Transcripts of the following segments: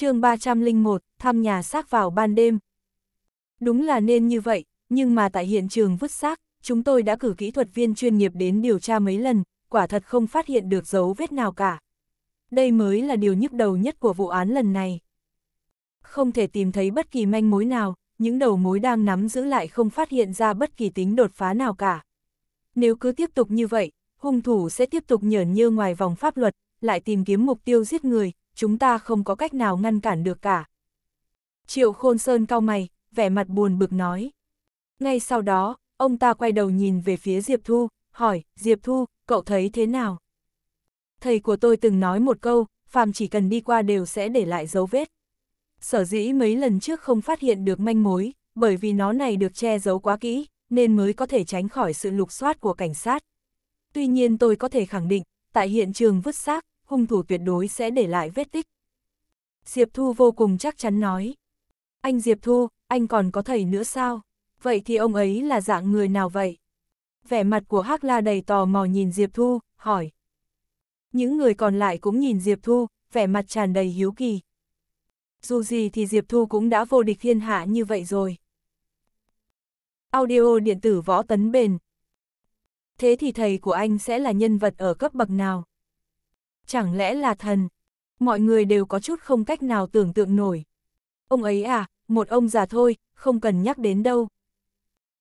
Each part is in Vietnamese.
chương 301, thăm nhà xác vào ban đêm. Đúng là nên như vậy, nhưng mà tại hiện trường vứt xác, chúng tôi đã cử kỹ thuật viên chuyên nghiệp đến điều tra mấy lần, quả thật không phát hiện được dấu vết nào cả. Đây mới là điều nhức đầu nhất của vụ án lần này. Không thể tìm thấy bất kỳ manh mối nào, những đầu mối đang nắm giữ lại không phát hiện ra bất kỳ tính đột phá nào cả. Nếu cứ tiếp tục như vậy, hung thủ sẽ tiếp tục nhởn như ngoài vòng pháp luật, lại tìm kiếm mục tiêu giết người, chúng ta không có cách nào ngăn cản được cả. Triệu Khôn Sơn cao mày, vẻ mặt buồn bực nói. Ngay sau đó, ông ta quay đầu nhìn về phía Diệp Thu, hỏi, Diệp Thu, cậu thấy thế nào? Thầy của tôi từng nói một câu, phàm chỉ cần đi qua đều sẽ để lại dấu vết. Sở dĩ mấy lần trước không phát hiện được manh mối, bởi vì nó này được che giấu quá kỹ, nên mới có thể tránh khỏi sự lục soát của cảnh sát. Tuy nhiên tôi có thể khẳng định, tại hiện trường vứt xác, hung thủ tuyệt đối sẽ để lại vết tích. Diệp Thu vô cùng chắc chắn nói. Anh Diệp Thu, anh còn có thầy nữa sao? Vậy thì ông ấy là dạng người nào vậy? Vẻ mặt của Hắc La đầy tò mò nhìn Diệp Thu, hỏi. Những người còn lại cũng nhìn Diệp Thu, vẻ mặt tràn đầy hiếu kỳ. Dù gì thì Diệp Thu cũng đã vô địch thiên hạ như vậy rồi. Audio điện tử võ tấn bền. Thế thì thầy của anh sẽ là nhân vật ở cấp bậc nào? chẳng lẽ là thần? Mọi người đều có chút không cách nào tưởng tượng nổi. Ông ấy à, một ông già thôi, không cần nhắc đến đâu.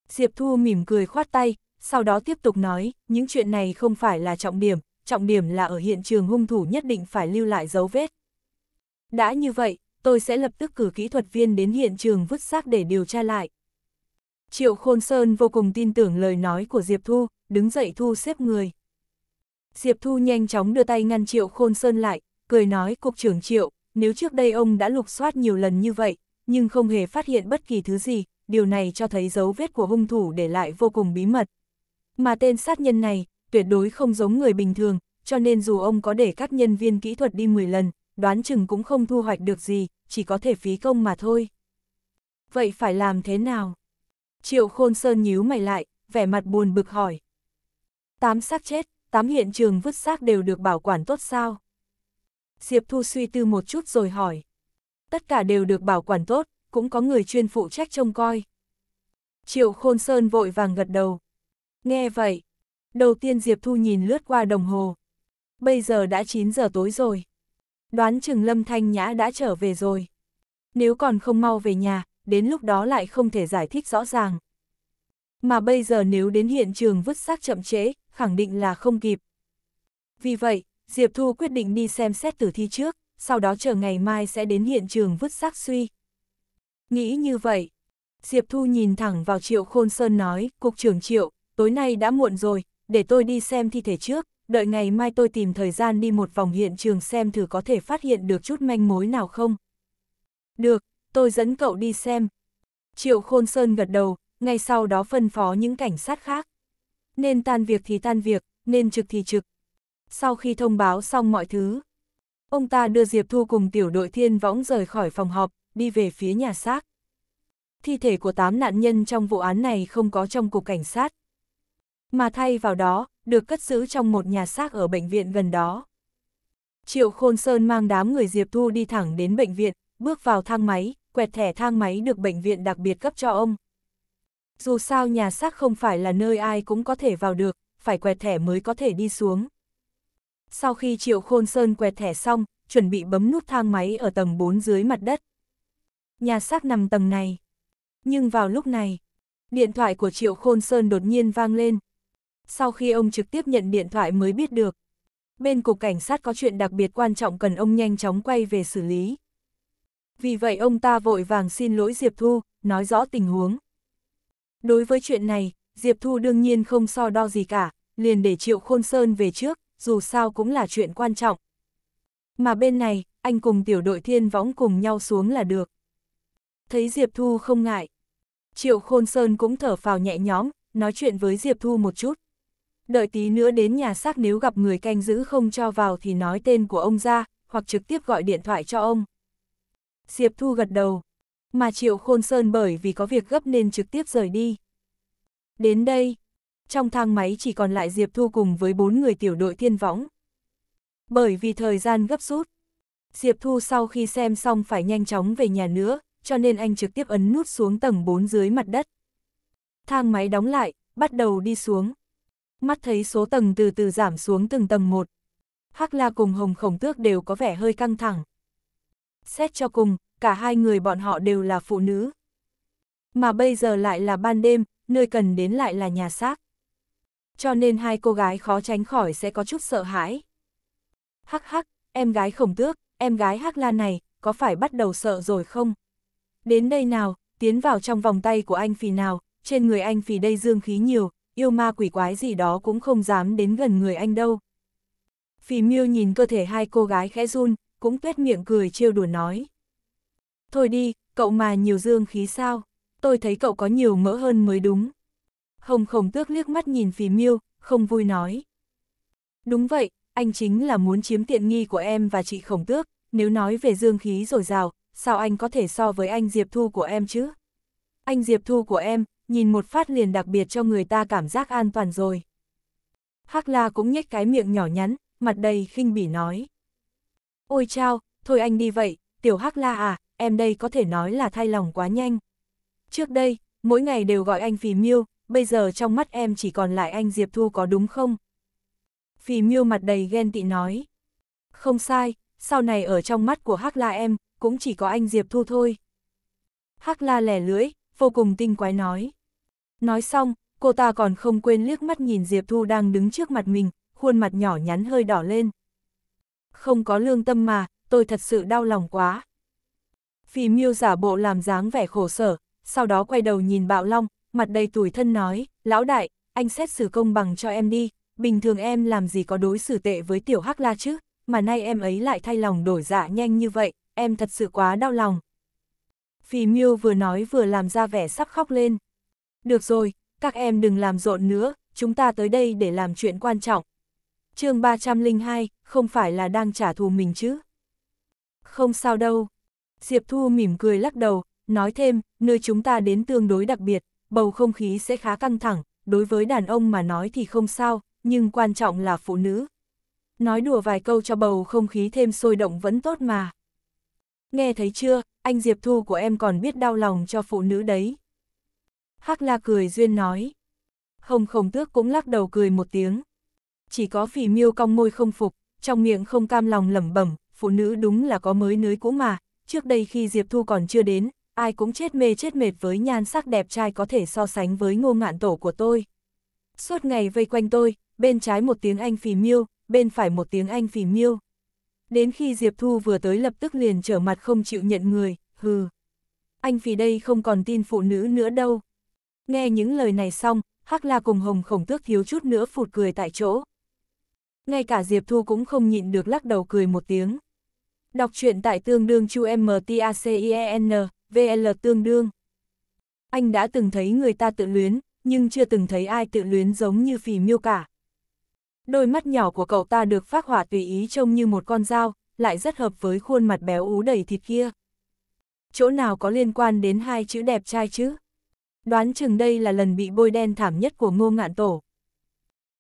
Diệp Thu mỉm cười khoát tay, sau đó tiếp tục nói, những chuyện này không phải là trọng điểm, trọng điểm là ở hiện trường hung thủ nhất định phải lưu lại dấu vết. Đã như vậy, tôi sẽ lập tức cử kỹ thuật viên đến hiện trường vứt xác để điều tra lại. Triệu Khôn Sơn vô cùng tin tưởng lời nói của Diệp Thu, đứng dậy thu xếp người. Diệp Thu nhanh chóng đưa tay ngăn Triệu Khôn Sơn lại, cười nói cục trưởng Triệu, nếu trước đây ông đã lục soát nhiều lần như vậy, nhưng không hề phát hiện bất kỳ thứ gì, điều này cho thấy dấu vết của hung thủ để lại vô cùng bí mật. Mà tên sát nhân này, tuyệt đối không giống người bình thường, cho nên dù ông có để các nhân viên kỹ thuật đi 10 lần, đoán chừng cũng không thu hoạch được gì, chỉ có thể phí công mà thôi. Vậy phải làm thế nào? Triệu Khôn Sơn nhíu mày lại, vẻ mặt buồn bực hỏi. Tám sát chết, tám hiện trường vứt xác đều được bảo quản tốt sao? Diệp Thu suy tư một chút rồi hỏi. Tất cả đều được bảo quản tốt, cũng có người chuyên phụ trách trông coi. Triệu Khôn Sơn vội vàng gật đầu. Nghe vậy, đầu tiên Diệp Thu nhìn lướt qua đồng hồ. Bây giờ đã 9 giờ tối rồi. Đoán chừng Lâm Thanh Nhã đã trở về rồi. Nếu còn không mau về nhà, đến lúc đó lại không thể giải thích rõ ràng. Mà bây giờ nếu đến hiện trường vứt xác chậm trễ, khẳng định là không kịp. Vì vậy, Diệp Thu quyết định đi xem xét tử thi trước, sau đó chờ ngày mai sẽ đến hiện trường vứt xác suy. Nghĩ như vậy, Diệp Thu nhìn thẳng vào Triệu Khôn Sơn nói, Cục trưởng Triệu, tối nay đã muộn rồi, để tôi đi xem thi thể trước, đợi ngày mai tôi tìm thời gian đi một vòng hiện trường xem thử có thể phát hiện được chút manh mối nào không. Được, tôi dẫn cậu đi xem. Triệu Khôn Sơn gật đầu, ngay sau đó phân phó những cảnh sát khác nên tan việc thì tan việc, nên trực thì trực. Sau khi thông báo xong mọi thứ, ông ta đưa Diệp Thu cùng tiểu đội thiên võng rời khỏi phòng họp, đi về phía nhà xác. Thi thể của 8 nạn nhân trong vụ án này không có trong cục cảnh sát. Mà thay vào đó, được cất giữ trong một nhà xác ở bệnh viện gần đó. Triệu Khôn Sơn mang đám người Diệp Thu đi thẳng đến bệnh viện, bước vào thang máy, quẹt thẻ thang máy được bệnh viện đặc biệt cấp cho ông, dù sao nhà xác không phải là nơi ai cũng có thể vào được, phải quẹt thẻ mới có thể đi xuống. Sau khi Triệu Khôn Sơn quẹt thẻ xong, chuẩn bị bấm nút thang máy ở tầng 4 dưới mặt đất. Nhà xác nằm tầng này. Nhưng vào lúc này, điện thoại của Triệu Khôn Sơn đột nhiên vang lên. Sau khi ông trực tiếp nhận điện thoại mới biết được. Bên cục cảnh sát có chuyện đặc biệt quan trọng cần ông nhanh chóng quay về xử lý. Vì vậy ông ta vội vàng xin lỗi Diệp Thu, nói rõ tình huống. Đối với chuyện này, Diệp Thu đương nhiên không so đo gì cả, liền để Triệu Khôn Sơn về trước, dù sao cũng là chuyện quan trọng. Mà bên này, anh cùng tiểu đội thiên võng cùng nhau xuống là được. Thấy Diệp Thu không ngại. Triệu Khôn Sơn cũng thở phào nhẹ nhõm, nói chuyện với Diệp Thu một chút. Đợi tí nữa đến nhà xác nếu gặp người canh giữ không cho vào thì nói tên của ông ra, hoặc trực tiếp gọi điện thoại cho ông. Diệp Thu gật đầu mà Triệu Khôn Sơn bởi vì có việc gấp nên trực tiếp rời đi. Đến đây, trong thang máy chỉ còn lại Diệp Thu cùng với bốn người tiểu đội thiên võng. Bởi vì thời gian gấp rút, Diệp Thu sau khi xem xong phải nhanh chóng về nhà nữa, cho nên anh trực tiếp ấn nút xuống tầng 4 dưới mặt đất. Thang máy đóng lại, bắt đầu đi xuống. Mắt thấy số tầng từ từ giảm xuống từng tầng một. Hắc La cùng Hồng Khổng Tước đều có vẻ hơi căng thẳng. Xét cho cùng, cả hai người bọn họ đều là phụ nữ. Mà bây giờ lại là ban đêm, nơi cần đến lại là nhà xác. Cho nên hai cô gái khó tránh khỏi sẽ có chút sợ hãi. Hắc hắc, em gái khổng tước, em gái hắc la này, có phải bắt đầu sợ rồi không? Đến đây nào, tiến vào trong vòng tay của anh phì nào, trên người anh phì đây dương khí nhiều, yêu ma quỷ quái gì đó cũng không dám đến gần người anh đâu. Phì miêu nhìn cơ thể hai cô gái khẽ run, cũng tuét miệng cười trêu đùa nói. Thôi đi, cậu mà nhiều dương khí sao? Tôi thấy cậu có nhiều mỡ hơn mới đúng. Hồng khổng tước liếc mắt nhìn phì miêu, không vui nói. Đúng vậy, anh chính là muốn chiếm tiện nghi của em và chị khổng tước, nếu nói về dương khí rồi rào, sao anh có thể so với anh Diệp Thu của em chứ? Anh Diệp Thu của em, nhìn một phát liền đặc biệt cho người ta cảm giác an toàn rồi. Hắc La cũng nhếch cái miệng nhỏ nhắn, mặt đầy khinh bỉ nói. Ôi chao, thôi anh đi vậy, tiểu Hắc La à, em đây có thể nói là thay lòng quá nhanh. Trước đây, mỗi ngày đều gọi anh Phì Miêu, bây giờ trong mắt em chỉ còn lại anh Diệp Thu có đúng không? Phì Miêu mặt đầy ghen tị nói. Không sai, sau này ở trong mắt của Hắc La em, cũng chỉ có anh Diệp Thu thôi. Hắc La lẻ lưỡi, vô cùng tinh quái nói. Nói xong, cô ta còn không quên liếc mắt nhìn Diệp Thu đang đứng trước mặt mình, khuôn mặt nhỏ nhắn hơi đỏ lên. Không có lương tâm mà, tôi thật sự đau lòng quá. Phì miêu giả bộ làm dáng vẻ khổ sở, sau đó quay đầu nhìn bạo long, mặt đầy tủi thân nói, lão đại, anh xét xử công bằng cho em đi, bình thường em làm gì có đối xử tệ với tiểu hắc la chứ, mà nay em ấy lại thay lòng đổi dạ nhanh như vậy, em thật sự quá đau lòng. Phì miêu vừa nói vừa làm ra vẻ sắp khóc lên. Được rồi, các em đừng làm rộn nữa, chúng ta tới đây để làm chuyện quan trọng. chương 302, không phải là đang trả thù mình chứ? Không sao đâu, Diệp Thu mỉm cười lắc đầu, nói thêm, nơi chúng ta đến tương đối đặc biệt, bầu không khí sẽ khá căng thẳng, đối với đàn ông mà nói thì không sao, nhưng quan trọng là phụ nữ. Nói đùa vài câu cho bầu không khí thêm sôi động vẫn tốt mà. Nghe thấy chưa, anh Diệp Thu của em còn biết đau lòng cho phụ nữ đấy. Hắc la cười duyên nói. Hồng khổng tước cũng lắc đầu cười một tiếng. Chỉ có phỉ miêu cong môi không phục, trong miệng không cam lòng lẩm bẩm, phụ nữ đúng là có mới nới cũ mà, Trước đây khi Diệp Thu còn chưa đến, ai cũng chết mê chết mệt với nhan sắc đẹp trai có thể so sánh với ngô ngạn tổ của tôi. Suốt ngày vây quanh tôi, bên trái một tiếng Anh phì miêu, bên phải một tiếng Anh phì miêu. Đến khi Diệp Thu vừa tới lập tức liền trở mặt không chịu nhận người, hừ. Anh phì đây không còn tin phụ nữ nữa đâu. Nghe những lời này xong, Hắc La cùng Hồng Khổng Tước thiếu chút nữa phụt cười tại chỗ. Ngay cả Diệp Thu cũng không nhịn được lắc đầu cười một tiếng. Đọc truyện tại tương đương chu MTACIEN, VL tương đương. Anh đã từng thấy người ta tự luyến, nhưng chưa từng thấy ai tự luyến giống như phì miêu cả. Đôi mắt nhỏ của cậu ta được phát hỏa tùy ý trông như một con dao, lại rất hợp với khuôn mặt béo ú đầy thịt kia. Chỗ nào có liên quan đến hai chữ đẹp trai chứ? Đoán chừng đây là lần bị bôi đen thảm nhất của ngô ngạn tổ.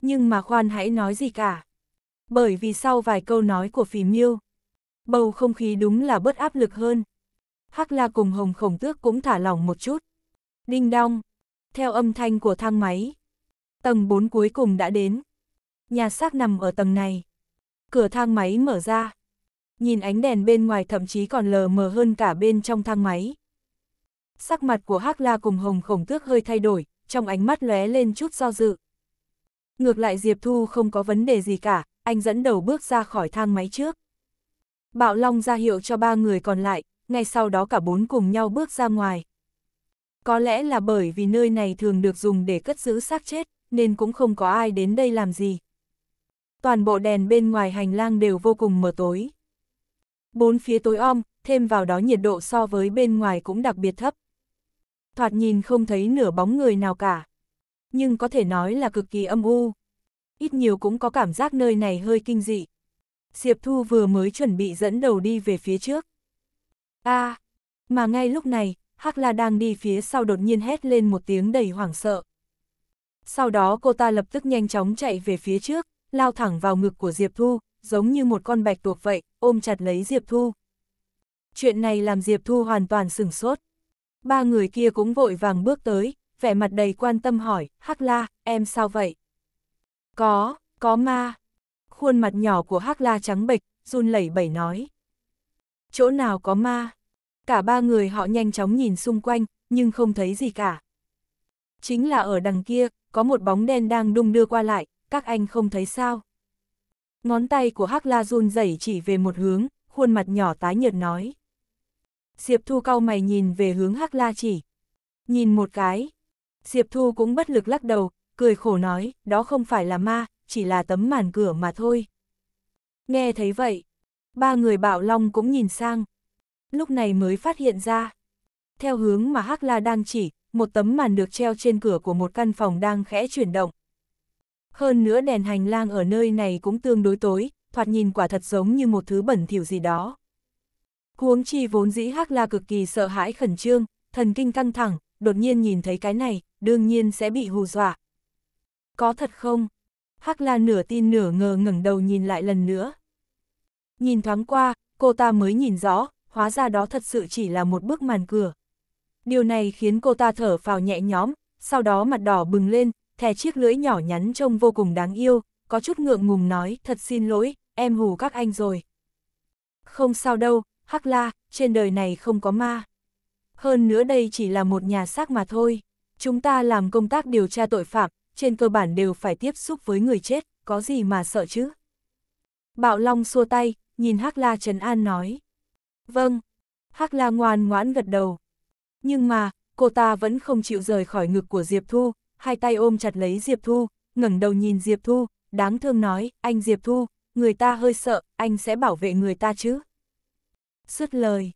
Nhưng mà khoan hãy nói gì cả. Bởi vì sau vài câu nói của phì miêu, bầu không khí đúng là bớt áp lực hơn. Hắc La cùng Hồng Khổng Tước cũng thả lỏng một chút. Đinh đong, theo âm thanh của thang máy. Tầng 4 cuối cùng đã đến. Nhà xác nằm ở tầng này. Cửa thang máy mở ra. Nhìn ánh đèn bên ngoài thậm chí còn lờ mờ hơn cả bên trong thang máy. Sắc mặt của Hắc La cùng Hồng Khổng Tước hơi thay đổi, trong ánh mắt lóe lên chút do dự. Ngược lại Diệp Thu không có vấn đề gì cả, anh dẫn đầu bước ra khỏi thang máy trước. Bạo Long ra hiệu cho ba người còn lại, ngay sau đó cả bốn cùng nhau bước ra ngoài. Có lẽ là bởi vì nơi này thường được dùng để cất giữ xác chết, nên cũng không có ai đến đây làm gì. Toàn bộ đèn bên ngoài hành lang đều vô cùng mờ tối. Bốn phía tối om, thêm vào đó nhiệt độ so với bên ngoài cũng đặc biệt thấp. Thoạt nhìn không thấy nửa bóng người nào cả. Nhưng có thể nói là cực kỳ âm u. Ít nhiều cũng có cảm giác nơi này hơi kinh dị. Diệp Thu vừa mới chuẩn bị dẫn đầu đi về phía trước. a à, mà ngay lúc này, Hắc La đang đi phía sau đột nhiên hét lên một tiếng đầy hoảng sợ. Sau đó cô ta lập tức nhanh chóng chạy về phía trước, lao thẳng vào ngực của Diệp Thu, giống như một con bạch tuộc vậy, ôm chặt lấy Diệp Thu. Chuyện này làm Diệp Thu hoàn toàn sửng sốt. Ba người kia cũng vội vàng bước tới, vẻ mặt đầy quan tâm hỏi, Hắc La, em sao vậy? Có, có ma, khuôn mặt nhỏ của Hắc La trắng bệch, run lẩy bẩy nói. Chỗ nào có ma? Cả ba người họ nhanh chóng nhìn xung quanh, nhưng không thấy gì cả. Chính là ở đằng kia, có một bóng đen đang đung đưa qua lại, các anh không thấy sao? Ngón tay của Hắc La run rẩy chỉ về một hướng, khuôn mặt nhỏ tái nhợt nói. Diệp Thu cau mày nhìn về hướng Hắc La chỉ. Nhìn một cái. Diệp Thu cũng bất lực lắc đầu, cười khổ nói, đó không phải là ma, chỉ là tấm màn cửa mà thôi. Nghe thấy vậy, ba người bạo Long cũng nhìn sang. Lúc này mới phát hiện ra, theo hướng mà Hắc La đang chỉ, một tấm màn được treo trên cửa của một căn phòng đang khẽ chuyển động. Hơn nữa đèn hành lang ở nơi này cũng tương đối tối, thoạt nhìn quả thật giống như một thứ bẩn thỉu gì đó. Huống chi vốn dĩ Hắc La cực kỳ sợ hãi khẩn trương, thần kinh căng thẳng, đột nhiên nhìn thấy cái này, đương nhiên sẽ bị hù dọa. Có thật không? Hắc La nửa tin nửa ngờ ngẩng đầu nhìn lại lần nữa. Nhìn thoáng qua, cô ta mới nhìn rõ, hóa ra đó thật sự chỉ là một bức màn cửa. Điều này khiến cô ta thở phào nhẹ nhõm, sau đó mặt đỏ bừng lên, thè chiếc lưỡi nhỏ nhắn trông vô cùng đáng yêu, có chút ngượng ngùng nói, thật xin lỗi, em hù các anh rồi. Không sao đâu, Hắc La, trên đời này không có ma. Hơn nữa đây chỉ là một nhà xác mà thôi. Chúng ta làm công tác điều tra tội phạm, trên cơ bản đều phải tiếp xúc với người chết, có gì mà sợ chứ? Bạo Long xua tay, nhìn Hắc La Trấn An nói. Vâng. Hắc La ngoan ngoãn gật đầu. Nhưng mà, cô ta vẫn không chịu rời khỏi ngực của Diệp Thu, hai tay ôm chặt lấy Diệp Thu, ngẩng đầu nhìn Diệp Thu, đáng thương nói, anh Diệp Thu, người ta hơi sợ, anh sẽ bảo vệ người ta chứ. Sứt lời,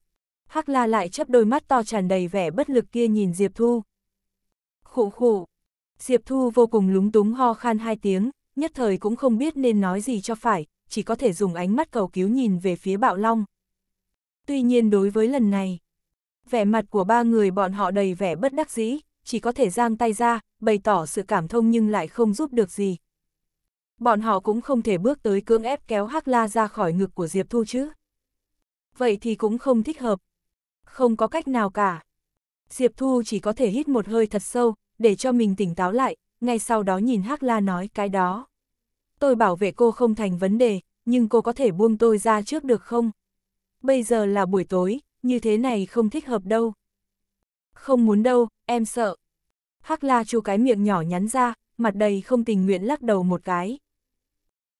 Hắc La lại chấp đôi mắt to tràn đầy vẻ bất lực kia nhìn Diệp Thu. Khụ khụ, Diệp Thu vô cùng lúng túng ho khan hai tiếng, nhất thời cũng không biết nên nói gì cho phải, chỉ có thể dùng ánh mắt cầu cứu nhìn về phía bạo long. Tuy nhiên đối với lần này, vẻ mặt của ba người bọn họ đầy vẻ bất đắc dĩ, chỉ có thể giang tay ra, bày tỏ sự cảm thông nhưng lại không giúp được gì. Bọn họ cũng không thể bước tới cưỡng ép kéo Hắc La ra khỏi ngực của Diệp Thu chứ. Vậy thì cũng không thích hợp. Không có cách nào cả. Diệp Thu chỉ có thể hít một hơi thật sâu, để cho mình tỉnh táo lại, ngay sau đó nhìn Hắc La nói cái đó. Tôi bảo vệ cô không thành vấn đề, nhưng cô có thể buông tôi ra trước được không? Bây giờ là buổi tối, như thế này không thích hợp đâu. Không muốn đâu, em sợ. Hắc La chu cái miệng nhỏ nhắn ra, mặt đầy không tình nguyện lắc đầu một cái.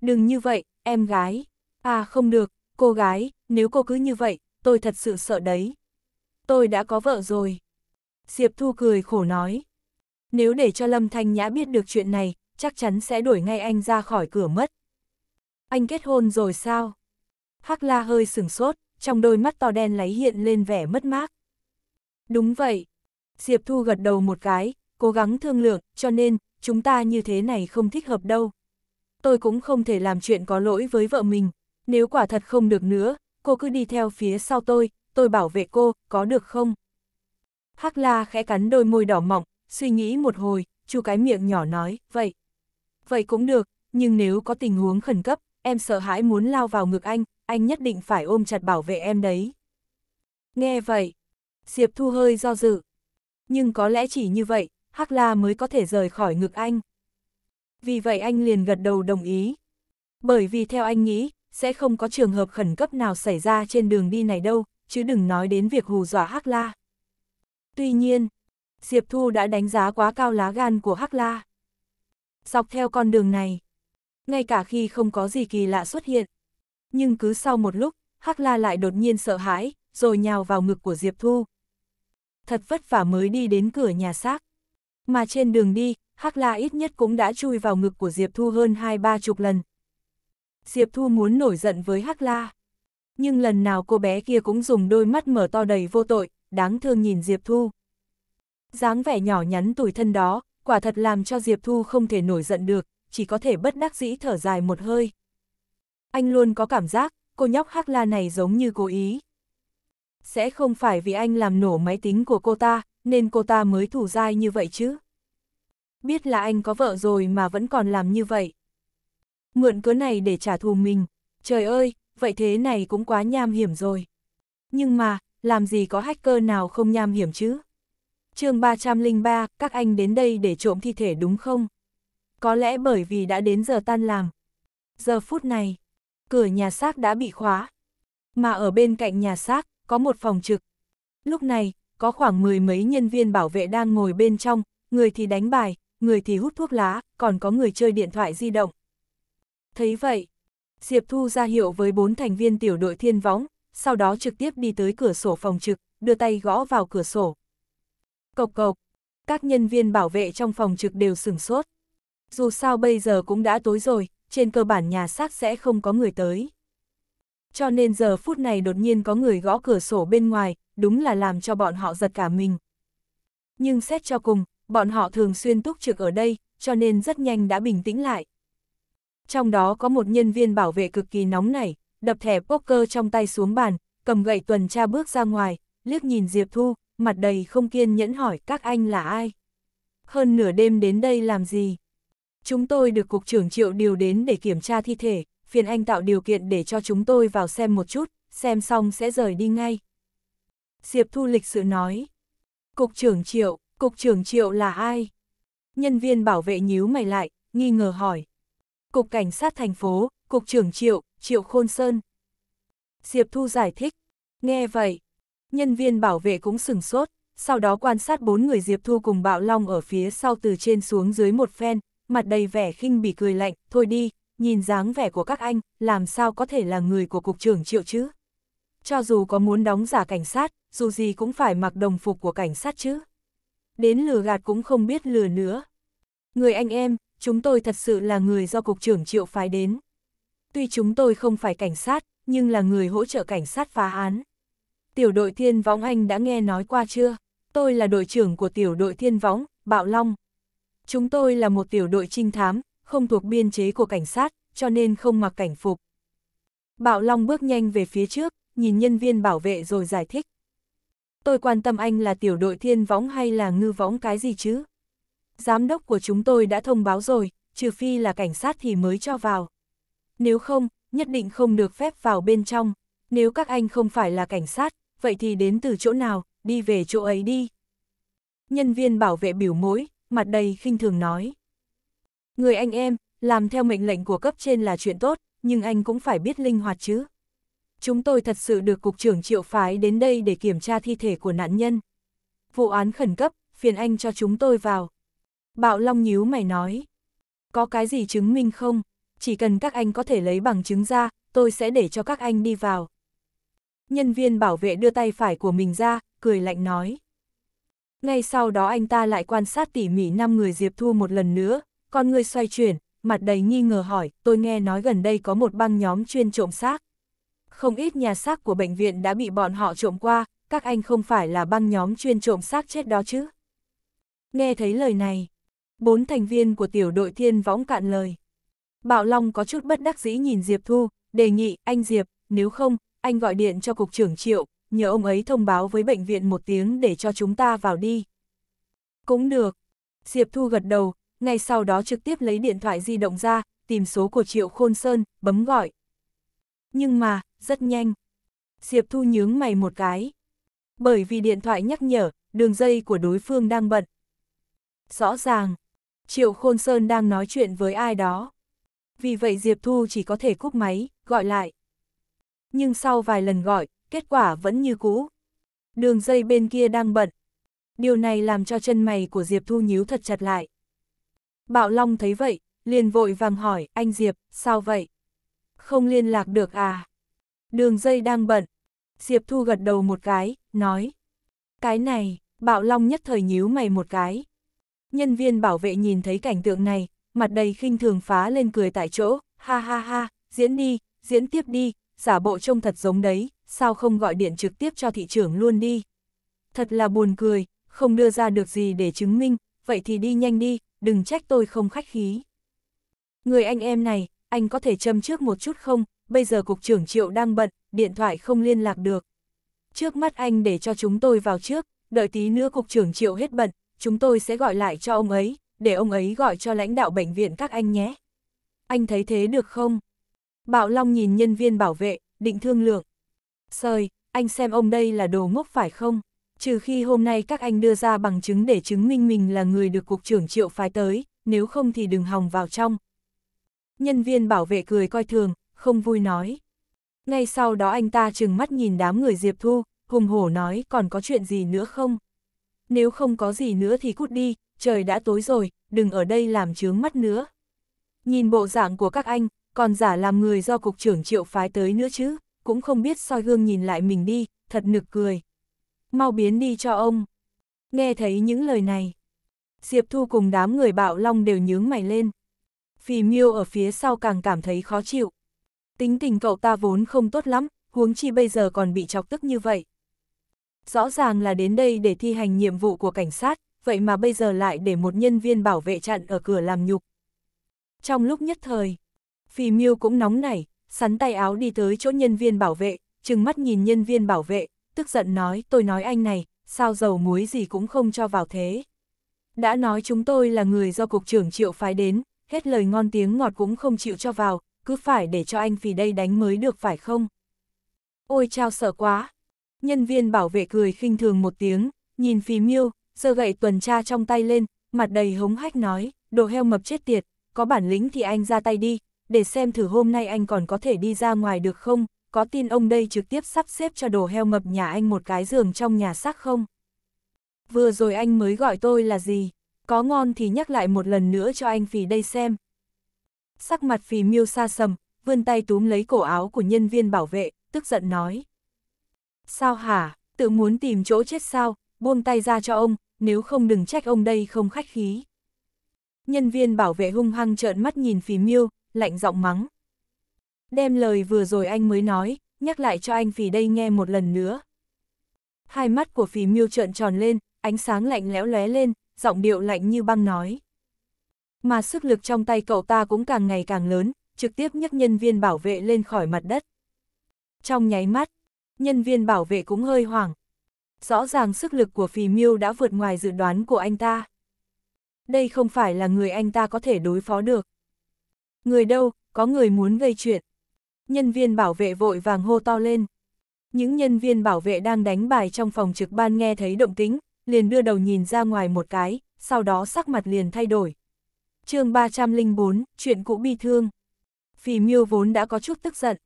Đừng như vậy, em gái. À không được, cô gái, nếu cô cứ như vậy, tôi thật sự sợ đấy. Tôi đã có vợ rồi. Diệp Thu cười khổ nói. Nếu để cho Lâm Thanh Nhã biết được chuyện này, chắc chắn sẽ đuổi ngay anh ra khỏi cửa mất. Anh kết hôn rồi sao? Hắc La hơi sừng sốt, trong đôi mắt to đen lấy hiện lên vẻ mất mát. Đúng vậy. Diệp Thu gật đầu một cái, cố gắng thương lượng, cho nên, chúng ta như thế này không thích hợp đâu. Tôi cũng không thể làm chuyện có lỗi với vợ mình, nếu quả thật không được nữa, cô cứ đi theo phía sau tôi, tôi bảo vệ cô, có được không? Hắc La khẽ cắn đôi môi đỏ mọng, Suy nghĩ một hồi, chu cái miệng nhỏ nói, vậy. Vậy cũng được, nhưng nếu có tình huống khẩn cấp, em sợ hãi muốn lao vào ngực anh, anh nhất định phải ôm chặt bảo vệ em đấy. Nghe vậy, Diệp Thu hơi do dự. Nhưng có lẽ chỉ như vậy, Hắc La mới có thể rời khỏi ngực anh. Vì vậy anh liền gật đầu đồng ý. Bởi vì theo anh nghĩ, sẽ không có trường hợp khẩn cấp nào xảy ra trên đường đi này đâu, chứ đừng nói đến việc hù dọa Hắc La. Tuy nhiên, Diệp Thu đã đánh giá quá cao lá gan của Hắc La. Dọc theo con đường này, ngay cả khi không có gì kỳ lạ xuất hiện. Nhưng cứ sau một lúc, Hắc La lại đột nhiên sợ hãi, rồi nhào vào ngực của Diệp Thu. Thật vất vả mới đi đến cửa nhà xác. Mà trên đường đi, Hắc La ít nhất cũng đã chui vào ngực của Diệp Thu hơn hai ba chục lần. Diệp Thu muốn nổi giận với Hắc La. Nhưng lần nào cô bé kia cũng dùng đôi mắt mở to đầy vô tội, đáng thương nhìn Diệp Thu dáng vẻ nhỏ nhắn tuổi thân đó, quả thật làm cho Diệp Thu không thể nổi giận được, chỉ có thể bất đắc dĩ thở dài một hơi. Anh luôn có cảm giác, cô nhóc Hắc La này giống như cố ý. Sẽ không phải vì anh làm nổ máy tính của cô ta, nên cô ta mới thủ dai như vậy chứ. Biết là anh có vợ rồi mà vẫn còn làm như vậy. Mượn cớ này để trả thù mình, trời ơi, vậy thế này cũng quá nham hiểm rồi. Nhưng mà, làm gì có hacker nào không nham hiểm chứ? chương 303, các anh đến đây để trộm thi thể đúng không? Có lẽ bởi vì đã đến giờ tan làm. Giờ phút này, cửa nhà xác đã bị khóa. Mà ở bên cạnh nhà xác, có một phòng trực. Lúc này, có khoảng mười mấy nhân viên bảo vệ đang ngồi bên trong, người thì đánh bài, người thì hút thuốc lá, còn có người chơi điện thoại di động. Thấy vậy, Diệp Thu ra hiệu với bốn thành viên tiểu đội thiên võng, sau đó trực tiếp đi tới cửa sổ phòng trực, đưa tay gõ vào cửa sổ. Cộc cộc, các nhân viên bảo vệ trong phòng trực đều sửng sốt. Dù sao bây giờ cũng đã tối rồi, trên cơ bản nhà xác sẽ không có người tới. Cho nên giờ phút này đột nhiên có người gõ cửa sổ bên ngoài, đúng là làm cho bọn họ giật cả mình. Nhưng xét cho cùng, bọn họ thường xuyên túc trực ở đây, cho nên rất nhanh đã bình tĩnh lại. Trong đó có một nhân viên bảo vệ cực kỳ nóng nảy, đập thẻ poker trong tay xuống bàn, cầm gậy tuần tra bước ra ngoài, liếc nhìn Diệp Thu, mặt đầy không kiên nhẫn hỏi các anh là ai? Hơn nửa đêm đến đây làm gì? Chúng tôi được Cục trưởng Triệu điều đến để kiểm tra thi thể, phiền anh tạo điều kiện để cho chúng tôi vào xem một chút, xem xong sẽ rời đi ngay. Diệp Thu lịch sự nói. Cục trưởng Triệu, Cục trưởng Triệu là ai? Nhân viên bảo vệ nhíu mày lại, nghi ngờ hỏi. Cục Cảnh sát thành phố, Cục trưởng Triệu, Triệu Khôn Sơn. Diệp Thu giải thích. Nghe vậy, Nhân viên bảo vệ cũng sừng sốt, sau đó quan sát bốn người Diệp Thu cùng Bạo Long ở phía sau từ trên xuống dưới một phen, mặt đầy vẻ khinh bỉ cười lạnh, thôi đi, nhìn dáng vẻ của các anh, làm sao có thể là người của cục trưởng triệu chứ? Cho dù có muốn đóng giả cảnh sát, dù gì cũng phải mặc đồng phục của cảnh sát chứ. Đến lừa gạt cũng không biết lừa nữa. Người anh em, chúng tôi thật sự là người do cục trưởng triệu phái đến. Tuy chúng tôi không phải cảnh sát, nhưng là người hỗ trợ cảnh sát phá án tiểu đội thiên võng anh đã nghe nói qua chưa? Tôi là đội trưởng của tiểu đội thiên võng, Bạo Long. Chúng tôi là một tiểu đội trinh thám, không thuộc biên chế của cảnh sát, cho nên không mặc cảnh phục. Bạo Long bước nhanh về phía trước, nhìn nhân viên bảo vệ rồi giải thích. Tôi quan tâm anh là tiểu đội thiên võng hay là ngư võng cái gì chứ? Giám đốc của chúng tôi đã thông báo rồi, trừ phi là cảnh sát thì mới cho vào. Nếu không, nhất định không được phép vào bên trong. Nếu các anh không phải là cảnh sát, vậy thì đến từ chỗ nào, đi về chỗ ấy đi. Nhân viên bảo vệ biểu mối, mặt đầy khinh thường nói. Người anh em, làm theo mệnh lệnh của cấp trên là chuyện tốt, nhưng anh cũng phải biết linh hoạt chứ. Chúng tôi thật sự được Cục trưởng Triệu Phái đến đây để kiểm tra thi thể của nạn nhân. Vụ án khẩn cấp, phiền anh cho chúng tôi vào. Bạo Long nhíu mày nói. Có cái gì chứng minh không? Chỉ cần các anh có thể lấy bằng chứng ra, tôi sẽ để cho các anh đi vào. Nhân viên bảo vệ đưa tay phải của mình ra, cười lạnh nói. Ngay sau đó anh ta lại quan sát tỉ mỉ năm người Diệp Thu một lần nữa, con người xoay chuyển, mặt đầy nghi ngờ hỏi, tôi nghe nói gần đây có một băng nhóm chuyên trộm xác. Không ít nhà xác của bệnh viện đã bị bọn họ trộm qua, các anh không phải là băng nhóm chuyên trộm xác chết đó chứ. Nghe thấy lời này, bốn thành viên của tiểu đội thiên võng cạn lời. Bảo Long có chút bất đắc dĩ nhìn Diệp Thu, đề nghị, anh Diệp, nếu không, anh gọi điện cho cục trưởng Triệu, nhờ ông ấy thông báo với bệnh viện một tiếng để cho chúng ta vào đi. Cũng được. Diệp Thu gật đầu, ngay sau đó trực tiếp lấy điện thoại di động ra, tìm số của Triệu Khôn Sơn, bấm gọi. Nhưng mà, rất nhanh. Diệp Thu nhướng mày một cái. Bởi vì điện thoại nhắc nhở, đường dây của đối phương đang bận. Rõ ràng, Triệu Khôn Sơn đang nói chuyện với ai đó. Vì vậy Diệp Thu chỉ có thể cúp máy, gọi lại nhưng sau vài lần gọi, kết quả vẫn như cũ. Đường dây bên kia đang bận. Điều này làm cho chân mày của Diệp Thu nhíu thật chặt lại. Bạo Long thấy vậy, liền vội vàng hỏi, anh Diệp, sao vậy? Không liên lạc được à? Đường dây đang bận. Diệp Thu gật đầu một cái, nói. Cái này, Bạo Long nhất thời nhíu mày một cái. Nhân viên bảo vệ nhìn thấy cảnh tượng này, mặt đầy khinh thường phá lên cười tại chỗ, ha ha ha, diễn đi, diễn tiếp đi, giả bộ trông thật giống đấy, sao không gọi điện trực tiếp cho thị trưởng luôn đi. Thật là buồn cười, không đưa ra được gì để chứng minh, vậy thì đi nhanh đi, đừng trách tôi không khách khí. Người anh em này, anh có thể châm trước một chút không, bây giờ cục trưởng triệu đang bận, điện thoại không liên lạc được. Trước mắt anh để cho chúng tôi vào trước, đợi tí nữa cục trưởng triệu hết bận, chúng tôi sẽ gọi lại cho ông ấy, để ông ấy gọi cho lãnh đạo bệnh viện các anh nhé. Anh thấy thế được không? Bạo Long nhìn nhân viên bảo vệ, định thương lượng. Sời, anh xem ông đây là đồ ngốc phải không? Trừ khi hôm nay các anh đưa ra bằng chứng để chứng minh mình là người được cục trưởng triệu phái tới, nếu không thì đừng hòng vào trong. Nhân viên bảo vệ cười coi thường, không vui nói. Ngay sau đó anh ta trừng mắt nhìn đám người Diệp Thu, hùng hổ nói còn có chuyện gì nữa không? Nếu không có gì nữa thì cút đi, trời đã tối rồi, đừng ở đây làm chướng mắt nữa. Nhìn bộ dạng của các anh, còn giả làm người do cục trưởng triệu phái tới nữa chứ, cũng không biết soi gương nhìn lại mình đi, thật nực cười. Mau biến đi cho ông. Nghe thấy những lời này, Diệp Thu cùng đám người bạo long đều nhướng mày lên. Phì miêu ở phía sau càng cảm thấy khó chịu. Tính tình cậu ta vốn không tốt lắm, huống chi bây giờ còn bị chọc tức như vậy. Rõ ràng là đến đây để thi hành nhiệm vụ của cảnh sát, vậy mà bây giờ lại để một nhân viên bảo vệ chặn ở cửa làm nhục. Trong lúc nhất thời, Phì Miêu cũng nóng nảy, sắn tay áo đi tới chỗ nhân viên bảo vệ, trừng mắt nhìn nhân viên bảo vệ, tức giận nói tôi nói anh này, sao dầu muối gì cũng không cho vào thế. Đã nói chúng tôi là người do cục trưởng triệu phái đến, hết lời ngon tiếng ngọt cũng không chịu cho vào, cứ phải để cho anh phì đây đánh mới được phải không? Ôi chao sợ quá! Nhân viên bảo vệ cười khinh thường một tiếng, nhìn phì miêu, giơ gậy tuần tra trong tay lên, mặt đầy hống hách nói, đồ heo mập chết tiệt, có bản lĩnh thì anh ra tay đi, để xem thử hôm nay anh còn có thể đi ra ngoài được không, có tin ông đây trực tiếp sắp xếp cho đồ heo mập nhà anh một cái giường trong nhà xác không? Vừa rồi anh mới gọi tôi là gì? Có ngon thì nhắc lại một lần nữa cho anh phì đây xem. Sắc mặt phì miêu xa sầm, vươn tay túm lấy cổ áo của nhân viên bảo vệ, tức giận nói. Sao hả, tự muốn tìm chỗ chết sao, buông tay ra cho ông, nếu không đừng trách ông đây không khách khí. Nhân viên bảo vệ hung hăng trợn mắt nhìn phì miêu, lạnh giọng mắng. Đem lời vừa rồi anh mới nói, nhắc lại cho anh phì đây nghe một lần nữa. Hai mắt của phì miêu trợn tròn lên, ánh sáng lạnh lẽo lóe lên, giọng điệu lạnh như băng nói. Mà sức lực trong tay cậu ta cũng càng ngày càng lớn, trực tiếp nhấc nhân viên bảo vệ lên khỏi mặt đất. Trong nháy mắt, nhân viên bảo vệ cũng hơi hoảng. Rõ ràng sức lực của phì miêu đã vượt ngoài dự đoán của anh ta. Đây không phải là người anh ta có thể đối phó được. Người đâu, có người muốn gây chuyện. Nhân viên bảo vệ vội vàng hô to lên. Những nhân viên bảo vệ đang đánh bài trong phòng trực ban nghe thấy động tính, liền đưa đầu nhìn ra ngoài một cái, sau đó sắc mặt liền thay đổi. chương 304, chuyện cũ bi thương. Phì miêu vốn đã có chút tức giận.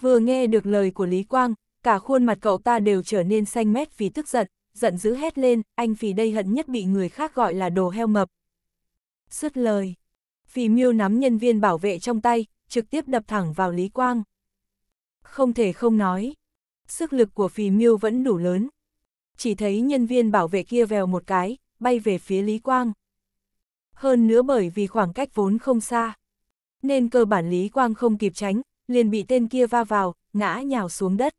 Vừa nghe được lời của Lý Quang, cả khuôn mặt cậu ta đều trở nên xanh mét vì tức giận, giận dữ hét lên, anh phì đây hận nhất bị người khác gọi là đồ heo mập. xuất lời, Phì Miêu nắm nhân viên bảo vệ trong tay, trực tiếp đập thẳng vào Lý Quang. Không thể không nói, sức lực của Phì Miêu vẫn đủ lớn. Chỉ thấy nhân viên bảo vệ kia vèo một cái, bay về phía Lý Quang. Hơn nữa bởi vì khoảng cách vốn không xa, nên cơ bản Lý Quang không kịp tránh, liền bị tên kia va vào, ngã nhào xuống đất.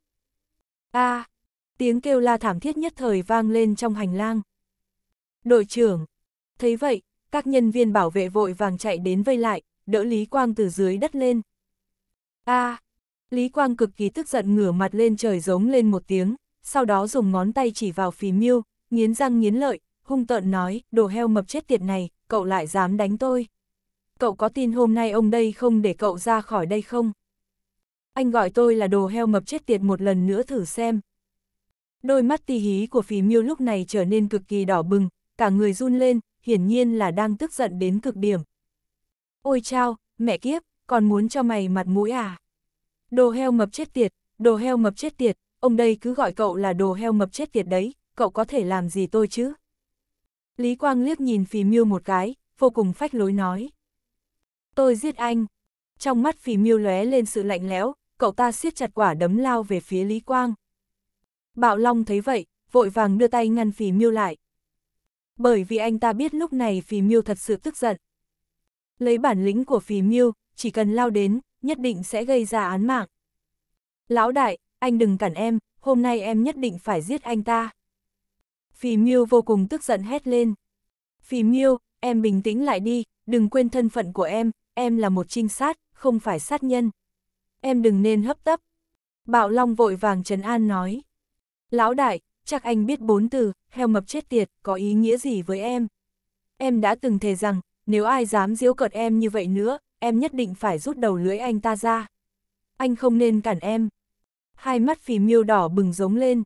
A! À, tiếng kêu la thảm thiết nhất thời vang lên trong hành lang. Đội trưởng! Thấy vậy, các nhân viên bảo vệ vội vàng chạy đến vây lại, đỡ Lý Quang từ dưới đất lên. A! À, Lý Quang cực kỳ tức giận ngửa mặt lên trời giống lên một tiếng, sau đó dùng ngón tay chỉ vào phì miêu, nghiến răng nghiến lợi, hung tợn nói, đồ heo mập chết tiệt này, cậu lại dám đánh tôi. Cậu có tin hôm nay ông đây không để cậu ra khỏi đây không? Anh gọi tôi là đồ heo mập chết tiệt một lần nữa thử xem. Đôi mắt tì hí của phì miêu lúc này trở nên cực kỳ đỏ bừng, cả người run lên, hiển nhiên là đang tức giận đến cực điểm. Ôi chao, mẹ kiếp, còn muốn cho mày mặt mũi à? Đồ heo mập chết tiệt, đồ heo mập chết tiệt, ông đây cứ gọi cậu là đồ heo mập chết tiệt đấy, cậu có thể làm gì tôi chứ? Lý Quang liếc nhìn Phì Miêu một cái, vô cùng phách lối nói. Tôi giết anh. Trong mắt Phì Miêu lóe lên sự lạnh lẽo, cậu ta siết chặt quả đấm lao về phía Lý Quang. Bạo Long thấy vậy, vội vàng đưa tay ngăn Phì Miêu lại, bởi vì anh ta biết lúc này Phì miu thật sự tức giận. Lấy bản lĩnh của Phì miu chỉ cần lao đến, nhất định sẽ gây ra án mạng. Lão đại, anh đừng cản em, hôm nay em nhất định phải giết anh ta. Phì miu vô cùng tức giận hét lên. Phì miu em bình tĩnh lại đi, đừng quên thân phận của em, em là một trinh sát, không phải sát nhân. Em đừng nên hấp tấp. Bạo Long vội vàng trấn an nói. Lão đại, chắc anh biết bốn từ, heo mập chết tiệt, có ý nghĩa gì với em. Em đã từng thề rằng, nếu ai dám giễu cợt em như vậy nữa, em nhất định phải rút đầu lưỡi anh ta ra. Anh không nên cản em. Hai mắt phì miêu đỏ bừng giống lên.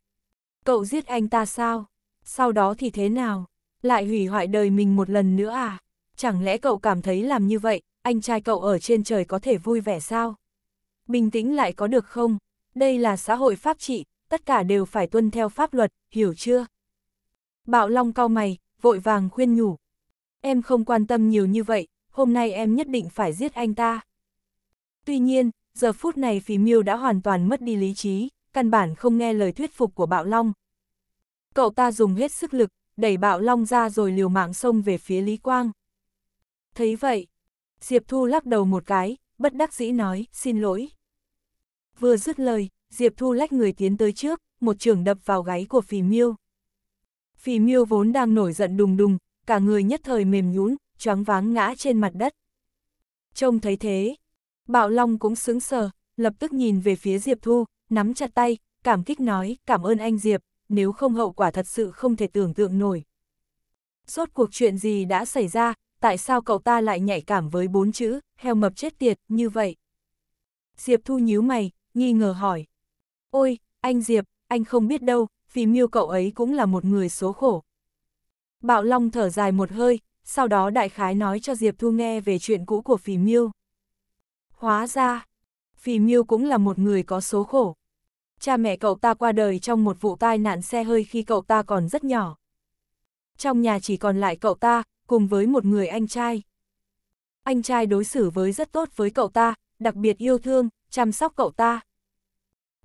Cậu giết anh ta sao? Sau đó thì thế nào? Lại hủy hoại đời mình một lần nữa à? Chẳng lẽ cậu cảm thấy làm như vậy, anh trai cậu ở trên trời có thể vui vẻ sao? Bình tĩnh lại có được không? Đây là xã hội pháp trị, tất cả đều phải tuân theo pháp luật, hiểu chưa? Bạo Long cau mày, vội vàng khuyên nhủ. Em không quan tâm nhiều như vậy, hôm nay em nhất định phải giết anh ta. Tuy nhiên, giờ phút này phí miêu đã hoàn toàn mất đi lý trí, căn bản không nghe lời thuyết phục của Bạo Long. Cậu ta dùng hết sức lực, đẩy Bạo Long ra rồi liều mạng xông về phía Lý Quang. Thấy vậy, Diệp Thu lắc đầu một cái, bất đắc dĩ nói, xin lỗi. Vừa dứt lời, Diệp Thu lách người tiến tới trước, một trường đập vào gáy của Phì Miêu. Phì Miêu vốn đang nổi giận đùng đùng, cả người nhất thời mềm nhũn, choáng váng ngã trên mặt đất. Trông thấy thế, Bạo Long cũng sững sờ, lập tức nhìn về phía Diệp Thu, nắm chặt tay, cảm kích nói, cảm ơn anh Diệp, nếu không hậu quả thật sự không thể tưởng tượng nổi. Rốt cuộc chuyện gì đã xảy ra, tại sao cậu ta lại nhạy cảm với bốn chữ, heo mập chết tiệt, như vậy? Diệp Thu nhíu mày, nghi ngờ hỏi. Ôi, anh Diệp, anh không biết đâu, vì miêu cậu ấy cũng là một người số khổ. Bạo Long thở dài một hơi, sau đó đại khái nói cho Diệp Thu nghe về chuyện cũ của Phì Miêu. Hóa ra, Phì Miêu cũng là một người có số khổ. Cha mẹ cậu ta qua đời trong một vụ tai nạn xe hơi khi cậu ta còn rất nhỏ. Trong nhà chỉ còn lại cậu ta, cùng với một người anh trai. Anh trai đối xử với rất tốt với cậu ta, đặc biệt yêu thương, chăm sóc cậu ta.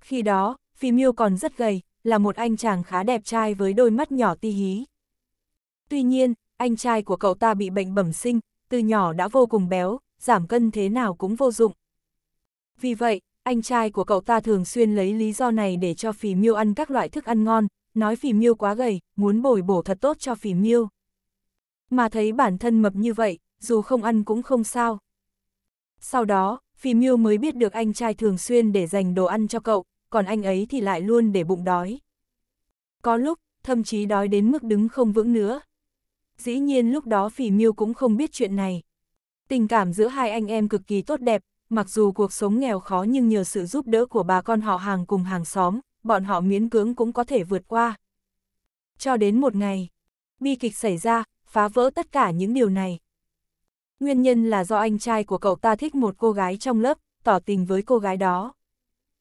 Khi đó, Phì Miêu còn rất gầy, là một anh chàng khá đẹp trai với đôi mắt nhỏ ti hí. Tuy nhiên, anh trai của cậu ta bị bệnh bẩm sinh, từ nhỏ đã vô cùng béo, giảm cân thế nào cũng vô dụng. Vì vậy, anh trai của cậu ta thường xuyên lấy lý do này để cho Phì Miêu ăn các loại thức ăn ngon, nói Phì Miêu quá gầy, muốn bồi bổ thật tốt cho Phì Miêu. Mà thấy bản thân mập như vậy, dù không ăn cũng không sao. Sau đó, Phì Miêu mới biết được anh trai thường xuyên để dành đồ ăn cho cậu, còn anh ấy thì lại luôn để bụng đói. Có lúc, thậm chí đói đến mức đứng không vững nữa. Dĩ nhiên lúc đó Phỉ miu cũng không biết chuyện này. Tình cảm giữa hai anh em cực kỳ tốt đẹp, mặc dù cuộc sống nghèo khó nhưng nhờ sự giúp đỡ của bà con họ hàng cùng hàng xóm, bọn họ miễn cưỡng cũng có thể vượt qua. Cho đến một ngày, bi kịch xảy ra, phá vỡ tất cả những điều này. Nguyên nhân là do anh trai của cậu ta thích một cô gái trong lớp, tỏ tình với cô gái đó.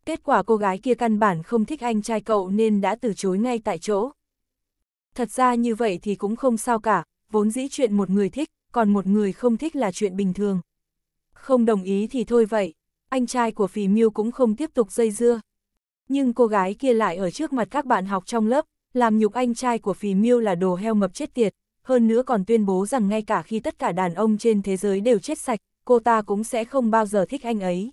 Kết quả cô gái kia căn bản không thích anh trai cậu nên đã từ chối ngay tại chỗ. Thật ra như vậy thì cũng không sao cả, vốn dĩ chuyện một người thích, còn một người không thích là chuyện bình thường. Không đồng ý thì thôi vậy, anh trai của Phì Miêu cũng không tiếp tục dây dưa. Nhưng cô gái kia lại ở trước mặt các bạn học trong lớp, làm nhục anh trai của Phì Miêu là đồ heo mập chết tiệt, hơn nữa còn tuyên bố rằng ngay cả khi tất cả đàn ông trên thế giới đều chết sạch, cô ta cũng sẽ không bao giờ thích anh ấy.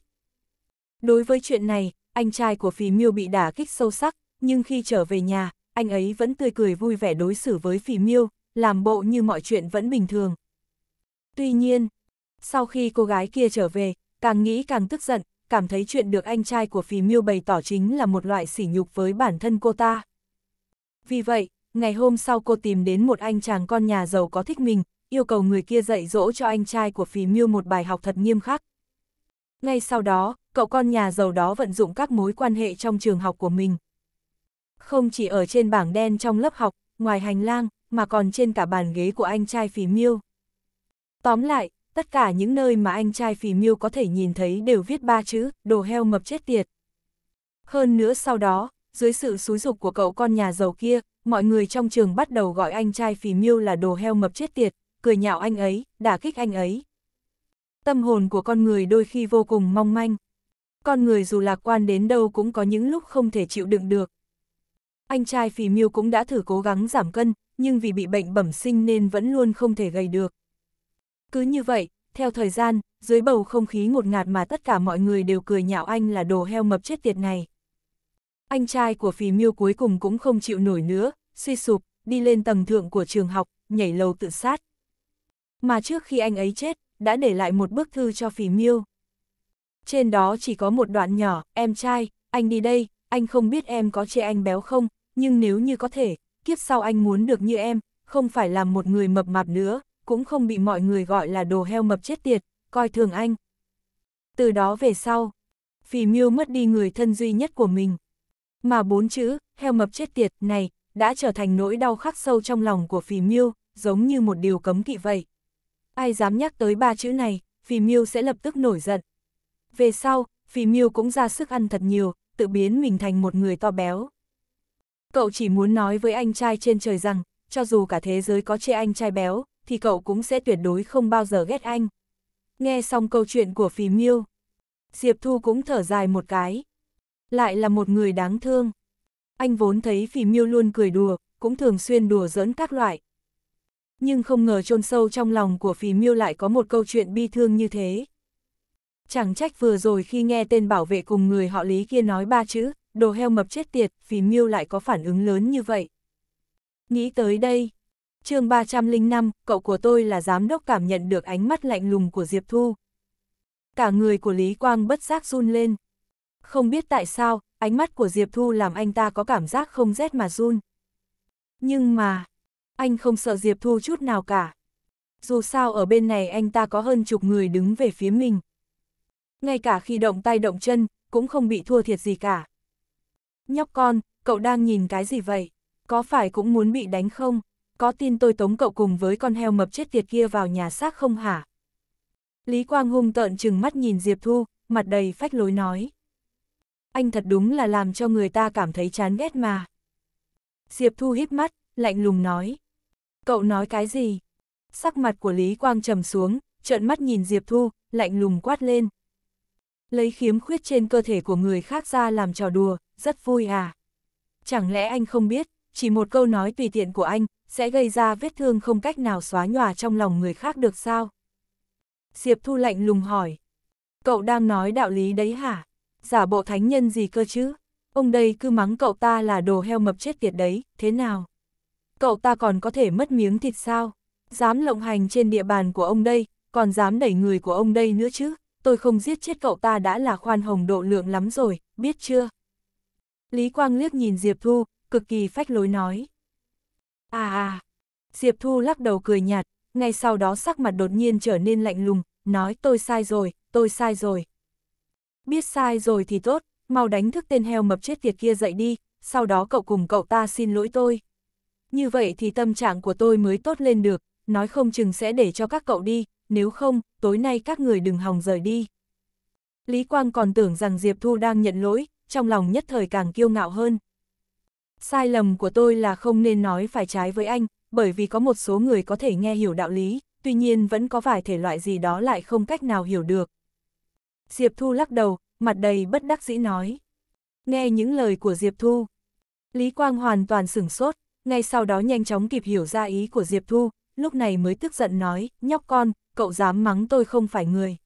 Đối với chuyện này, anh trai của Phì Miêu bị đả kích sâu sắc, nhưng khi trở về nhà, anh ấy vẫn tươi cười vui vẻ đối xử với Phì Miêu, làm bộ như mọi chuyện vẫn bình thường. Tuy nhiên, sau khi cô gái kia trở về, càng nghĩ càng tức giận, cảm thấy chuyện được anh trai của Phì Miêu bày tỏ chính là một loại sỉ nhục với bản thân cô ta. Vì vậy, ngày hôm sau cô tìm đến một anh chàng con nhà giàu có thích mình, yêu cầu người kia dạy dỗ cho anh trai của Phì Miêu một bài học thật nghiêm khắc. Ngay sau đó, cậu con nhà giàu đó vận dụng các mối quan hệ trong trường học của mình. Không chỉ ở trên bảng đen trong lớp học, ngoài hành lang, mà còn trên cả bàn ghế của anh trai phì miêu. Tóm lại, tất cả những nơi mà anh trai phì miêu có thể nhìn thấy đều viết ba chữ, đồ heo mập chết tiệt. Hơn nữa sau đó, dưới sự xúi dục của cậu con nhà giàu kia, mọi người trong trường bắt đầu gọi anh trai phì miêu là đồ heo mập chết tiệt, cười nhạo anh ấy, đả kích anh ấy. Tâm hồn của con người đôi khi vô cùng mong manh con người dù lạc quan đến đâu cũng có những lúc không thể chịu đựng được. Anh trai Phì Miêu cũng đã thử cố gắng giảm cân, nhưng vì bị bệnh bẩm sinh nên vẫn luôn không thể gầy được. Cứ như vậy, theo thời gian, dưới bầu không khí ngột ngạt mà tất cả mọi người đều cười nhạo anh là đồ heo mập chết tiệt này. Anh trai của Phì Miêu cuối cùng cũng không chịu nổi nữa, suy sụp, đi lên tầng thượng của trường học, nhảy lầu tự sát. Mà trước khi anh ấy chết, đã để lại một bức thư cho Phì Miêu. Trên đó chỉ có một đoạn nhỏ, em trai, anh đi đây, anh không biết em có chê anh béo không, nhưng nếu như có thể, kiếp sau anh muốn được như em, không phải làm một người mập mạp nữa, cũng không bị mọi người gọi là đồ heo mập chết tiệt, coi thường anh. Từ đó về sau, Phì miu mất đi người thân duy nhất của mình. Mà bốn chữ, heo mập chết tiệt này, đã trở thành nỗi đau khắc sâu trong lòng của Phì miu giống như một điều cấm kỵ vậy. Ai dám nhắc tới ba chữ này, Phì miu sẽ lập tức nổi giận, về sau, Phì miu cũng ra sức ăn thật nhiều, tự biến mình thành một người to béo. Cậu chỉ muốn nói với anh trai trên trời rằng, cho dù cả thế giới có chê anh trai béo, thì cậu cũng sẽ tuyệt đối không bao giờ ghét anh. Nghe xong câu chuyện của Phì miu, Diệp Thu cũng thở dài một cái. Lại là một người đáng thương. Anh vốn thấy Phì miu luôn cười đùa, cũng thường xuyên đùa giỡn các loại. Nhưng không ngờ chôn sâu trong lòng của Phì miu lại có một câu chuyện bi thương như thế. Chẳng trách vừa rồi khi nghe tên bảo vệ cùng người họ lý kia nói ba chữ, đồ heo mập chết tiệt, phí miêu lại có phản ứng lớn như vậy. Nghĩ tới đây, chương 305, cậu của tôi là giám đốc cảm nhận được ánh mắt lạnh lùng của Diệp Thu. Cả người của Lý Quang bất giác run lên. Không biết tại sao, ánh mắt của Diệp Thu làm anh ta có cảm giác không rét mà run. Nhưng mà, anh không sợ Diệp Thu chút nào cả. Dù sao ở bên này anh ta có hơn chục người đứng về phía mình, ngay cả khi động tay động chân, cũng không bị thua thiệt gì cả. Nhóc con, cậu đang nhìn cái gì vậy? Có phải cũng muốn bị đánh không? Có tin tôi tống cậu cùng với con heo mập chết tiệt kia vào nhà xác không hả? Lý Quang hung tợn chừng mắt nhìn Diệp Thu, mặt đầy phách lối nói. Anh thật đúng là làm cho người ta cảm thấy chán ghét mà. Diệp Thu híp mắt, lạnh lùng nói. Cậu nói cái gì? Sắc mặt của Lý Quang trầm xuống, trợn mắt nhìn Diệp Thu, lạnh lùng quát lên lấy khiếm khuyết trên cơ thể của người khác ra làm trò đùa, rất vui à. Chẳng lẽ anh không biết, chỉ một câu nói tùy tiện của anh, sẽ gây ra vết thương không cách nào xóa nhòa trong lòng người khác được sao? Diệp Thu lạnh lùng hỏi. Cậu đang nói đạo lý đấy hả? Giả bộ thánh nhân gì cơ chứ? Ông đây cứ mắng cậu ta là đồ heo mập chết tiệt đấy, thế nào? Cậu ta còn có thể mất miếng thịt sao? Dám lộng hành trên địa bàn của ông đây, còn dám đẩy người của ông đây nữa chứ? tôi không giết chết cậu ta đã là khoan hồng độ lượng lắm rồi, biết chưa? Lý Quang liếc nhìn Diệp Thu, cực kỳ phách lối nói. À à, Diệp Thu lắc đầu cười nhạt, ngay sau đó sắc mặt đột nhiên trở nên lạnh lùng, nói tôi sai rồi, tôi sai rồi. Biết sai rồi thì tốt, mau đánh thức tên heo mập chết tiệt kia dậy đi, sau đó cậu cùng cậu ta xin lỗi tôi. Như vậy thì tâm trạng của tôi mới tốt lên được, nói không chừng sẽ để cho các cậu đi, nếu không, tối nay các người đừng hòng rời đi. Lý Quang còn tưởng rằng Diệp Thu đang nhận lỗi, trong lòng nhất thời càng kiêu ngạo hơn. Sai lầm của tôi là không nên nói phải trái với anh, bởi vì có một số người có thể nghe hiểu đạo lý, tuy nhiên vẫn có vài thể loại gì đó lại không cách nào hiểu được. Diệp Thu lắc đầu, mặt đầy bất đắc dĩ nói. Nghe những lời của Diệp Thu, Lý Quang hoàn toàn sửng sốt, ngay sau đó nhanh chóng kịp hiểu ra ý của Diệp Thu, lúc này mới tức giận nói, nhóc con, cậu dám mắng tôi không phải người.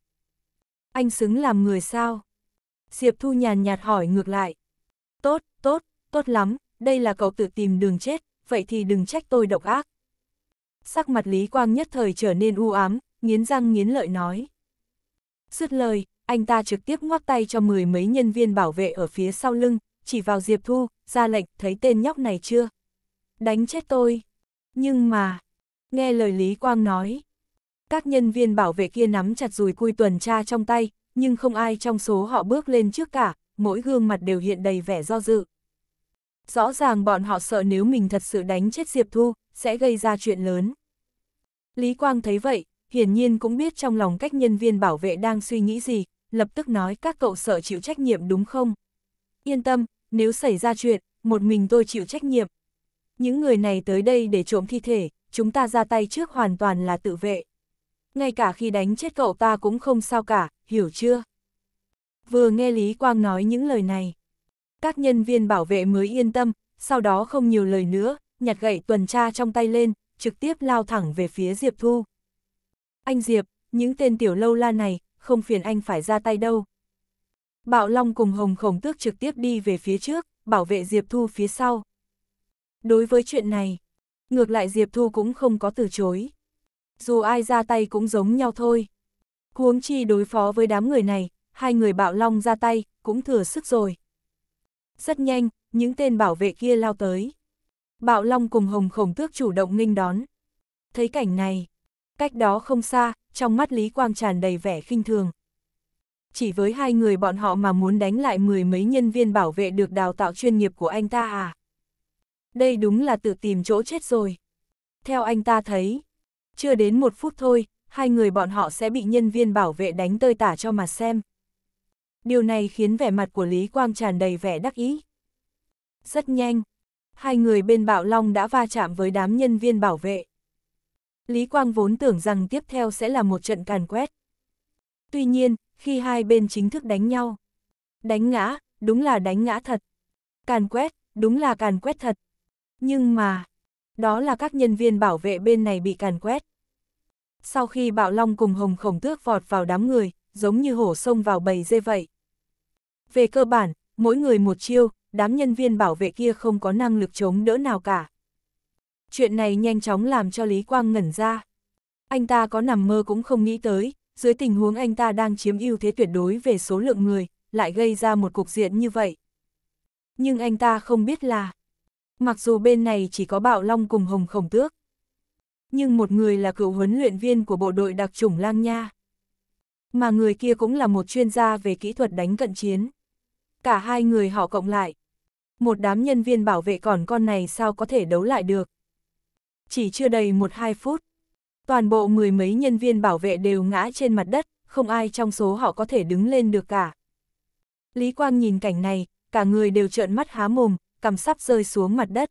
Anh xứng làm người sao? Diệp Thu nhàn nhạt hỏi ngược lại. Tốt, tốt, tốt lắm, đây là cậu tự tìm đường chết, vậy thì đừng trách tôi độc ác. Sắc mặt Lý Quang nhất thời trở nên u ám, nghiến răng nghiến lợi nói. Dứt lời, anh ta trực tiếp ngoắc tay cho mười mấy nhân viên bảo vệ ở phía sau lưng, chỉ vào Diệp Thu, ra lệnh, thấy tên nhóc này chưa? Đánh chết tôi. Nhưng mà, Nghe lời Lý Quang nói, các nhân viên bảo vệ kia nắm chặt dùi cui tuần tra trong tay, nhưng không ai trong số họ bước lên trước cả, mỗi gương mặt đều hiện đầy vẻ do dự. Rõ ràng bọn họ sợ nếu mình thật sự đánh chết Diệp Thu, sẽ gây ra chuyện lớn. Lý Quang thấy vậy, hiển nhiên cũng biết trong lòng các nhân viên bảo vệ đang suy nghĩ gì, lập tức nói các cậu sợ chịu trách nhiệm đúng không? Yên tâm, nếu xảy ra chuyện, một mình tôi chịu trách nhiệm. Những người này tới đây để trộm thi thể, chúng ta ra tay trước hoàn toàn là tự vệ. Ngay cả khi đánh chết cậu ta cũng không sao cả, hiểu chưa? Vừa nghe Lý Quang nói những lời này, các nhân viên bảo vệ mới yên tâm, sau đó không nhiều lời nữa, nhặt gậy tuần tra trong tay lên, trực tiếp lao thẳng về phía Diệp Thu. Anh Diệp, những tên tiểu lâu la này, không phiền anh phải ra tay đâu. Bạo Long cùng Hồng Khổng Tước trực tiếp đi về phía trước, bảo vệ Diệp Thu phía sau. Đối với chuyện này, Ngược lại Diệp Thu cũng không có từ chối. Dù ai ra tay cũng giống nhau thôi. Huống chi đối phó với đám người này, hai người bạo long ra tay, cũng thừa sức rồi. Rất nhanh, những tên bảo vệ kia lao tới. Bạo long cùng hồng khổng tước chủ động nghênh đón. Thấy cảnh này, cách đó không xa, trong mắt Lý Quang tràn đầy vẻ khinh thường. Chỉ với hai người bọn họ mà muốn đánh lại mười mấy nhân viên bảo vệ được đào tạo chuyên nghiệp của anh ta à? đây đúng là tự tìm chỗ chết rồi. Theo anh ta thấy, chưa đến một phút thôi, hai người bọn họ sẽ bị nhân viên bảo vệ đánh tơi tả cho mà xem. Điều này khiến vẻ mặt của Lý Quang tràn đầy vẻ đắc ý. Rất nhanh, hai người bên Bạo Long đã va chạm với đám nhân viên bảo vệ. Lý Quang vốn tưởng rằng tiếp theo sẽ là một trận càn quét. Tuy nhiên, khi hai bên chính thức đánh nhau, đánh ngã, đúng là đánh ngã thật. Càn quét, đúng là càn quét thật, nhưng mà, đó là các nhân viên bảo vệ bên này bị càn quét. Sau khi bạo long cùng hồng khổng tước vọt vào đám người, giống như hổ sông vào bầy dê vậy. Về cơ bản, mỗi người một chiêu, đám nhân viên bảo vệ kia không có năng lực chống đỡ nào cả. Chuyện này nhanh chóng làm cho Lý Quang ngẩn ra. Anh ta có nằm mơ cũng không nghĩ tới, dưới tình huống anh ta đang chiếm ưu thế tuyệt đối về số lượng người, lại gây ra một cục diện như vậy. Nhưng anh ta không biết là, Mặc dù bên này chỉ có Bạo Long cùng Hồng Khổng Tước, nhưng một người là cựu huấn luyện viên của bộ đội đặc chủng Lang Nha. Mà người kia cũng là một chuyên gia về kỹ thuật đánh cận chiến. Cả hai người họ cộng lại. Một đám nhân viên bảo vệ còn con này sao có thể đấu lại được. Chỉ chưa đầy một hai phút, toàn bộ mười mấy nhân viên bảo vệ đều ngã trên mặt đất, không ai trong số họ có thể đứng lên được cả. Lý Quang nhìn cảnh này, cả người đều trợn mắt há mồm, cằm sắp rơi xuống mặt đất.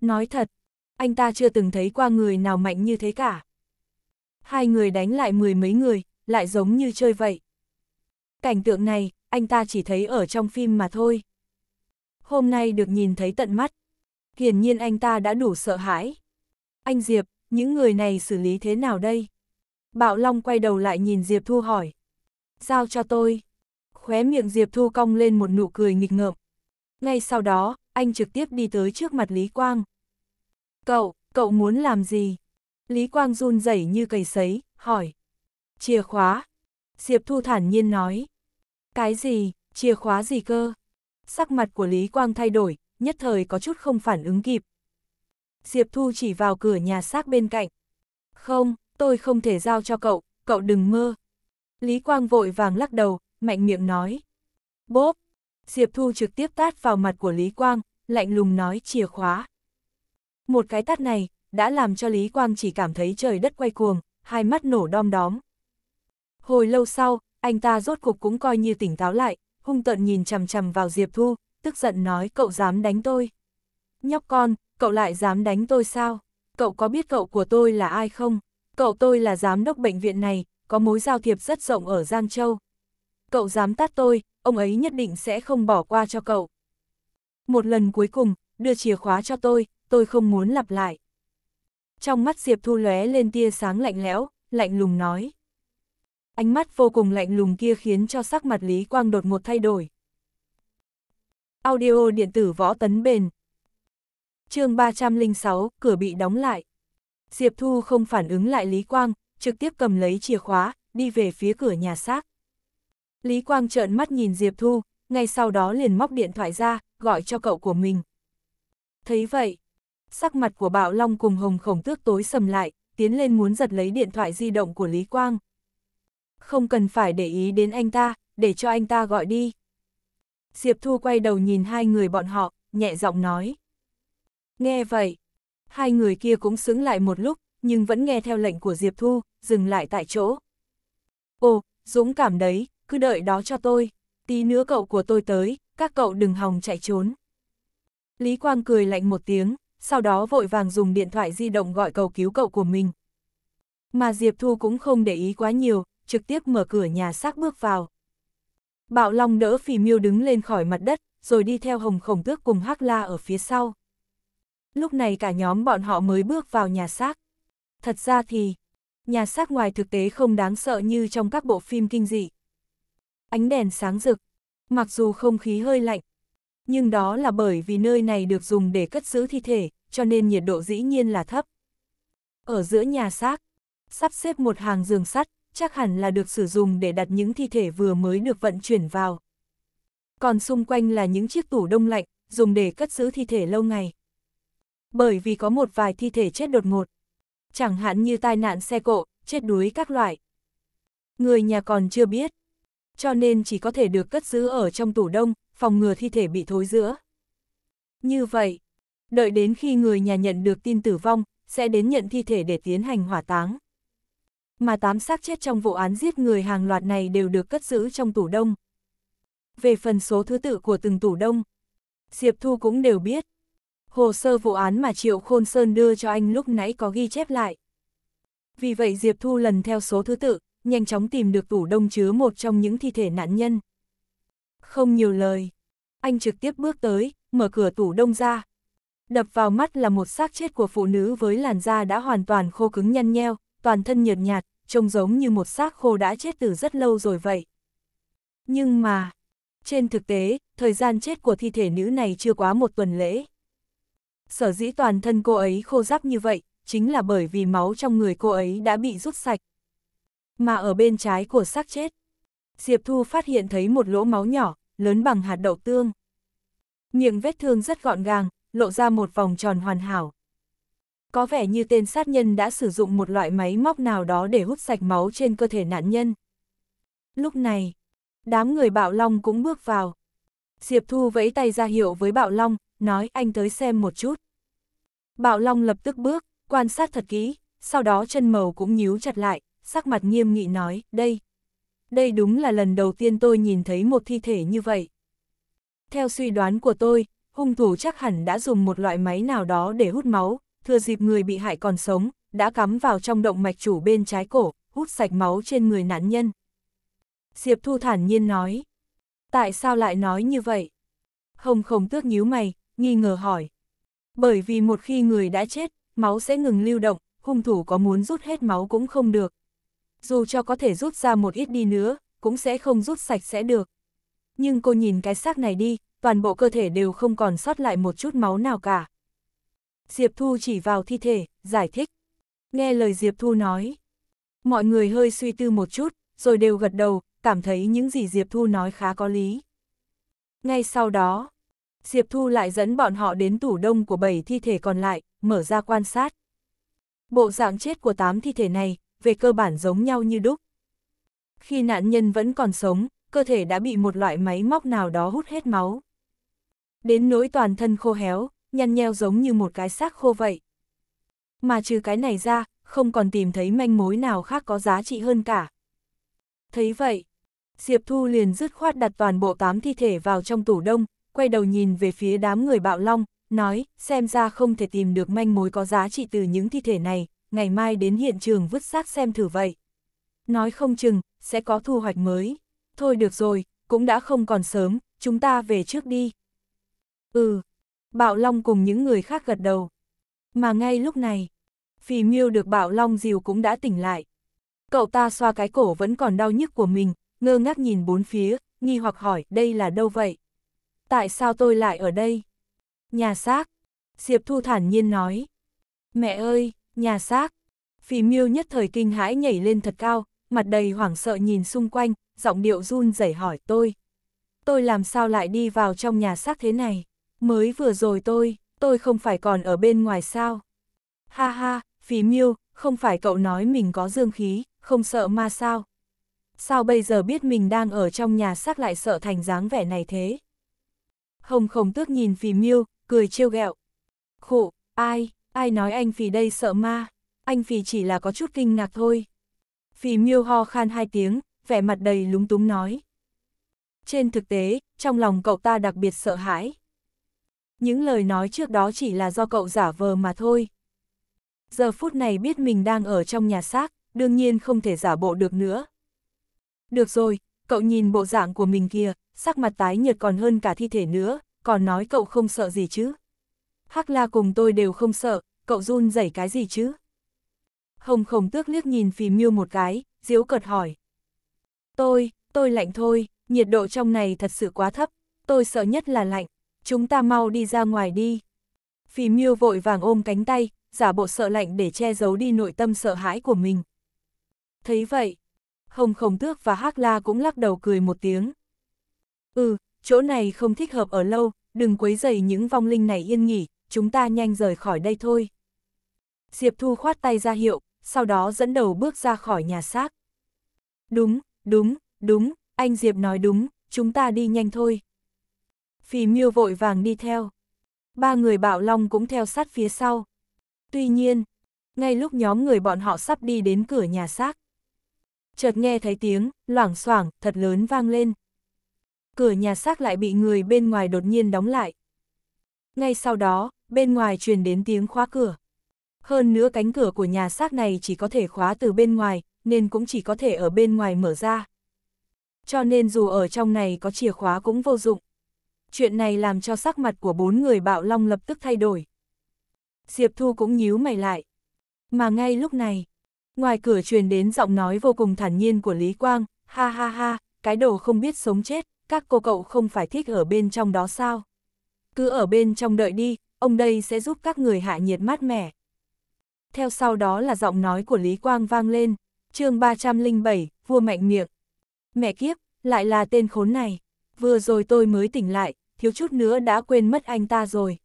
Nói thật, anh ta chưa từng thấy qua người nào mạnh như thế cả. Hai người đánh lại mười mấy người, lại giống như chơi vậy. Cảnh tượng này, anh ta chỉ thấy ở trong phim mà thôi. Hôm nay được nhìn thấy tận mắt. Hiển nhiên anh ta đã đủ sợ hãi. Anh Diệp, những người này xử lý thế nào đây? Bạo Long quay đầu lại nhìn Diệp Thu hỏi. Giao cho tôi. Khóe miệng Diệp Thu cong lên một nụ cười nghịch ngợm. Ngay sau đó, anh trực tiếp đi tới trước mặt Lý Quang. Cậu, cậu muốn làm gì? Lý Quang run rẩy như cầy sấy, hỏi. Chìa khóa. Diệp Thu thản nhiên nói. Cái gì, chìa khóa gì cơ? Sắc mặt của Lý Quang thay đổi, nhất thời có chút không phản ứng kịp. Diệp Thu chỉ vào cửa nhà xác bên cạnh. Không, tôi không thể giao cho cậu, cậu đừng mơ. Lý Quang vội vàng lắc đầu, mạnh miệng nói. Bốp, Diệp Thu trực tiếp tát vào mặt của Lý Quang, lạnh lùng nói chìa khóa. Một cái tát này, đã làm cho Lý Quang chỉ cảm thấy trời đất quay cuồng, hai mắt nổ đom đóm. Hồi lâu sau, anh ta rốt cục cũng coi như tỉnh táo lại, hung tợn nhìn chằm chằm vào Diệp Thu, tức giận nói cậu dám đánh tôi. Nhóc con, cậu lại dám đánh tôi sao? Cậu có biết cậu của tôi là ai không? Cậu tôi là giám đốc bệnh viện này, có mối giao thiệp rất rộng ở Giang Châu cậu dám tát tôi, ông ấy nhất định sẽ không bỏ qua cho cậu. Một lần cuối cùng, đưa chìa khóa cho tôi, tôi không muốn lặp lại. Trong mắt Diệp Thu lóe lên tia sáng lạnh lẽo, lạnh lùng nói. Ánh mắt vô cùng lạnh lùng kia khiến cho sắc mặt Lý Quang đột ngột thay đổi. Audio điện tử võ tấn bền. chương 306, cửa bị đóng lại. Diệp Thu không phản ứng lại Lý Quang, trực tiếp cầm lấy chìa khóa, đi về phía cửa nhà xác. Lý Quang trợn mắt nhìn Diệp Thu, ngay sau đó liền móc điện thoại ra, gọi cho cậu của mình. Thấy vậy, sắc mặt của Bạo Long cùng Hồng Khổng Tước tối sầm lại, tiến lên muốn giật lấy điện thoại di động của Lý Quang. Không cần phải để ý đến anh ta, để cho anh ta gọi đi. Diệp Thu quay đầu nhìn hai người bọn họ, nhẹ giọng nói. Nghe vậy, hai người kia cũng sững lại một lúc, nhưng vẫn nghe theo lệnh của Diệp Thu, dừng lại tại chỗ. Ồ, dũng cảm đấy, cứ đợi đó cho tôi, tí nữa cậu của tôi tới, các cậu đừng hòng chạy trốn. Lý Quang cười lạnh một tiếng, sau đó vội vàng dùng điện thoại di động gọi cầu cứu cậu của mình. Mà Diệp Thu cũng không để ý quá nhiều, trực tiếp mở cửa nhà xác bước vào. Bạo Long đỡ phì miêu đứng lên khỏi mặt đất, rồi đi theo Hồng Khổng Tước cùng Hắc La ở phía sau. Lúc này cả nhóm bọn họ mới bước vào nhà xác. Thật ra thì, nhà xác ngoài thực tế không đáng sợ như trong các bộ phim kinh dị ánh đèn sáng rực. Mặc dù không khí hơi lạnh, nhưng đó là bởi vì nơi này được dùng để cất giữ thi thể, cho nên nhiệt độ dĩ nhiên là thấp. Ở giữa nhà xác, sắp xếp một hàng giường sắt, chắc hẳn là được sử dụng để đặt những thi thể vừa mới được vận chuyển vào. Còn xung quanh là những chiếc tủ đông lạnh, dùng để cất giữ thi thể lâu ngày. Bởi vì có một vài thi thể chết đột ngột, chẳng hạn như tai nạn xe cộ, chết đuối các loại. Người nhà còn chưa biết, cho nên chỉ có thể được cất giữ ở trong tủ đông, phòng ngừa thi thể bị thối rữa Như vậy, đợi đến khi người nhà nhận được tin tử vong, sẽ đến nhận thi thể để tiến hành hỏa táng. Mà tám xác chết trong vụ án giết người hàng loạt này đều được cất giữ trong tủ đông. Về phần số thứ tự của từng tủ đông, Diệp Thu cũng đều biết. Hồ sơ vụ án mà Triệu Khôn Sơn đưa cho anh lúc nãy có ghi chép lại. Vì vậy Diệp Thu lần theo số thứ tự, nhanh chóng tìm được tủ đông chứa một trong những thi thể nạn nhân. Không nhiều lời, anh trực tiếp bước tới, mở cửa tủ đông ra. Đập vào mắt là một xác chết của phụ nữ với làn da đã hoàn toàn khô cứng nhăn nheo, toàn thân nhợt nhạt, trông giống như một xác khô đã chết từ rất lâu rồi vậy. Nhưng mà, trên thực tế, thời gian chết của thi thể nữ này chưa quá một tuần lễ. Sở dĩ toàn thân cô ấy khô ráp như vậy, chính là bởi vì máu trong người cô ấy đã bị rút sạch, mà ở bên trái của xác chết. Diệp Thu phát hiện thấy một lỗ máu nhỏ, lớn bằng hạt đậu tương. Miệng vết thương rất gọn gàng, lộ ra một vòng tròn hoàn hảo. Có vẻ như tên sát nhân đã sử dụng một loại máy móc nào đó để hút sạch máu trên cơ thể nạn nhân. Lúc này, đám người Bạo Long cũng bước vào. Diệp Thu vẫy tay ra hiệu với Bạo Long, nói anh tới xem một chút. Bạo Long lập tức bước, quan sát thật kỹ, sau đó chân màu cũng nhíu chặt lại, sắc mặt nghiêm nghị nói, đây, đây đúng là lần đầu tiên tôi nhìn thấy một thi thể như vậy. Theo suy đoán của tôi, hung thủ chắc hẳn đã dùng một loại máy nào đó để hút máu, thừa dịp người bị hại còn sống, đã cắm vào trong động mạch chủ bên trái cổ, hút sạch máu trên người nạn nhân. Diệp Thu thản nhiên nói, tại sao lại nói như vậy? Không không tước nhíu mày, nghi ngờ hỏi. Bởi vì một khi người đã chết, máu sẽ ngừng lưu động, hung thủ có muốn rút hết máu cũng không được, dù cho có thể rút ra một ít đi nữa, cũng sẽ không rút sạch sẽ được. Nhưng cô nhìn cái xác này đi, toàn bộ cơ thể đều không còn sót lại một chút máu nào cả. Diệp Thu chỉ vào thi thể, giải thích. Nghe lời Diệp Thu nói. Mọi người hơi suy tư một chút, rồi đều gật đầu, cảm thấy những gì Diệp Thu nói khá có lý. Ngay sau đó, Diệp Thu lại dẫn bọn họ đến tủ đông của bảy thi thể còn lại, mở ra quan sát. Bộ dạng chết của tám thi thể này, về cơ bản giống nhau như đúc. Khi nạn nhân vẫn còn sống, cơ thể đã bị một loại máy móc nào đó hút hết máu. Đến nỗi toàn thân khô héo, nhăn nheo giống như một cái xác khô vậy. Mà trừ cái này ra, không còn tìm thấy manh mối nào khác có giá trị hơn cả. Thấy vậy, Diệp Thu liền dứt khoát đặt toàn bộ tám thi thể vào trong tủ đông, quay đầu nhìn về phía đám người bạo long, nói, xem ra không thể tìm được manh mối có giá trị từ những thi thể này, ngày mai đến hiện trường vứt xác xem thử vậy. Nói không chừng, sẽ có thu hoạch mới. Thôi được rồi, cũng đã không còn sớm, chúng ta về trước đi. Ừ, Bạo Long cùng những người khác gật đầu. Mà ngay lúc này, Phì Miêu được Bạo Long dìu cũng đã tỉnh lại. Cậu ta xoa cái cổ vẫn còn đau nhức của mình, ngơ ngác nhìn bốn phía, nghi hoặc hỏi đây là đâu vậy? Tại sao tôi lại ở đây? Nhà xác. Diệp Thu thản nhiên nói. Mẹ ơi, nhà xác. Phì miêu nhất thời kinh hãi nhảy lên thật cao, mặt đầy hoảng sợ nhìn xung quanh, giọng điệu run rẩy hỏi tôi. Tôi làm sao lại đi vào trong nhà xác thế này? Mới vừa rồi tôi, tôi không phải còn ở bên ngoài sao? Ha ha, phí miêu, không phải cậu nói mình có dương khí, không sợ ma sao? Sao bây giờ biết mình đang ở trong nhà xác lại sợ thành dáng vẻ này thế? Hồng khổng tước nhìn phí miêu, cười trêu ghẹo. Khụ, ai, Ai nói anh phì đây sợ ma, anh phì chỉ là có chút kinh ngạc thôi. Phì miêu ho khan hai tiếng, vẻ mặt đầy lúng túng nói. Trên thực tế, trong lòng cậu ta đặc biệt sợ hãi. Những lời nói trước đó chỉ là do cậu giả vờ mà thôi. Giờ phút này biết mình đang ở trong nhà xác, đương nhiên không thể giả bộ được nữa. Được rồi, cậu nhìn bộ dạng của mình kìa, sắc mặt tái nhợt còn hơn cả thi thể nữa, còn nói cậu không sợ gì chứ. Hắc la cùng tôi đều không sợ, cậu run rẩy cái gì chứ? Hồng khổng tước liếc nhìn phì miêu một cái, diếu cợt hỏi. Tôi, tôi lạnh thôi, nhiệt độ trong này thật sự quá thấp, tôi sợ nhất là lạnh, chúng ta mau đi ra ngoài đi. Phì miêu vội vàng ôm cánh tay, giả bộ sợ lạnh để che giấu đi nội tâm sợ hãi của mình. Thấy vậy, Hồng Khổng Tước và Hắc La cũng lắc đầu cười một tiếng. Ừ, chỗ này không thích hợp ở lâu, đừng quấy rầy những vong linh này yên nghỉ, chúng ta nhanh rời khỏi đây thôi. Diệp Thu khoát tay ra hiệu, sau đó dẫn đầu bước ra khỏi nhà xác. Đúng, đúng, đúng, anh Diệp nói đúng, chúng ta đi nhanh thôi. Phì miêu vội vàng đi theo. Ba người bạo long cũng theo sát phía sau. Tuy nhiên, ngay lúc nhóm người bọn họ sắp đi đến cửa nhà xác. Chợt nghe thấy tiếng, loảng xoảng, thật lớn vang lên. Cửa nhà xác lại bị người bên ngoài đột nhiên đóng lại. Ngay sau đó, bên ngoài truyền đến tiếng khóa cửa. Hơn nữa cánh cửa của nhà xác này chỉ có thể khóa từ bên ngoài, nên cũng chỉ có thể ở bên ngoài mở ra. Cho nên dù ở trong này có chìa khóa cũng vô dụng. Chuyện này làm cho sắc mặt của bốn người bạo long lập tức thay đổi. Diệp Thu cũng nhíu mày lại. Mà ngay lúc này, ngoài cửa truyền đến giọng nói vô cùng thản nhiên của Lý Quang, ha ha ha, cái đồ không biết sống chết, các cô cậu không phải thích ở bên trong đó sao? Cứ ở bên trong đợi đi, ông đây sẽ giúp các người hạ nhiệt mát mẻ. Theo sau đó là giọng nói của Lý Quang vang lên, chương 307, vua mạnh miệng. Mẹ kiếp, lại là tên khốn này, vừa rồi tôi mới tỉnh lại, thiếu chút nữa đã quên mất anh ta rồi.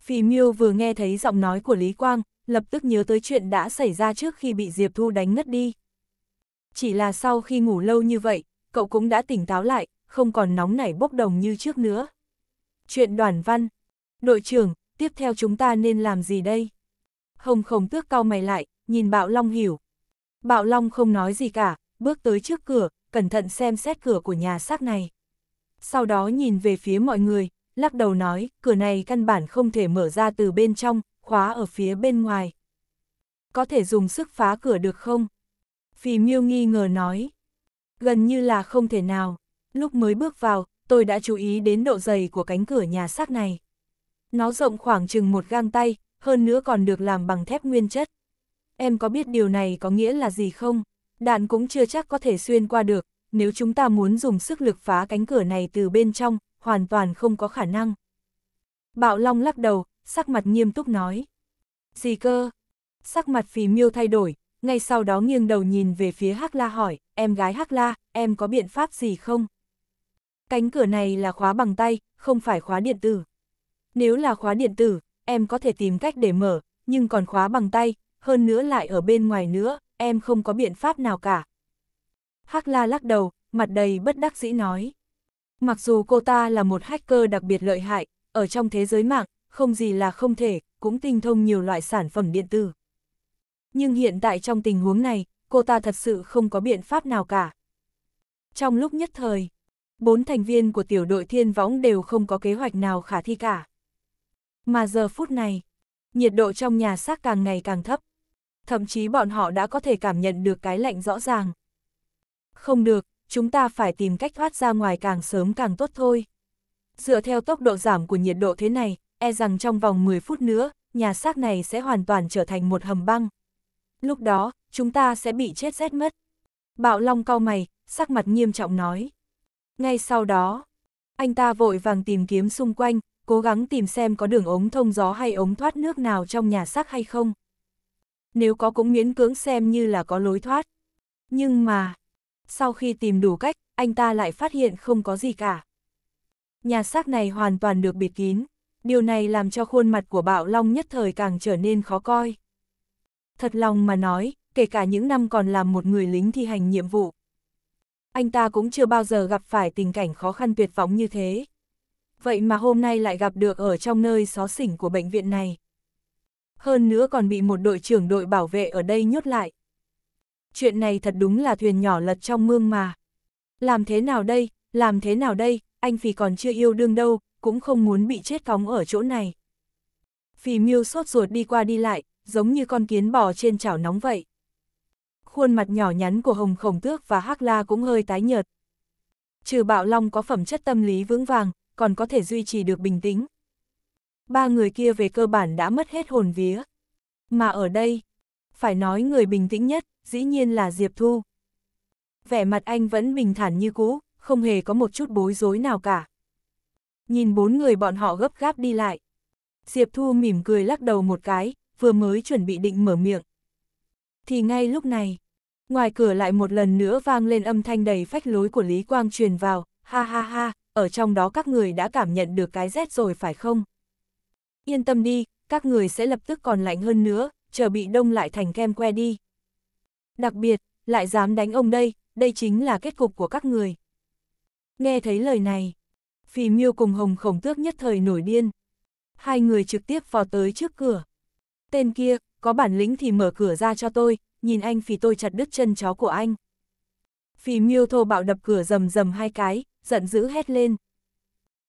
Phi Miêu vừa nghe thấy giọng nói của Lý Quang, lập tức nhớ tới chuyện đã xảy ra trước khi bị Diệp Thu đánh ngất đi. Chỉ là sau khi ngủ lâu như vậy, cậu cũng đã tỉnh táo lại, không còn nóng nảy bốc đồng như trước nữa. Chuyện đoàn văn, đội trưởng, tiếp theo chúng ta nên làm gì đây? Hồng khổng tước cao mày lại, nhìn bạo long hiểu. Bạo long không nói gì cả, bước tới trước cửa, cẩn thận xem xét cửa của nhà xác này. Sau đó nhìn về phía mọi người, lắc đầu nói, cửa này căn bản không thể mở ra từ bên trong, khóa ở phía bên ngoài. Có thể dùng sức phá cửa được không? Phì miêu nghi ngờ nói. Gần như là không thể nào. Lúc mới bước vào, tôi đã chú ý đến độ dày của cánh cửa nhà xác này. Nó rộng khoảng chừng một gang tay, hơn nữa còn được làm bằng thép nguyên chất. Em có biết điều này có nghĩa là gì không? Đạn cũng chưa chắc có thể xuyên qua được, nếu chúng ta muốn dùng sức lực phá cánh cửa này từ bên trong, hoàn toàn không có khả năng. Bạo Long lắc đầu, sắc mặt nghiêm túc nói. Gì cơ? Sắc mặt phì miêu thay đổi, ngay sau đó nghiêng đầu nhìn về phía Hắc La hỏi, em gái Hắc La, em có biện pháp gì không? Cánh cửa này là khóa bằng tay, không phải khóa điện tử. Nếu là khóa điện tử, em có thể tìm cách để mở, nhưng còn khóa bằng tay, hơn nữa lại ở bên ngoài nữa, em không có biện pháp nào cả. Hắc la lắc đầu, mặt đầy bất đắc dĩ nói. Mặc dù cô ta là một hacker đặc biệt lợi hại, ở trong thế giới mạng, không gì là không thể, cũng tinh thông nhiều loại sản phẩm điện tử. Nhưng hiện tại trong tình huống này, cô ta thật sự không có biện pháp nào cả. Trong lúc nhất thời, bốn thành viên của tiểu đội thiên võng đều không có kế hoạch nào khả thi cả. Mà giờ phút này, nhiệt độ trong nhà xác càng ngày càng thấp. Thậm chí bọn họ đã có thể cảm nhận được cái lạnh rõ ràng. Không được, chúng ta phải tìm cách thoát ra ngoài càng sớm càng tốt thôi. Dựa theo tốc độ giảm của nhiệt độ thế này, e rằng trong vòng 10 phút nữa, nhà xác này sẽ hoàn toàn trở thành một hầm băng. Lúc đó, chúng ta sẽ bị chết rét mất. Bạo Long cau mày, sắc mặt nghiêm trọng nói. Ngay sau đó, anh ta vội vàng tìm kiếm xung quanh, cố gắng tìm xem có đường ống thông gió hay ống thoát nước nào trong nhà xác hay không. Nếu có cũng miễn cưỡng xem như là có lối thoát. Nhưng mà, sau khi tìm đủ cách, anh ta lại phát hiện không có gì cả. Nhà xác này hoàn toàn được bịt kín, điều này làm cho khuôn mặt của Bạo Long nhất thời càng trở nên khó coi. Thật lòng mà nói, kể cả những năm còn làm một người lính thi hành nhiệm vụ. Anh ta cũng chưa bao giờ gặp phải tình cảnh khó khăn tuyệt vọng như thế vậy mà hôm nay lại gặp được ở trong nơi xó xỉnh của bệnh viện này. Hơn nữa còn bị một đội trưởng đội bảo vệ ở đây nhốt lại. Chuyện này thật đúng là thuyền nhỏ lật trong mương mà. Làm thế nào đây, làm thế nào đây, anh Phì còn chưa yêu đương đâu, cũng không muốn bị chết cóng ở chỗ này. Phì miu sốt ruột đi qua đi lại, giống như con kiến bò trên chảo nóng vậy. Khuôn mặt nhỏ nhắn của Hồng Khổng Tước và Hắc La cũng hơi tái nhợt. Trừ Bạo Long có phẩm chất tâm lý vững vàng, còn có thể duy trì được bình tĩnh. Ba người kia về cơ bản đã mất hết hồn vía. Mà ở đây, phải nói người bình tĩnh nhất, dĩ nhiên là Diệp Thu. Vẻ mặt anh vẫn bình thản như cũ, không hề có một chút bối rối nào cả. Nhìn bốn người bọn họ gấp gáp đi lại. Diệp Thu mỉm cười lắc đầu một cái, vừa mới chuẩn bị định mở miệng. Thì ngay lúc này, ngoài cửa lại một lần nữa vang lên âm thanh đầy phách lối của Lý Quang truyền vào, ha ha ha, ở trong đó các người đã cảm nhận được cái rét rồi phải không? Yên tâm đi, các người sẽ lập tức còn lạnh hơn nữa, chờ bị đông lại thành kem que đi. Đặc biệt, lại dám đánh ông đây, đây chính là kết cục của các người. Nghe thấy lời này, phì miêu cùng hồng khổng tước nhất thời nổi điên. Hai người trực tiếp vào tới trước cửa. Tên kia, có bản lĩnh thì mở cửa ra cho tôi, nhìn anh phì tôi chặt đứt chân chó của anh. Phì miêu thô bạo đập cửa rầm rầm hai cái, giận dữ hét lên.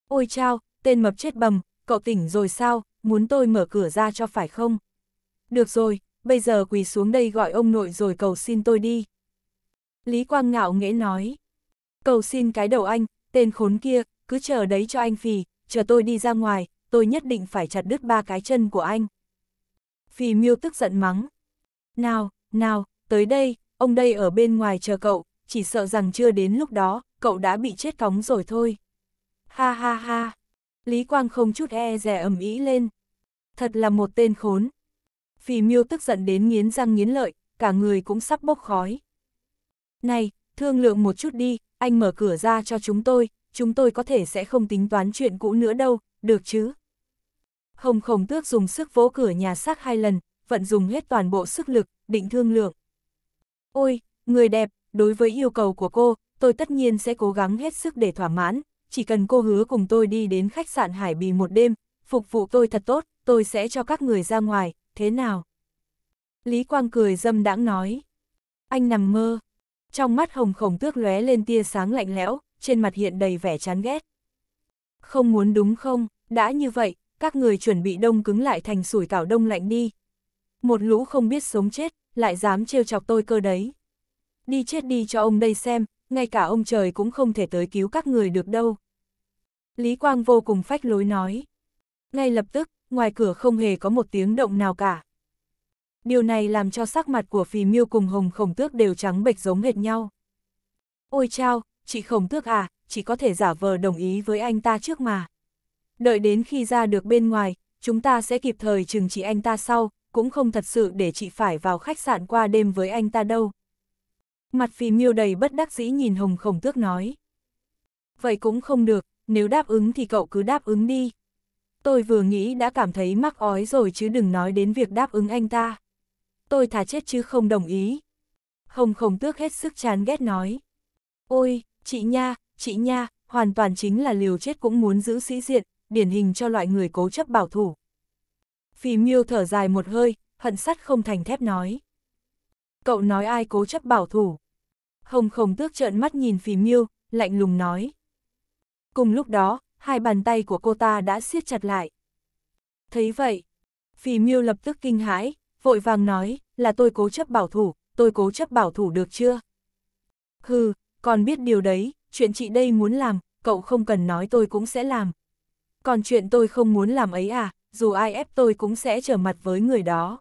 Ôi chao, tên mập chết bầm, cậu tỉnh rồi sao, muốn tôi mở cửa ra cho phải không? Được rồi, bây giờ quỳ xuống đây gọi ông nội rồi cầu xin tôi đi. Lý Quang ngạo nghễ nói. Cầu xin cái đầu anh, tên khốn kia, cứ chờ đấy cho anh phì, chờ tôi đi ra ngoài, tôi nhất định phải chặt đứt ba cái chân của anh. Phì miêu tức giận mắng. Nào, nào, tới đây, ông đây ở bên ngoài chờ cậu, chỉ sợ rằng chưa đến lúc đó, cậu đã bị chết cóng rồi thôi. Ha ha ha, Lý Quang không chút e rẻ ẩm ý lên. Thật là một tên khốn. Phì miêu tức giận đến nghiến răng nghiến lợi, cả người cũng sắp bốc khói. Này, thương lượng một chút đi, anh mở cửa ra cho chúng tôi, chúng tôi có thể sẽ không tính toán chuyện cũ nữa đâu, được chứ? Hồng khổng tước dùng sức vỗ cửa nhà xác hai lần, vận dùng hết toàn bộ sức lực, định thương lượng. Ôi, người đẹp, đối với yêu cầu của cô, tôi tất nhiên sẽ cố gắng hết sức để thỏa mãn, chỉ cần cô hứa cùng tôi đi đến khách sạn Hải Bì một đêm, phục vụ tôi thật tốt, tôi sẽ cho các người ra ngoài, thế nào? Lý Quang cười dâm đãng nói. Anh nằm mơ. Trong mắt hồng khổng tước lóe lên tia sáng lạnh lẽo, trên mặt hiện đầy vẻ chán ghét. Không muốn đúng không, đã như vậy, các người chuẩn bị đông cứng lại thành sủi cảo đông lạnh đi. Một lũ không biết sống chết, lại dám trêu chọc tôi cơ đấy. Đi chết đi cho ông đây xem, ngay cả ông trời cũng không thể tới cứu các người được đâu. Lý Quang vô cùng phách lối nói. Ngay lập tức, ngoài cửa không hề có một tiếng động nào cả. Điều này làm cho sắc mặt của phì miêu cùng hồng khổng tước đều trắng bệch giống hệt nhau. Ôi chao, chị khổng tước à, chỉ có thể giả vờ đồng ý với anh ta trước mà. Đợi đến khi ra được bên ngoài, chúng ta sẽ kịp thời chừng trị anh ta sau, cũng không thật sự để chị phải vào khách sạn qua đêm với anh ta đâu. Mặt phì miêu đầy bất đắc dĩ nhìn hồng khổng tước nói. Vậy cũng không được, nếu đáp ứng thì cậu cứ đáp ứng đi. Tôi vừa nghĩ đã cảm thấy mắc ói rồi chứ đừng nói đến việc đáp ứng anh ta. Tôi thà chết chứ không đồng ý. Hồng khổng tước hết sức chán ghét nói. Ôi, chị nha, chị nha, hoàn toàn chính là liều chết cũng muốn giữ sĩ diện, điển hình cho loại người cố chấp bảo thủ. Phì miêu thở dài một hơi, hận sắt không thành thép nói. Cậu nói ai cố chấp bảo thủ. Hồng Khổng tước trợn mắt nhìn phì miêu, lạnh lùng nói. Cùng lúc đó, hai bàn tay của cô ta đã siết chặt lại. Thấy vậy, phì miêu lập tức kinh hãi, vội vàng nói, là tôi cố chấp bảo thủ, tôi cố chấp bảo thủ được chưa? Hừ, còn biết điều đấy, chuyện chị đây muốn làm, cậu không cần nói tôi cũng sẽ làm. Còn chuyện tôi không muốn làm ấy à, dù ai ép tôi cũng sẽ trở mặt với người đó.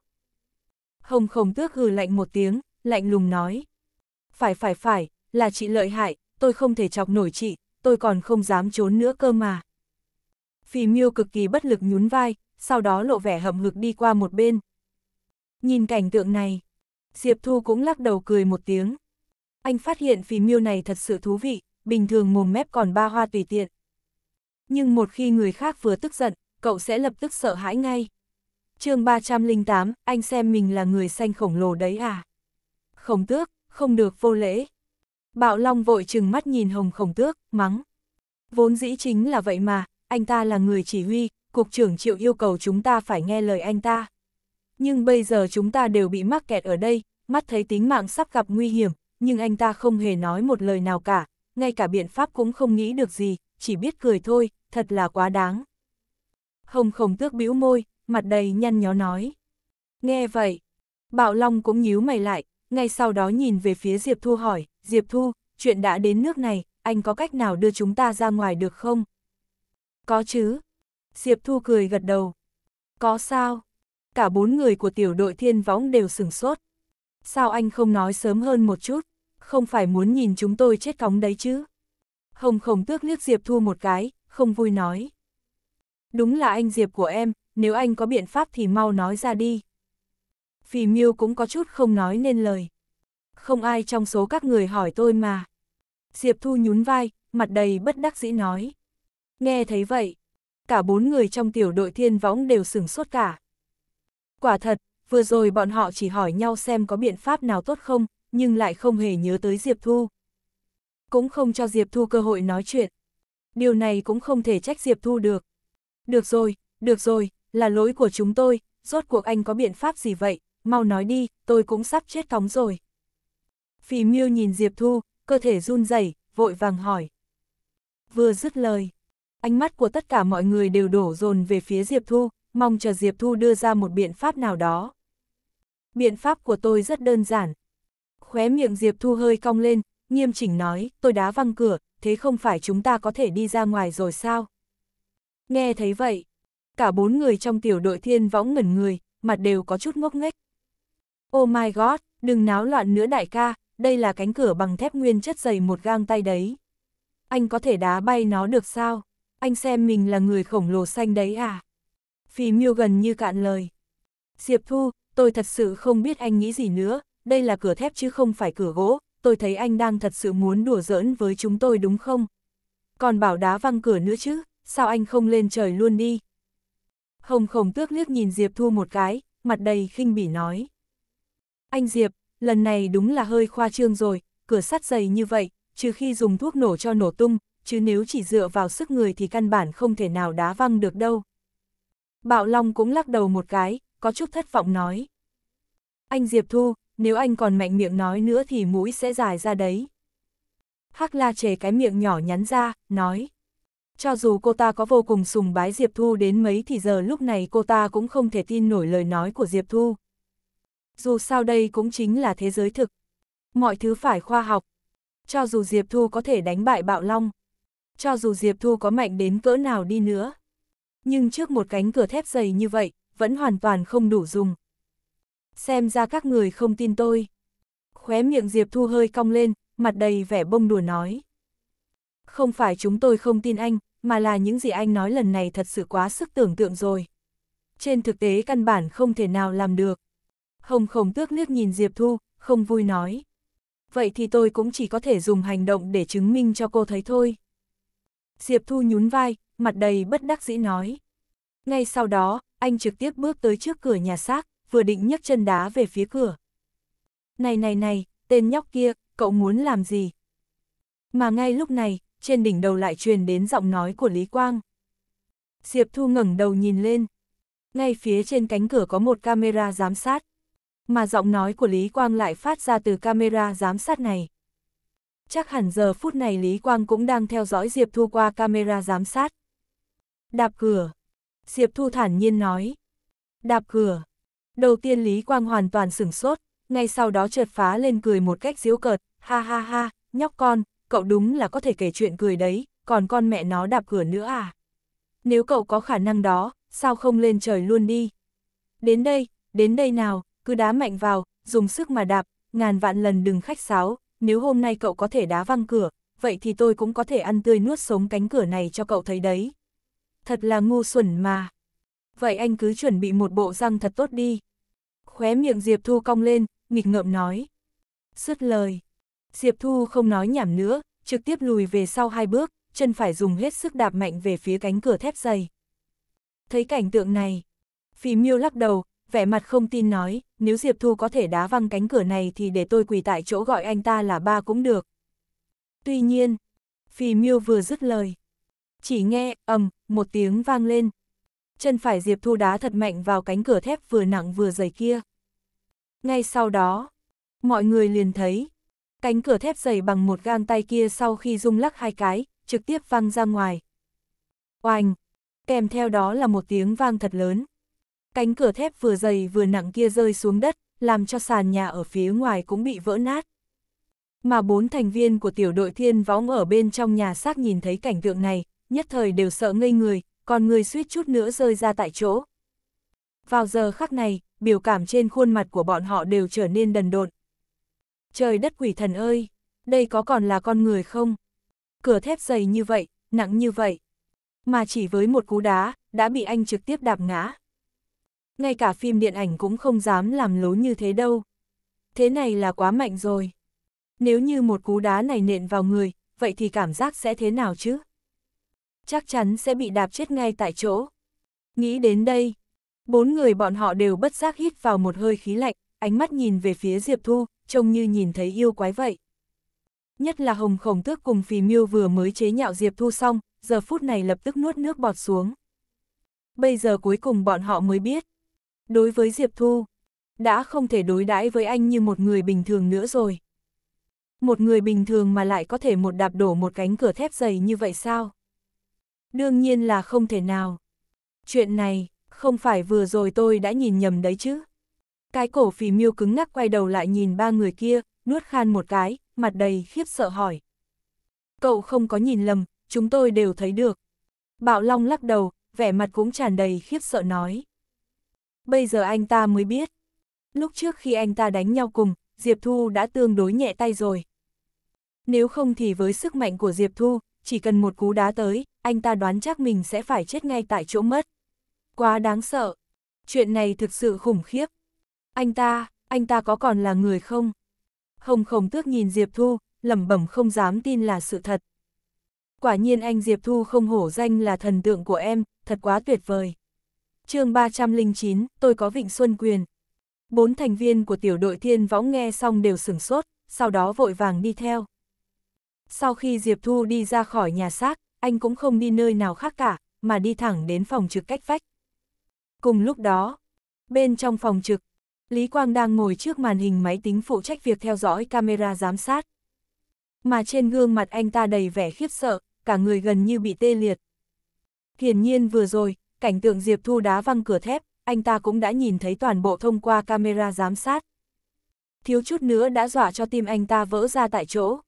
Hồng Khổng Tước hừ lạnh một tiếng, lạnh lùng nói phải phải phải, là chị lợi hại, tôi không thể chọc nổi chị, tôi còn không dám trốn nữa cơ mà. Phì miêu cực kỳ bất lực nhún vai, sau đó lộ vẻ hậm hực đi qua một bên. Nhìn cảnh tượng này, Diệp Thu cũng lắc đầu cười một tiếng. Anh phát hiện phì miêu này thật sự thú vị, bình thường mồm mép còn ba hoa tùy tiện. Nhưng một khi người khác vừa tức giận, cậu sẽ lập tức sợ hãi ngay. chương 308, anh xem mình là người xanh khổng lồ đấy à? Khổng tước, không được vô lễ. Bạo Long vội chừng mắt nhìn Hồng Khổng Tước, mắng. Vốn dĩ chính là vậy mà, anh ta là người chỉ huy, cục trưởng chịu yêu cầu chúng ta phải nghe lời anh ta. Nhưng bây giờ chúng ta đều bị mắc kẹt ở đây, mắt thấy tính mạng sắp gặp nguy hiểm, nhưng anh ta không hề nói một lời nào cả, ngay cả biện pháp cũng không nghĩ được gì, chỉ biết cười thôi, thật là quá đáng. Hồng Khổng Tước bĩu môi, mặt đầy nhăn nhó nói. Nghe vậy, Bạo Long cũng nhíu mày lại, ngay sau đó nhìn về phía Diệp Thu hỏi, Diệp Thu, chuyện đã đến nước này, anh có cách nào đưa chúng ta ra ngoài được không? Có chứ. Diệp Thu cười gật đầu. Có sao? Cả bốn người của tiểu đội thiên võng đều sửng sốt. Sao anh không nói sớm hơn một chút? Không phải muốn nhìn chúng tôi chết cóng đấy chứ? Hồng khổng tước liếc Diệp Thu một cái, không vui nói. Đúng là anh Diệp của em, nếu anh có biện pháp thì mau nói ra đi. Phì Miêu cũng có chút không nói nên lời. Không ai trong số các người hỏi tôi mà. Diệp Thu nhún vai, mặt đầy bất đắc dĩ nói. Nghe thấy vậy, cả bốn người trong tiểu đội thiên võng đều sửng sốt cả. Quả thật, vừa rồi bọn họ chỉ hỏi nhau xem có biện pháp nào tốt không, nhưng lại không hề nhớ tới Diệp Thu. Cũng không cho Diệp Thu cơ hội nói chuyện. Điều này cũng không thể trách Diệp Thu được. Được rồi, được rồi, là lỗi của chúng tôi, rốt cuộc anh có biện pháp gì vậy, mau nói đi, tôi cũng sắp chết cóng rồi. Phì miêu nhìn Diệp Thu, cơ thể run rẩy, vội vàng hỏi. Vừa dứt lời, ánh mắt của tất cả mọi người đều đổ dồn về phía Diệp Thu, mong chờ Diệp Thu đưa ra một biện pháp nào đó. Biện pháp của tôi rất đơn giản. Khóe miệng Diệp Thu hơi cong lên, nghiêm chỉnh nói, tôi đá văng cửa, thế không phải chúng ta có thể đi ra ngoài rồi sao? Nghe thấy vậy, cả bốn người trong tiểu đội thiên võng ngẩn người, mặt đều có chút ngốc nghếch. Oh my god, đừng náo loạn nữa đại ca, đây là cánh cửa bằng thép nguyên chất dày một gang tay đấy. Anh có thể đá bay nó được sao? Anh xem mình là người khổng lồ xanh đấy à? Phì miêu gần như cạn lời. Diệp Thu, tôi thật sự không biết anh nghĩ gì nữa, đây là cửa thép chứ không phải cửa gỗ, tôi thấy anh đang thật sự muốn đùa giỡn với chúng tôi đúng không? Còn bảo đá văng cửa nữa chứ, sao anh không lên trời luôn đi? Hồng khổng tước liếc nhìn Diệp Thu một cái, mặt đầy khinh bỉ nói. Anh Diệp, lần này đúng là hơi khoa trương rồi, cửa sắt dày như vậy, trừ khi dùng thuốc nổ cho nổ tung, chứ nếu chỉ dựa vào sức người thì căn bản không thể nào đá văng được đâu. Bạo Long cũng lắc đầu một cái, có chút thất vọng nói. Anh Diệp Thu, nếu anh còn mạnh miệng nói nữa thì mũi sẽ dài ra đấy. Hắc La chề cái miệng nhỏ nhắn ra, nói. Cho dù cô ta có vô cùng sùng bái Diệp Thu đến mấy thì giờ lúc này cô ta cũng không thể tin nổi lời nói của Diệp Thu. Dù sao đây cũng chính là thế giới thực. Mọi thứ phải khoa học. Cho dù Diệp Thu có thể đánh bại bạo long. Cho dù Diệp Thu có mạnh đến cỡ nào đi nữa. Nhưng trước một cánh cửa thép dày như vậy, vẫn hoàn toàn không đủ dùng. Xem ra các người không tin tôi. Khóe miệng Diệp Thu hơi cong lên, mặt đầy vẻ bông đùa nói. Không phải chúng tôi không tin anh, mà là những gì anh nói lần này thật sự quá sức tưởng tượng rồi. Trên thực tế căn bản không thể nào làm được. Hồng khổng tước nước nhìn Diệp Thu, không vui nói. Vậy thì tôi cũng chỉ có thể dùng hành động để chứng minh cho cô thấy thôi. Diệp Thu nhún vai, mặt đầy bất đắc dĩ nói. Ngay sau đó, anh trực tiếp bước tới trước cửa nhà xác, vừa định nhấc chân đá về phía cửa. Này này này, tên nhóc kia, cậu muốn làm gì? Mà ngay lúc này, trên đỉnh đầu lại truyền đến giọng nói của Lý Quang. Diệp Thu ngẩng đầu nhìn lên. Ngay phía trên cánh cửa có một camera giám sát. Mà giọng nói của Lý Quang lại phát ra từ camera giám sát này. Chắc hẳn giờ phút này Lý Quang cũng đang theo dõi Diệp Thu qua camera giám sát. Đạp cửa. Diệp Thu thản nhiên nói. Đạp cửa. Đầu tiên Lý Quang hoàn toàn sửng sốt, ngay sau đó chợt phá lên cười một cách diễu cợt. Ha ha ha, nhóc con, cậu đúng là có thể kể chuyện cười đấy, còn con mẹ nó đạp cửa nữa à. Nếu cậu có khả năng đó, sao không lên trời luôn đi. Đến đây, đến đây nào, cứ đá mạnh vào, dùng sức mà đạp, ngàn vạn lần đừng khách sáo, nếu hôm nay cậu có thể đá văng cửa, vậy thì tôi cũng có thể ăn tươi nuốt sống cánh cửa này cho cậu thấy đấy. Thật là ngu xuẩn mà. Vậy anh cứ chuẩn bị một bộ răng thật tốt đi. Khóe miệng Diệp Thu cong lên, nghịch ngợm nói. Sứt lời. Diệp Thu không nói nhảm nữa, trực tiếp lùi về sau hai bước, chân phải dùng hết sức đạp mạnh về phía cánh cửa thép dày. Thấy cảnh tượng này, Phì Miêu lắc đầu, vẻ mặt không tin nói, nếu Diệp Thu có thể đá văng cánh cửa này thì để tôi quỳ tại chỗ gọi anh ta là ba cũng được. Tuy nhiên, Phi Miêu vừa dứt lời. Chỉ nghe, ầm, một tiếng vang lên. Chân phải Diệp Thu đá thật mạnh vào cánh cửa thép vừa nặng vừa dày kia. Ngay sau đó, mọi người liền thấy, cánh cửa thép dày bằng một gang tay kia sau khi rung lắc hai cái, trực tiếp văng ra ngoài. oanh Kèm theo đó là một tiếng vang thật lớn cánh cửa thép vừa dày vừa nặng kia rơi xuống đất, làm cho sàn nhà ở phía ngoài cũng bị vỡ nát. Mà bốn thành viên của tiểu đội thiên võng ở bên trong nhà xác nhìn thấy cảnh tượng này, nhất thời đều sợ ngây người, còn người suýt chút nữa rơi ra tại chỗ. Vào giờ khắc này, biểu cảm trên khuôn mặt của bọn họ đều trở nên đần độn. Trời đất quỷ thần ơi, đây có còn là con người không? Cửa thép dày như vậy, nặng như vậy. Mà chỉ với một cú đá, đã bị anh trực tiếp đạp ngã ngay cả phim điện ảnh cũng không dám làm lố như thế đâu. Thế này là quá mạnh rồi. Nếu như một cú đá này nện vào người, vậy thì cảm giác sẽ thế nào chứ? Chắc chắn sẽ bị đạp chết ngay tại chỗ. Nghĩ đến đây, bốn người bọn họ đều bất giác hít vào một hơi khí lạnh, ánh mắt nhìn về phía Diệp Thu, trông như nhìn thấy yêu quái vậy. Nhất là Hồng Khổng Tước cùng Phì Miêu vừa mới chế nhạo Diệp Thu xong, giờ phút này lập tức nuốt nước bọt xuống. Bây giờ cuối cùng bọn họ mới biết, Đối với Diệp Thu, đã không thể đối đãi với anh như một người bình thường nữa rồi. Một người bình thường mà lại có thể một đạp đổ một cánh cửa thép dày như vậy sao? Đương nhiên là không thể nào. Chuyện này, không phải vừa rồi tôi đã nhìn nhầm đấy chứ. Cái cổ phì miêu cứng ngắc quay đầu lại nhìn ba người kia, nuốt khan một cái, mặt đầy khiếp sợ hỏi. Cậu không có nhìn lầm, chúng tôi đều thấy được. Bạo Long lắc đầu, vẻ mặt cũng tràn đầy khiếp sợ nói. Bây giờ anh ta mới biết. Lúc trước khi anh ta đánh nhau cùng, Diệp Thu đã tương đối nhẹ tay rồi. Nếu không thì với sức mạnh của Diệp Thu, chỉ cần một cú đá tới, anh ta đoán chắc mình sẽ phải chết ngay tại chỗ mất. Quá đáng sợ. Chuyện này thực sự khủng khiếp. Anh ta, anh ta có còn là người không? Hồng khổng tước nhìn Diệp Thu, lẩm bẩm không dám tin là sự thật. Quả nhiên anh Diệp Thu không hổ danh là thần tượng của em, thật quá tuyệt vời chương 309, tôi có Vịnh Xuân Quyền. Bốn thành viên của tiểu đội thiên võng nghe xong đều sửng sốt, sau đó vội vàng đi theo. Sau khi Diệp Thu đi ra khỏi nhà xác, anh cũng không đi nơi nào khác cả, mà đi thẳng đến phòng trực cách vách. Cùng lúc đó, bên trong phòng trực, Lý Quang đang ngồi trước màn hình máy tính phụ trách việc theo dõi camera giám sát. Mà trên gương mặt anh ta đầy vẻ khiếp sợ, cả người gần như bị tê liệt. Hiển nhiên vừa rồi, cảnh tượng Diệp Thu đá văng cửa thép, anh ta cũng đã nhìn thấy toàn bộ thông qua camera giám sát. Thiếu chút nữa đã dọa cho tim anh ta vỡ ra tại chỗ.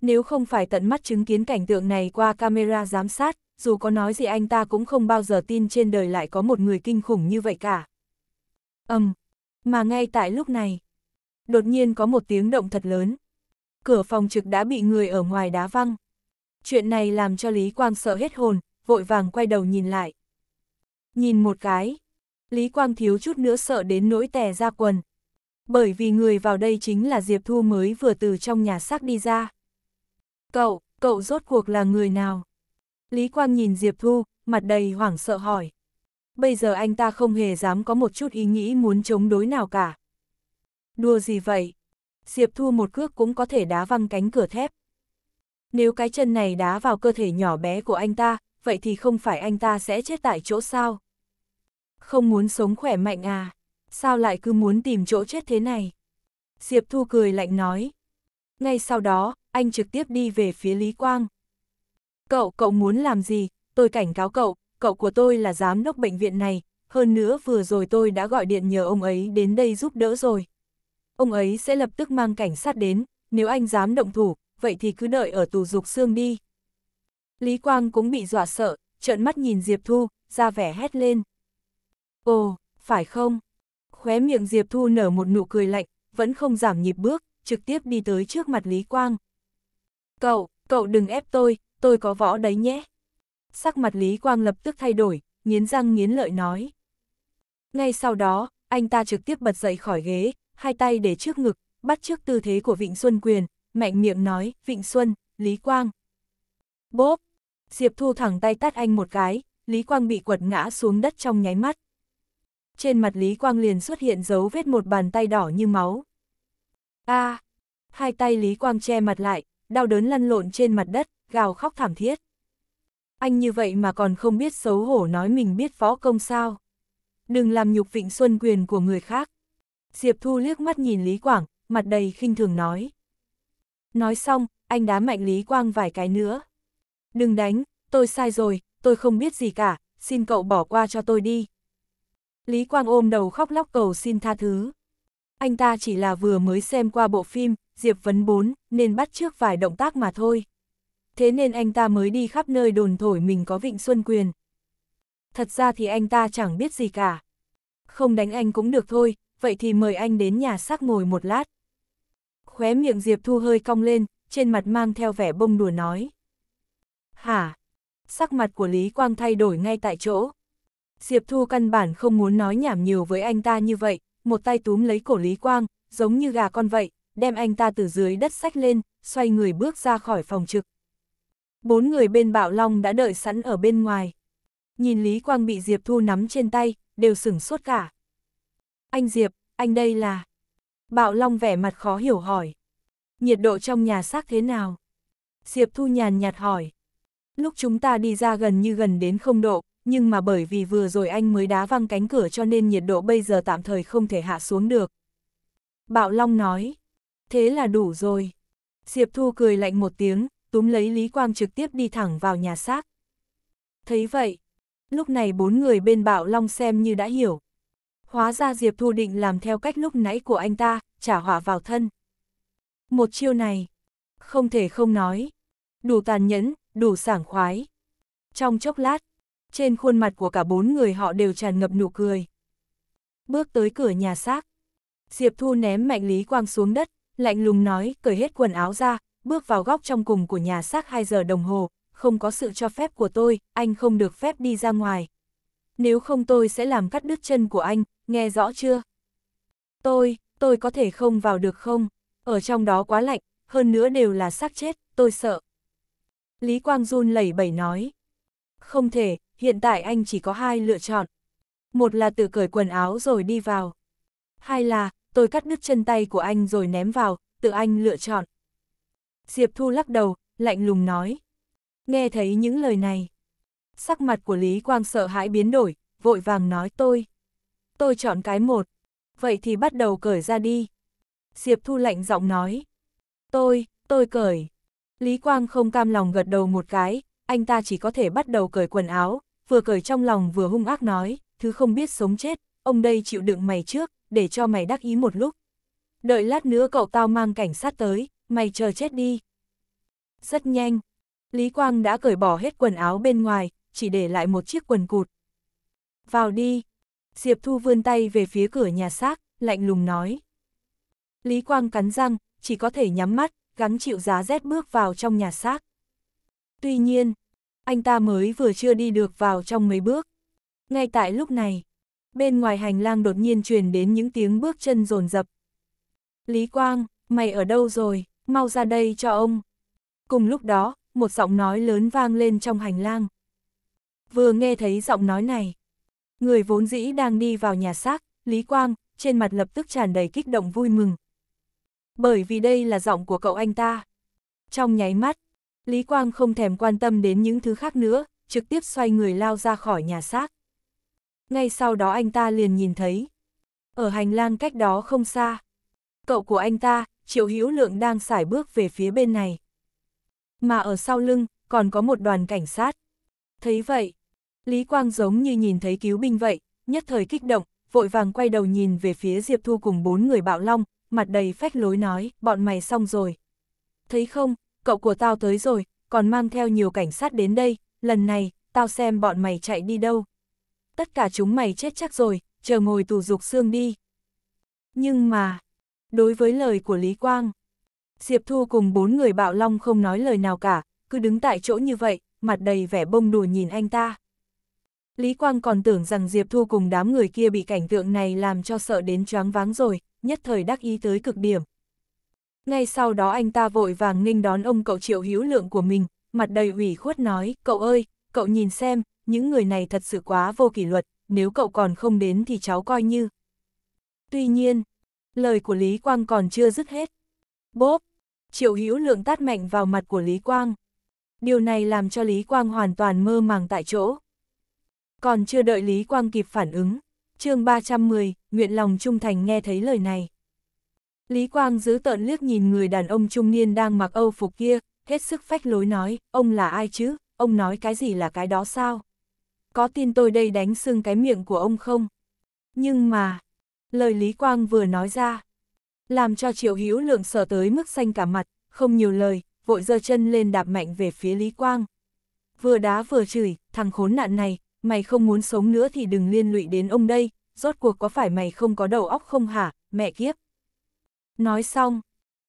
Nếu không phải tận mắt chứng kiến cảnh tượng này qua camera giám sát, dù có nói gì anh ta cũng không bao giờ tin trên đời lại có một người kinh khủng như vậy cả. Ầm, mà ngay tại lúc này, đột nhiên có một tiếng động thật lớn. Cửa phòng trực đã bị người ở ngoài đá văng. Chuyện này làm cho Lý Quang sợ hết hồn, vội vàng quay đầu nhìn lại. Nhìn một cái, Lý Quang thiếu chút nữa sợ đến nỗi tè ra quần. Bởi vì người vào đây chính là Diệp Thu mới vừa từ trong nhà xác đi ra. Cậu, cậu rốt cuộc là người nào? Lý Quang nhìn Diệp Thu, mặt đầy hoảng sợ hỏi. Bây giờ anh ta không hề dám có một chút ý nghĩ muốn chống đối nào cả. Đùa gì vậy? Diệp Thu một cước cũng có thể đá văng cánh cửa thép. Nếu cái chân này đá vào cơ thể nhỏ bé của anh ta, vậy thì không phải anh ta sẽ chết tại chỗ sao? Không muốn sống khỏe mạnh à? Sao lại cứ muốn tìm chỗ chết thế này? Diệp Thu cười lạnh nói. Ngay sau đó, anh trực tiếp đi về phía Lý Quang. Cậu, cậu muốn làm gì? Tôi cảnh cáo cậu, cậu của tôi là giám đốc bệnh viện này. Hơn nữa vừa rồi tôi đã gọi điện nhờ ông ấy đến đây giúp đỡ rồi. Ông ấy sẽ lập tức mang cảnh sát đến, nếu anh dám động thủ, vậy thì cứ đợi ở tù dục xương đi. Lý Quang cũng bị dọa sợ, trợn mắt nhìn Diệp Thu, ra vẻ hét lên. Ồ, phải không? Khóe miệng Diệp Thu nở một nụ cười lạnh, vẫn không giảm nhịp bước, trực tiếp đi tới trước mặt Lý Quang. Cậu, cậu đừng ép tôi, tôi có võ đấy nhé. Sắc mặt Lý Quang lập tức thay đổi, nghiến răng nghiến lợi nói. Ngay sau đó, anh ta trực tiếp bật dậy khỏi ghế, hai tay để trước ngực, bắt trước tư thế của Vịnh Xuân Quyền, mạnh miệng nói, Vịnh Xuân, Lý Quang. Bốp, Diệp Thu thẳng tay tát anh một cái, Lý Quang bị quật ngã xuống đất trong nháy mắt. Trên mặt Lý Quang liền xuất hiện dấu vết một bàn tay đỏ như máu. A! À, hai tay Lý Quang che mặt lại, đau đớn lăn lộn trên mặt đất, gào khóc thảm thiết. Anh như vậy mà còn không biết xấu hổ nói mình biết phó công sao. Đừng làm nhục vịnh xuân quyền của người khác. Diệp Thu liếc mắt nhìn Lý Quảng, mặt đầy khinh thường nói. Nói xong, anh đá mạnh Lý Quang vài cái nữa đừng đánh, tôi sai rồi, tôi không biết gì cả, xin cậu bỏ qua cho tôi đi. Lý Quang ôm đầu khóc lóc cầu xin tha thứ. Anh ta chỉ là vừa mới xem qua bộ phim, Diệp Vấn 4, nên bắt trước vài động tác mà thôi. Thế nên anh ta mới đi khắp nơi đồn thổi mình có vịnh xuân quyền. Thật ra thì anh ta chẳng biết gì cả. Không đánh anh cũng được thôi, vậy thì mời anh đến nhà xác ngồi một lát. Khóe miệng Diệp Thu hơi cong lên, trên mặt mang theo vẻ bông đùa nói. Hả? Sắc mặt của Lý Quang thay đổi ngay tại chỗ. Diệp Thu căn bản không muốn nói nhảm nhiều với anh ta như vậy, một tay túm lấy cổ Lý Quang, giống như gà con vậy, đem anh ta từ dưới đất sách lên, xoay người bước ra khỏi phòng trực. Bốn người bên Bạo Long đã đợi sẵn ở bên ngoài. Nhìn Lý Quang bị Diệp Thu nắm trên tay, đều sửng sốt cả. Anh Diệp, anh đây là... Bạo Long vẻ mặt khó hiểu hỏi. Nhiệt độ trong nhà xác thế nào? Diệp Thu nhàn nhạt hỏi. Lúc chúng ta đi ra gần như gần đến không độ, nhưng mà bởi vì vừa rồi anh mới đá văng cánh cửa cho nên nhiệt độ bây giờ tạm thời không thể hạ xuống được. Bạo Long nói, thế là đủ rồi. Diệp Thu cười lạnh một tiếng, túm lấy Lý Quang trực tiếp đi thẳng vào nhà xác. Thấy vậy, lúc này bốn người bên Bạo Long xem như đã hiểu. Hóa ra Diệp Thu định làm theo cách lúc nãy của anh ta, trả hỏa vào thân. Một chiêu này, không thể không nói, đủ tàn nhẫn, đủ sảng khoái. Trong chốc lát, trên khuôn mặt của cả bốn người họ đều tràn ngập nụ cười. Bước tới cửa nhà xác, Diệp Thu ném mạnh Lý Quang xuống đất, lạnh lùng nói, cởi hết quần áo ra, bước vào góc trong cùng của nhà xác 2 giờ đồng hồ, không có sự cho phép của tôi, anh không được phép đi ra ngoài. Nếu không tôi sẽ làm cắt đứt chân của anh, nghe rõ chưa? Tôi, tôi có thể không vào được không? Ở trong đó quá lạnh, hơn nữa đều là xác chết, tôi sợ. Lý Quang run lẩy bẩy nói. Không thể, hiện tại anh chỉ có hai lựa chọn. Một là tự cởi quần áo rồi đi vào. Hai là, tôi cắt đứt chân tay của anh rồi ném vào, tự anh lựa chọn. Diệp Thu lắc đầu, lạnh lùng nói. Nghe thấy những lời này. Sắc mặt của Lý Quang sợ hãi biến đổi, vội vàng nói tôi. Tôi chọn cái một. Vậy thì bắt đầu cởi ra đi. Diệp Thu lạnh giọng nói. Tôi, tôi cởi. Lý Quang không cam lòng gật đầu một cái, anh ta chỉ có thể bắt đầu cởi quần áo, vừa cởi trong lòng vừa hung ác nói, thứ không biết sống chết, ông đây chịu đựng mày trước, để cho mày đắc ý một lúc. Đợi lát nữa cậu tao mang cảnh sát tới, mày chờ chết đi. Rất nhanh, Lý Quang đã cởi bỏ hết quần áo bên ngoài, chỉ để lại một chiếc quần cụt. Vào đi. Diệp Thu vươn tay về phía cửa nhà xác, lạnh lùng nói. Lý Quang cắn răng, chỉ có thể nhắm mắt, gắng chịu giá rét bước vào trong nhà xác. Tuy nhiên, anh ta mới vừa chưa đi được vào trong mấy bước. Ngay tại lúc này, bên ngoài hành lang đột nhiên truyền đến những tiếng bước chân rồn rập. Lý Quang, mày ở đâu rồi, mau ra đây cho ông. Cùng lúc đó, một giọng nói lớn vang lên trong hành lang. Vừa nghe thấy giọng nói này, người vốn dĩ đang đi vào nhà xác, Lý Quang, trên mặt lập tức tràn đầy kích động vui mừng, bởi vì đây là giọng của cậu anh ta. Trong nháy mắt, Lý Quang không thèm quan tâm đến những thứ khác nữa, trực tiếp xoay người lao ra khỏi nhà xác. Ngay sau đó anh ta liền nhìn thấy. Ở hành lang cách đó không xa. Cậu của anh ta, Triệu Hữu Lượng đang sải bước về phía bên này. Mà ở sau lưng, còn có một đoàn cảnh sát. Thấy vậy, Lý Quang giống như nhìn thấy cứu binh vậy, nhất thời kích động, vội vàng quay đầu nhìn về phía Diệp Thu cùng bốn người bạo long, mặt đầy phách lối nói, bọn mày xong rồi. Thấy không, cậu của tao tới rồi, còn mang theo nhiều cảnh sát đến đây, lần này, tao xem bọn mày chạy đi đâu. Tất cả chúng mày chết chắc rồi, chờ ngồi tù dục xương đi. Nhưng mà, đối với lời của Lý Quang, Diệp Thu cùng bốn người bạo long không nói lời nào cả, cứ đứng tại chỗ như vậy, mặt đầy vẻ bông đùa nhìn anh ta. Lý Quang còn tưởng rằng Diệp Thu cùng đám người kia bị cảnh tượng này làm cho sợ đến choáng váng rồi, nhất thời đắc ý tới cực điểm. Ngay sau đó anh ta vội vàng nghênh đón ông cậu triệu hiếu lượng của mình, mặt đầy ủy khuất nói, cậu ơi, cậu nhìn xem, những người này thật sự quá vô kỷ luật, nếu cậu còn không đến thì cháu coi như. Tuy nhiên, lời của Lý Quang còn chưa dứt hết. Bốp, triệu hiếu lượng tát mạnh vào mặt của Lý Quang. Điều này làm cho Lý Quang hoàn toàn mơ màng tại chỗ. Còn chưa đợi Lý Quang kịp phản ứng, chương 310, nguyện lòng trung thành nghe thấy lời này. Lý Quang giữ tợn liếc nhìn người đàn ông trung niên đang mặc âu phục kia, hết sức phách lối nói, ông là ai chứ, ông nói cái gì là cái đó sao? Có tin tôi đây đánh sưng cái miệng của ông không? Nhưng mà, lời Lý Quang vừa nói ra, làm cho Triệu Hữu Lượng sợ tới mức xanh cả mặt, không nhiều lời, vội giơ chân lên đạp mạnh về phía Lý Quang. Vừa đá vừa chửi, thằng khốn nạn này, mày không muốn sống nữa thì đừng liên lụy đến ông đây, rốt cuộc có phải mày không có đầu óc không hả, mẹ kiếp. Nói xong,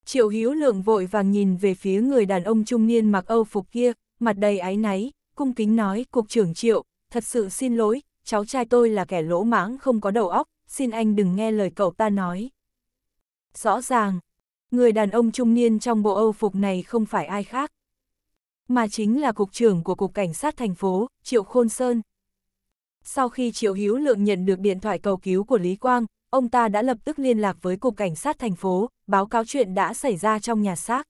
Triệu hiếu Lượng vội vàng nhìn về phía người đàn ông trung niên mặc Âu phục kia, mặt đầy áy náy, cung kính nói, cục trưởng Triệu, thật sự xin lỗi, cháu trai tôi là kẻ lỗ mãng không có đầu óc, xin anh đừng nghe lời cậu ta nói. Rõ ràng, người đàn ông trung niên trong bộ Âu phục này không phải ai khác, mà chính là cục trưởng của cục cảnh sát thành phố, Triệu Khôn Sơn. Sau khi Triệu hiếu Lượng nhận được điện thoại cầu cứu của Lý Quang, ông ta đã lập tức liên lạc với Cục Cảnh sát thành phố, báo cáo chuyện đã xảy ra trong nhà xác.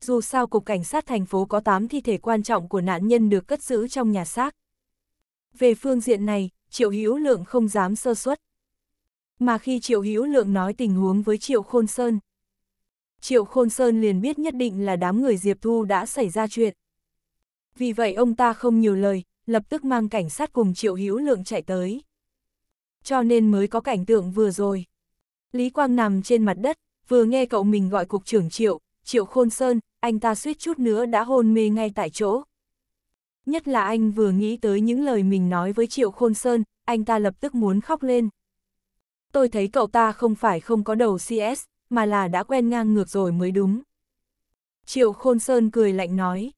Dù sao Cục Cảnh sát thành phố có 8 thi thể quan trọng của nạn nhân được cất giữ trong nhà xác. Về phương diện này, Triệu hiếu Lượng không dám sơ suất. Mà khi Triệu hiếu Lượng nói tình huống với Triệu Khôn Sơn, Triệu Khôn Sơn liền biết nhất định là đám người Diệp Thu đã xảy ra chuyện. Vì vậy ông ta không nhiều lời, lập tức mang cảnh sát cùng Triệu Hữu Lượng chạy tới. Cho nên mới có cảnh tượng vừa rồi. Lý Quang nằm trên mặt đất, vừa nghe cậu mình gọi cục trưởng Triệu, Triệu Khôn Sơn, anh ta suýt chút nữa đã hôn mê ngay tại chỗ. Nhất là anh vừa nghĩ tới những lời mình nói với Triệu Khôn Sơn, anh ta lập tức muốn khóc lên. Tôi thấy cậu ta không phải không có đầu CS, mà là đã quen ngang ngược rồi mới đúng. Triệu Khôn Sơn cười lạnh nói.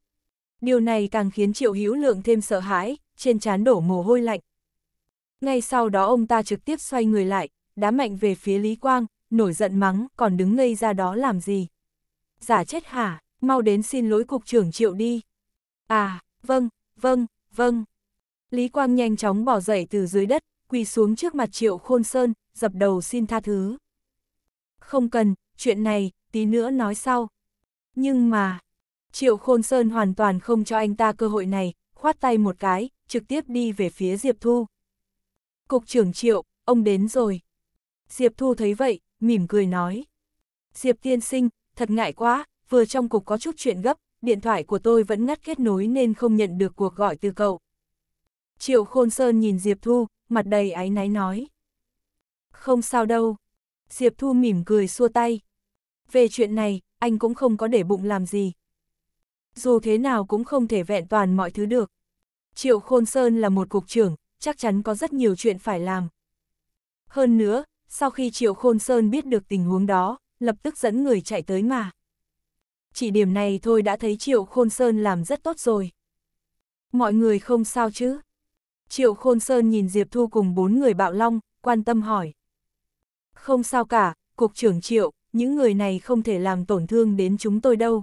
Điều này càng khiến Triệu Hữu Lượng thêm sợ hãi, trên trán đổ mồ hôi lạnh. Ngay sau đó ông ta trực tiếp xoay người lại, đá mạnh về phía Lý Quang, nổi giận mắng, còn đứng ngây ra đó làm gì? Giả chết hả, mau đến xin lỗi cục trưởng Triệu đi. À, vâng, vâng, vâng. Lý Quang nhanh chóng bỏ dậy từ dưới đất, quỳ xuống trước mặt Triệu Khôn Sơn, dập đầu xin tha thứ. Không cần, chuyện này, tí nữa nói sau. Nhưng mà, Triệu Khôn Sơn hoàn toàn không cho anh ta cơ hội này, khoát tay một cái, trực tiếp đi về phía Diệp Thu. Cục trưởng Triệu, ông đến rồi. Diệp Thu thấy vậy, mỉm cười nói. Diệp tiên sinh, thật ngại quá, vừa trong cục có chút chuyện gấp, điện thoại của tôi vẫn ngắt kết nối nên không nhận được cuộc gọi từ cậu. Triệu Khôn Sơn nhìn Diệp Thu, mặt đầy áy náy nói. Không sao đâu. Diệp Thu mỉm cười xua tay. Về chuyện này, anh cũng không có để bụng làm gì, dù thế nào cũng không thể vẹn toàn mọi thứ được. Triệu Khôn Sơn là một cục trưởng, chắc chắn có rất nhiều chuyện phải làm. Hơn nữa, sau khi Triệu Khôn Sơn biết được tình huống đó, lập tức dẫn người chạy tới mà. Chỉ điểm này thôi đã thấy Triệu Khôn Sơn làm rất tốt rồi. Mọi người không sao chứ? Triệu Khôn Sơn nhìn Diệp Thu cùng bốn người bạo long, quan tâm hỏi. Không sao cả, Cục trưởng Triệu, những người này không thể làm tổn thương đến chúng tôi đâu.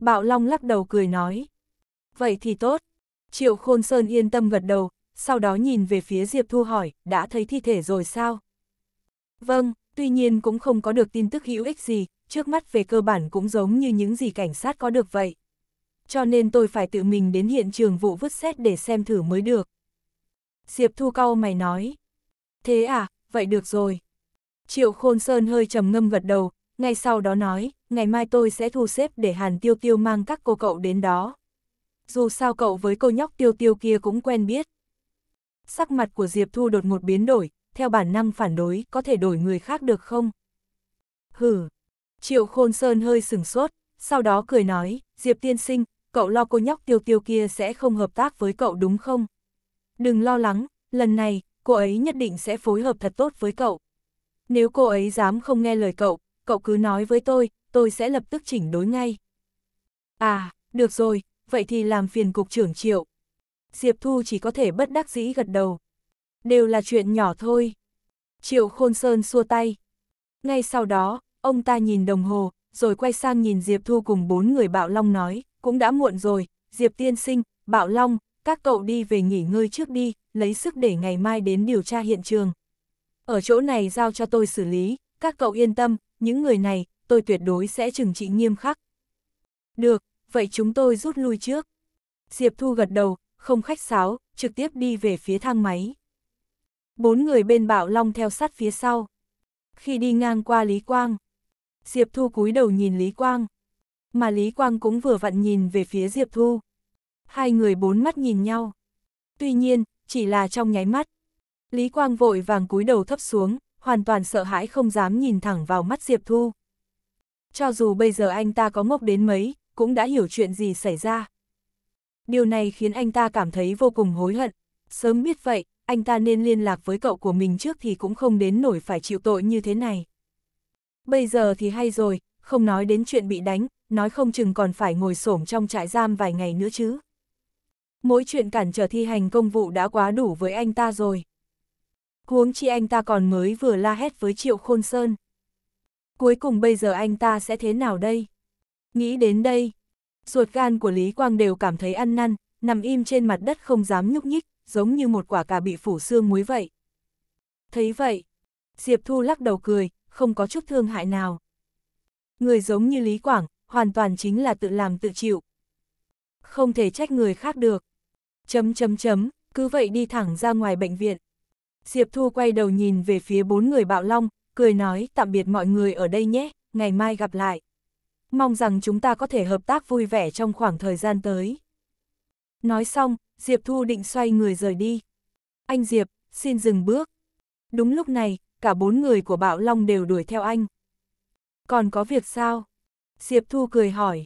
Bạo Long lắc đầu cười nói. Vậy thì tốt. Triệu Khôn Sơn yên tâm gật đầu, sau đó nhìn về phía Diệp Thu hỏi, đã thấy thi thể rồi sao? Vâng, tuy nhiên cũng không có được tin tức hữu ích gì, trước mắt về cơ bản cũng giống như những gì cảnh sát có được vậy. Cho nên tôi phải tự mình đến hiện trường vụ vứt xét để xem thử mới được. Diệp Thu cau mày nói. Thế à, vậy được rồi. Triệu Khôn Sơn hơi trầm ngâm gật đầu, ngay sau đó nói, ngày mai tôi sẽ thu xếp để Hàn Tiêu Tiêu mang các cô cậu đến đó. Dù sao cậu với cô nhóc Tiêu Tiêu kia cũng quen biết. Sắc mặt của Diệp Thu đột ngột biến đổi, theo bản năng phản đối có thể đổi người khác được không? Hừ, Triệu Khôn Sơn hơi sừng sốt, sau đó cười nói, Diệp Tiên Sinh, cậu lo cô nhóc Tiêu Tiêu kia sẽ không hợp tác với cậu đúng không? Đừng lo lắng, lần này, cô ấy nhất định sẽ phối hợp thật tốt với cậu. Nếu cô ấy dám không nghe lời cậu, cậu cứ nói với tôi, tôi sẽ lập tức chỉnh đối ngay. À, được rồi, vậy thì làm phiền cục trưởng triệu. Diệp Thu chỉ có thể bất đắc dĩ gật đầu. Đều là chuyện nhỏ thôi. Triệu Khôn Sơn xua tay. Ngay sau đó, ông ta nhìn đồng hồ, rồi quay sang nhìn Diệp Thu cùng bốn người Bạo Long nói, cũng đã muộn rồi, Diệp Tiên Sinh, Bạo Long, các cậu đi về nghỉ ngơi trước đi, lấy sức để ngày mai đến điều tra hiện trường. Ở chỗ này giao cho tôi xử lý, các cậu yên tâm, những người này, tôi tuyệt đối sẽ trừng trị nghiêm khắc. Được, vậy chúng tôi rút lui trước. Diệp Thu gật đầu, không khách sáo, trực tiếp đi về phía thang máy. Bốn người bên bạo long theo sát phía sau. Khi đi ngang qua Lý Quang, Diệp Thu cúi đầu nhìn Lý Quang, mà Lý Quang cũng vừa vặn nhìn về phía Diệp Thu. Hai người bốn mắt nhìn nhau. Tuy nhiên, chỉ là trong nháy mắt. Lý Quang vội vàng cúi đầu thấp xuống, hoàn toàn sợ hãi không dám nhìn thẳng vào mắt Diệp Thu. Cho dù bây giờ anh ta có ngốc đến mấy, cũng đã hiểu chuyện gì xảy ra. Điều này khiến anh ta cảm thấy vô cùng hối hận. Sớm biết vậy, anh ta nên liên lạc với cậu của mình trước thì cũng không đến nổi phải chịu tội như thế này. Bây giờ thì hay rồi, không nói đến chuyện bị đánh, nói không chừng còn phải ngồi xổm trong trại giam vài ngày nữa chứ. Mỗi chuyện cản trở thi hành công vụ đã quá đủ với anh ta rồi huống chi anh ta còn mới vừa la hét với Triệu Khôn Sơn. Cuối cùng bây giờ anh ta sẽ thế nào đây? Nghĩ đến đây, ruột gan của Lý Quang đều cảm thấy ăn năn, nằm im trên mặt đất không dám nhúc nhích, giống như một quả cà bị phủ xương muối vậy. Thấy vậy, Diệp Thu lắc đầu cười, không có chút thương hại nào. Người giống như Lý Quảng, hoàn toàn chính là tự làm tự chịu. Không thể trách người khác được. Chấm chấm chấm, cứ vậy đi thẳng ra ngoài bệnh viện. Diệp Thu quay đầu nhìn về phía bốn người bạo long, cười nói tạm biệt mọi người ở đây nhé, ngày mai gặp lại. Mong rằng chúng ta có thể hợp tác vui vẻ trong khoảng thời gian tới. Nói xong, Diệp Thu định xoay người rời đi. Anh Diệp, xin dừng bước. Đúng lúc này, cả bốn người của Bạo Long đều đuổi theo anh. Còn có việc sao? Diệp Thu cười hỏi.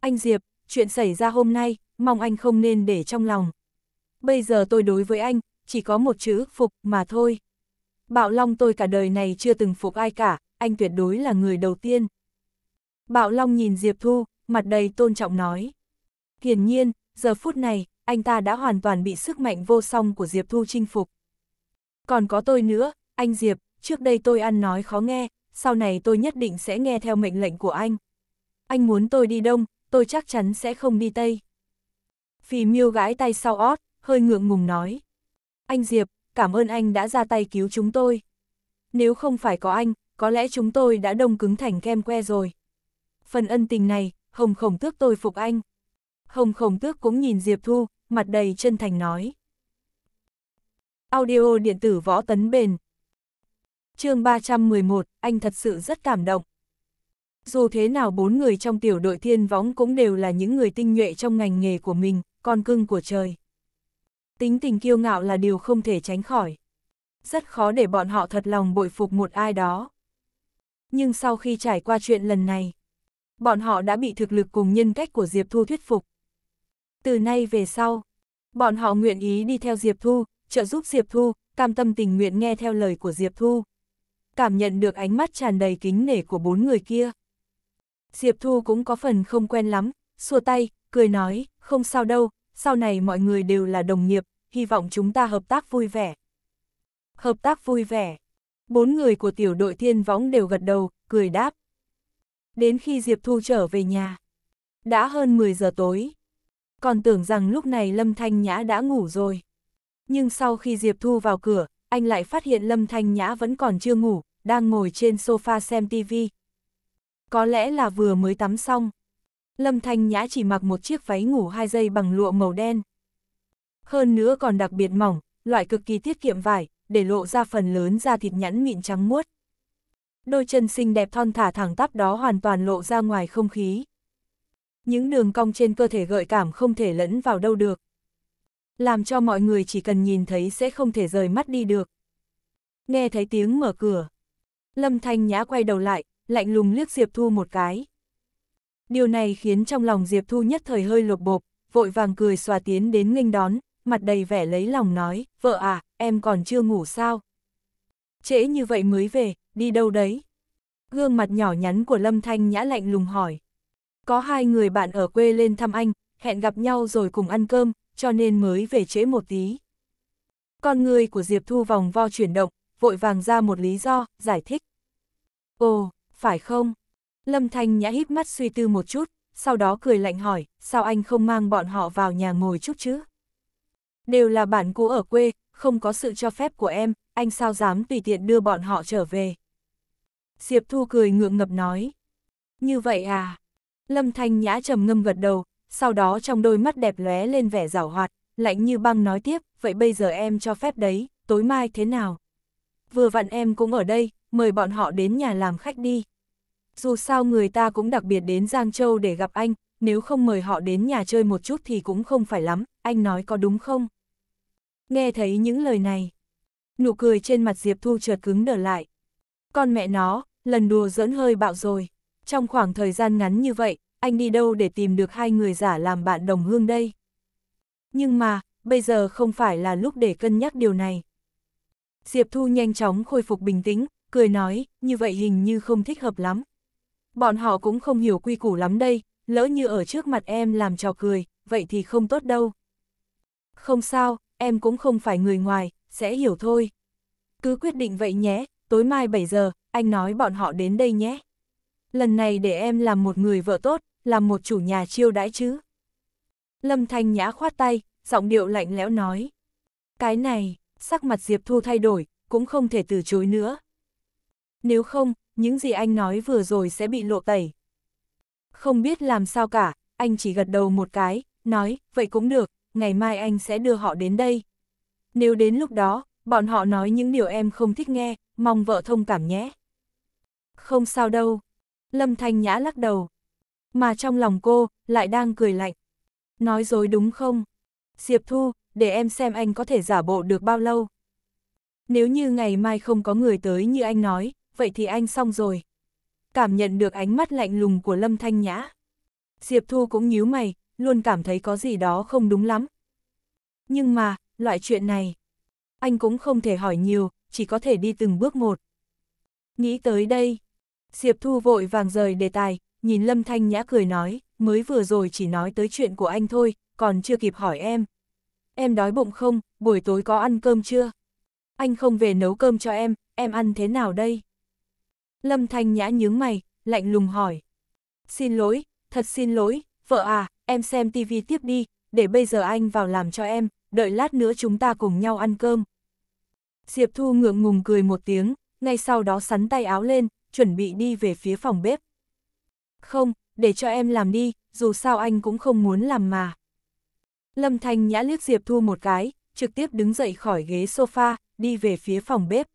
Anh Diệp, chuyện xảy ra hôm nay, mong anh không nên để trong lòng. Bây giờ tôi đối với anh, chỉ có một chữ phục mà thôi. Bạo Long tôi cả đời này chưa từng phục ai cả, anh tuyệt đối là người đầu tiên. Bạo Long nhìn Diệp Thu, mặt đầy tôn trọng nói. Hiển nhiên, giờ phút này, anh ta đã hoàn toàn bị sức mạnh vô song của Diệp Thu chinh phục. Còn có tôi nữa, anh Diệp, trước đây tôi ăn nói khó nghe, sau này tôi nhất định sẽ nghe theo mệnh lệnh của anh. Anh muốn tôi đi đông, tôi chắc chắn sẽ không đi tây. Phì miêu gái tay sau ót, hơi ngượng ngùng nói. Anh Diệp, cảm ơn anh đã ra tay cứu chúng tôi. Nếu không phải có anh, có lẽ chúng tôi đã đông cứng thành kem que rồi. Phần ân tình này, Hồng Khổng Tước tôi phục anh. Hồng Khổng Tước cũng nhìn Diệp Thu, mặt đầy chân thành nói. Audio điện tử võ tấn bền. chương 311, anh thật sự rất cảm động. Dù thế nào bốn người trong tiểu đội thiên võng cũng đều là những người tinh nhuệ trong ngành nghề của mình, con cưng của trời tính tình kiêu ngạo là điều không thể tránh khỏi. Rất khó để bọn họ thật lòng bội phục một ai đó. Nhưng sau khi trải qua chuyện lần này, bọn họ đã bị thực lực cùng nhân cách của Diệp Thu thuyết phục. Từ nay về sau, bọn họ nguyện ý đi theo Diệp Thu, trợ giúp Diệp Thu, cam tâm tình nguyện nghe theo lời của Diệp Thu. Cảm nhận được ánh mắt tràn đầy kính nể của bốn người kia. Diệp Thu cũng có phần không quen lắm, xua tay, cười nói, không sao đâu, sau này mọi người đều là đồng nghiệp, hy vọng chúng ta hợp tác vui vẻ. Hợp tác vui vẻ. Bốn người của tiểu đội thiên võng đều gật đầu, cười đáp. Đến khi Diệp Thu trở về nhà, đã hơn 10 giờ tối. Còn tưởng rằng lúc này Lâm Thanh Nhã đã ngủ rồi. Nhưng sau khi Diệp Thu vào cửa, anh lại phát hiện Lâm Thanh Nhã vẫn còn chưa ngủ, đang ngồi trên sofa xem TV. Có lẽ là vừa mới tắm xong. Lâm Thanh Nhã chỉ mặc một chiếc váy ngủ hai dây bằng lụa màu đen. Hơn nữa còn đặc biệt mỏng, loại cực kỳ tiết kiệm vải, để lộ ra phần lớn da thịt nhẵn mịn trắng muốt. Đôi chân xinh đẹp thon thả thẳng tắp đó hoàn toàn lộ ra ngoài không khí. Những đường cong trên cơ thể gợi cảm không thể lẫn vào đâu được. Làm cho mọi người chỉ cần nhìn thấy sẽ không thể rời mắt đi được. Nghe thấy tiếng mở cửa. Lâm Thanh Nhã quay đầu lại, lạnh lùng liếc Diệp Thu một cái. Điều này khiến trong lòng Diệp Thu nhất thời hơi lột bộp, vội vàng cười xòa tiến đến nghênh đón, mặt đầy vẻ lấy lòng nói, vợ à, em còn chưa ngủ sao? Trễ như vậy mới về, đi đâu đấy? Gương mặt nhỏ nhắn của Lâm Thanh Nhã lạnh lùng hỏi. Có hai người bạn ở quê lên thăm anh, hẹn gặp nhau rồi cùng ăn cơm, cho nên mới về trễ một tí. Con người của Diệp Thu vòng vo chuyển động, vội vàng ra một lý do, giải thích. Ồ, phải không? Lâm Thanh Nhã híp mắt suy tư một chút, sau đó cười lạnh hỏi, sao anh không mang bọn họ vào nhà ngồi chút chứ? Đều là bản cũ ở quê, không có sự cho phép của em, anh sao dám tùy tiện đưa bọn họ trở về? Diệp Thu cười ngượng ngập nói. Như vậy à? Lâm Thanh Nhã trầm ngâm gật đầu, sau đó trong đôi mắt đẹp lóe lên vẻ rảo hoạt, lạnh như băng nói tiếp, vậy bây giờ em cho phép đấy, tối mai thế nào? Vừa vặn em cũng ở đây, mời bọn họ đến nhà làm khách đi dù sao người ta cũng đặc biệt đến Giang Châu để gặp anh, nếu không mời họ đến nhà chơi một chút thì cũng không phải lắm, anh nói có đúng không? Nghe thấy những lời này, nụ cười trên mặt Diệp Thu chợt cứng đờ lại. Con mẹ nó, lần đùa giỡn hơi bạo rồi. Trong khoảng thời gian ngắn như vậy, anh đi đâu để tìm được hai người giả làm bạn đồng hương đây? Nhưng mà, bây giờ không phải là lúc để cân nhắc điều này. Diệp Thu nhanh chóng khôi phục bình tĩnh, cười nói, như vậy hình như không thích hợp lắm bọn họ cũng không hiểu quy củ lắm đây, lỡ như ở trước mặt em làm trò cười, vậy thì không tốt đâu. Không sao, em cũng không phải người ngoài, sẽ hiểu thôi. Cứ quyết định vậy nhé, tối mai 7 giờ, anh nói bọn họ đến đây nhé. Lần này để em làm một người vợ tốt, làm một chủ nhà chiêu đãi chứ. Lâm Thanh Nhã khoát tay, giọng điệu lạnh lẽo nói. Cái này, sắc mặt Diệp Thu thay đổi, cũng không thể từ chối nữa. Nếu không, những gì anh nói vừa rồi sẽ bị lộ tẩy. Không biết làm sao cả, anh chỉ gật đầu một cái, nói, vậy cũng được, ngày mai anh sẽ đưa họ đến đây. Nếu đến lúc đó, bọn họ nói những điều em không thích nghe, mong vợ thông cảm nhé. Không sao đâu. Lâm Thanh Nhã lắc đầu. Mà trong lòng cô, lại đang cười lạnh. Nói dối đúng không? Diệp Thu, để em xem anh có thể giả bộ được bao lâu. Nếu như ngày mai không có người tới như anh nói, vậy thì anh xong rồi. Cảm nhận được ánh mắt lạnh lùng của Lâm Thanh Nhã. Diệp Thu cũng nhíu mày, luôn cảm thấy có gì đó không đúng lắm. Nhưng mà, loại chuyện này, anh cũng không thể hỏi nhiều, chỉ có thể đi từng bước một. Nghĩ tới đây, Diệp Thu vội vàng rời đề tài, nhìn Lâm Thanh Nhã cười nói, mới vừa rồi chỉ nói tới chuyện của anh thôi, còn chưa kịp hỏi em. Em đói bụng không, buổi tối có ăn cơm chưa? Anh không về nấu cơm cho em, em ăn thế nào đây? Lâm Thanh Nhã nhướng mày, lạnh lùng hỏi. Xin lỗi, thật xin lỗi, vợ à, em xem tivi tiếp đi, để bây giờ anh vào làm cho em, đợi lát nữa chúng ta cùng nhau ăn cơm. Diệp Thu ngượng ngùng cười một tiếng, ngay sau đó sắn tay áo lên, chuẩn bị đi về phía phòng bếp. Không, để cho em làm đi, dù sao anh cũng không muốn làm mà. Lâm Thanh Nhã liếc Diệp Thu một cái, trực tiếp đứng dậy khỏi ghế sofa, đi về phía phòng bếp.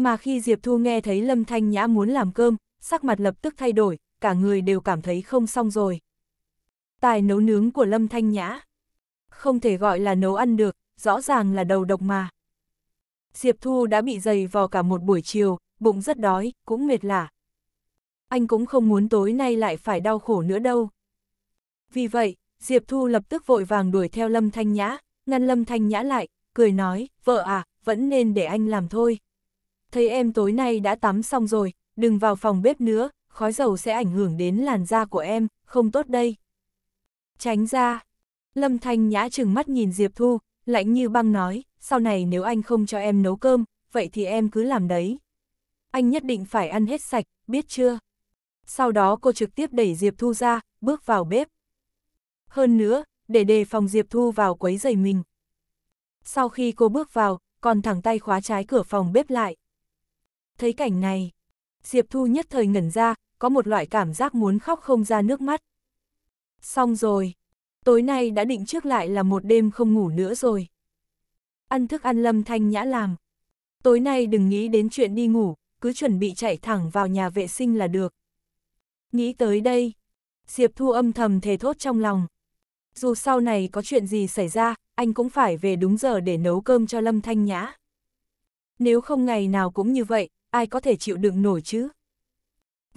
Mà khi Diệp Thu nghe thấy Lâm Thanh Nhã muốn làm cơm, sắc mặt lập tức thay đổi, cả người đều cảm thấy không xong rồi. Tài nấu nướng của Lâm Thanh Nhã. Không thể gọi là nấu ăn được, rõ ràng là đầu độc mà. Diệp Thu đã bị dày vò cả một buổi chiều, bụng rất đói, cũng mệt lả. Anh cũng không muốn tối nay lại phải đau khổ nữa đâu. Vì vậy, Diệp Thu lập tức vội vàng đuổi theo Lâm Thanh Nhã, ngăn Lâm Thanh Nhã lại, cười nói, vợ à, vẫn nên để anh làm thôi thấy em tối nay đã tắm xong rồi, đừng vào phòng bếp nữa, khói dầu sẽ ảnh hưởng đến làn da của em, không tốt đây. Tránh ra. Lâm Thanh Nhã chừng mắt nhìn Diệp Thu, lạnh như băng nói, sau này nếu anh không cho em nấu cơm, vậy thì em cứ làm đấy. Anh nhất định phải ăn hết sạch, biết chưa? Sau đó cô trực tiếp đẩy Diệp Thu ra, bước vào bếp. Hơn nữa, để đề phòng Diệp Thu vào quấy giày mình. Sau khi cô bước vào, còn thẳng tay khóa trái cửa phòng bếp lại. Thấy cảnh này, Diệp Thu nhất thời ngẩn ra, có một loại cảm giác muốn khóc không ra nước mắt. Xong rồi, tối nay đã định trước lại là một đêm không ngủ nữa rồi. Ăn thức ăn lâm thanh nhã làm. Tối nay đừng nghĩ đến chuyện đi ngủ, cứ chuẩn bị chạy thẳng vào nhà vệ sinh là được. Nghĩ tới đây, Diệp Thu âm thầm thề thốt trong lòng. Dù sau này có chuyện gì xảy ra, anh cũng phải về đúng giờ để nấu cơm cho Lâm Thanh Nhã. Nếu không ngày nào cũng như vậy, ai có thể chịu đựng nổi chứ?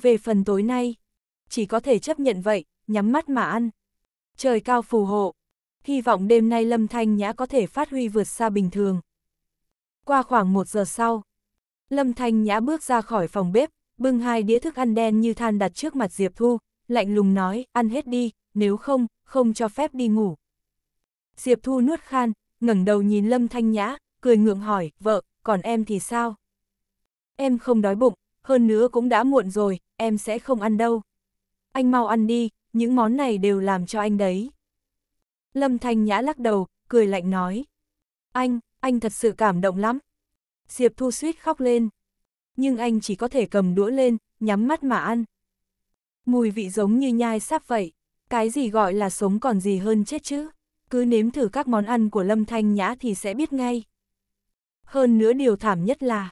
Về phần tối nay, chỉ có thể chấp nhận vậy, nhắm mắt mà ăn. Trời cao phù hộ, hy vọng đêm nay Lâm Thanh Nhã có thể phát huy vượt xa bình thường. Qua khoảng một giờ sau, Lâm Thanh Nhã bước ra khỏi phòng bếp, bưng hai đĩa thức ăn đen như than đặt trước mặt Diệp Thu, lạnh lùng nói, ăn hết đi, nếu không, không cho phép đi ngủ. Diệp Thu nuốt khan, ngẩng đầu nhìn Lâm Thanh Nhã, cười ngượng hỏi, vợ, còn em thì sao? em không đói bụng, hơn nữa cũng đã muộn rồi, em sẽ không ăn đâu. Anh mau ăn đi, những món này đều làm cho anh đấy. Lâm Thanh Nhã lắc đầu, cười lạnh nói. Anh, anh thật sự cảm động lắm. Diệp Thu suýt khóc lên. Nhưng anh chỉ có thể cầm đũa lên, nhắm mắt mà ăn. Mùi vị giống như nhai sáp vậy. Cái gì gọi là sống còn gì hơn chết chứ. Cứ nếm thử các món ăn của Lâm Thanh Nhã thì sẽ biết ngay. Hơn nữa điều thảm nhất là,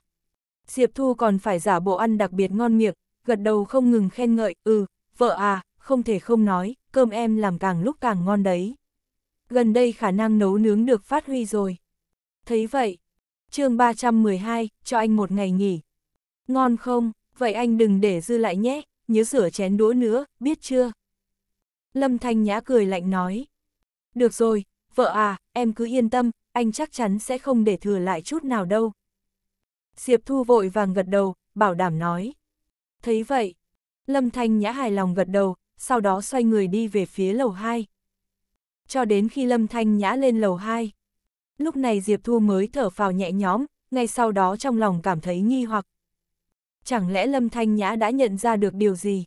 Diệp Thu còn phải giả bộ ăn đặc biệt ngon miệng, gật đầu không ngừng khen ngợi, ừ, vợ à, không thể không nói, cơm em làm càng lúc càng ngon đấy. Gần đây khả năng nấu nướng được phát huy rồi. Thấy vậy, chương 312, cho anh một ngày nghỉ. Ngon không, vậy anh đừng để dư lại nhé, nhớ rửa chén đũa nữa, biết chưa? Lâm Thanh Nhã cười lạnh nói. Được rồi, vợ à, em cứ yên tâm, anh chắc chắn sẽ không để thừa lại chút nào đâu, Diệp Thu vội vàng gật đầu, bảo đảm nói. Thấy vậy, Lâm Thanh Nhã hài lòng gật đầu, sau đó xoay người đi về phía lầu 2. Cho đến khi Lâm Thanh Nhã lên lầu 2. Lúc này Diệp Thu mới thở phào nhẹ nhõm, ngay sau đó trong lòng cảm thấy nghi hoặc. Chẳng lẽ Lâm Thanh Nhã đã nhận ra được điều gì?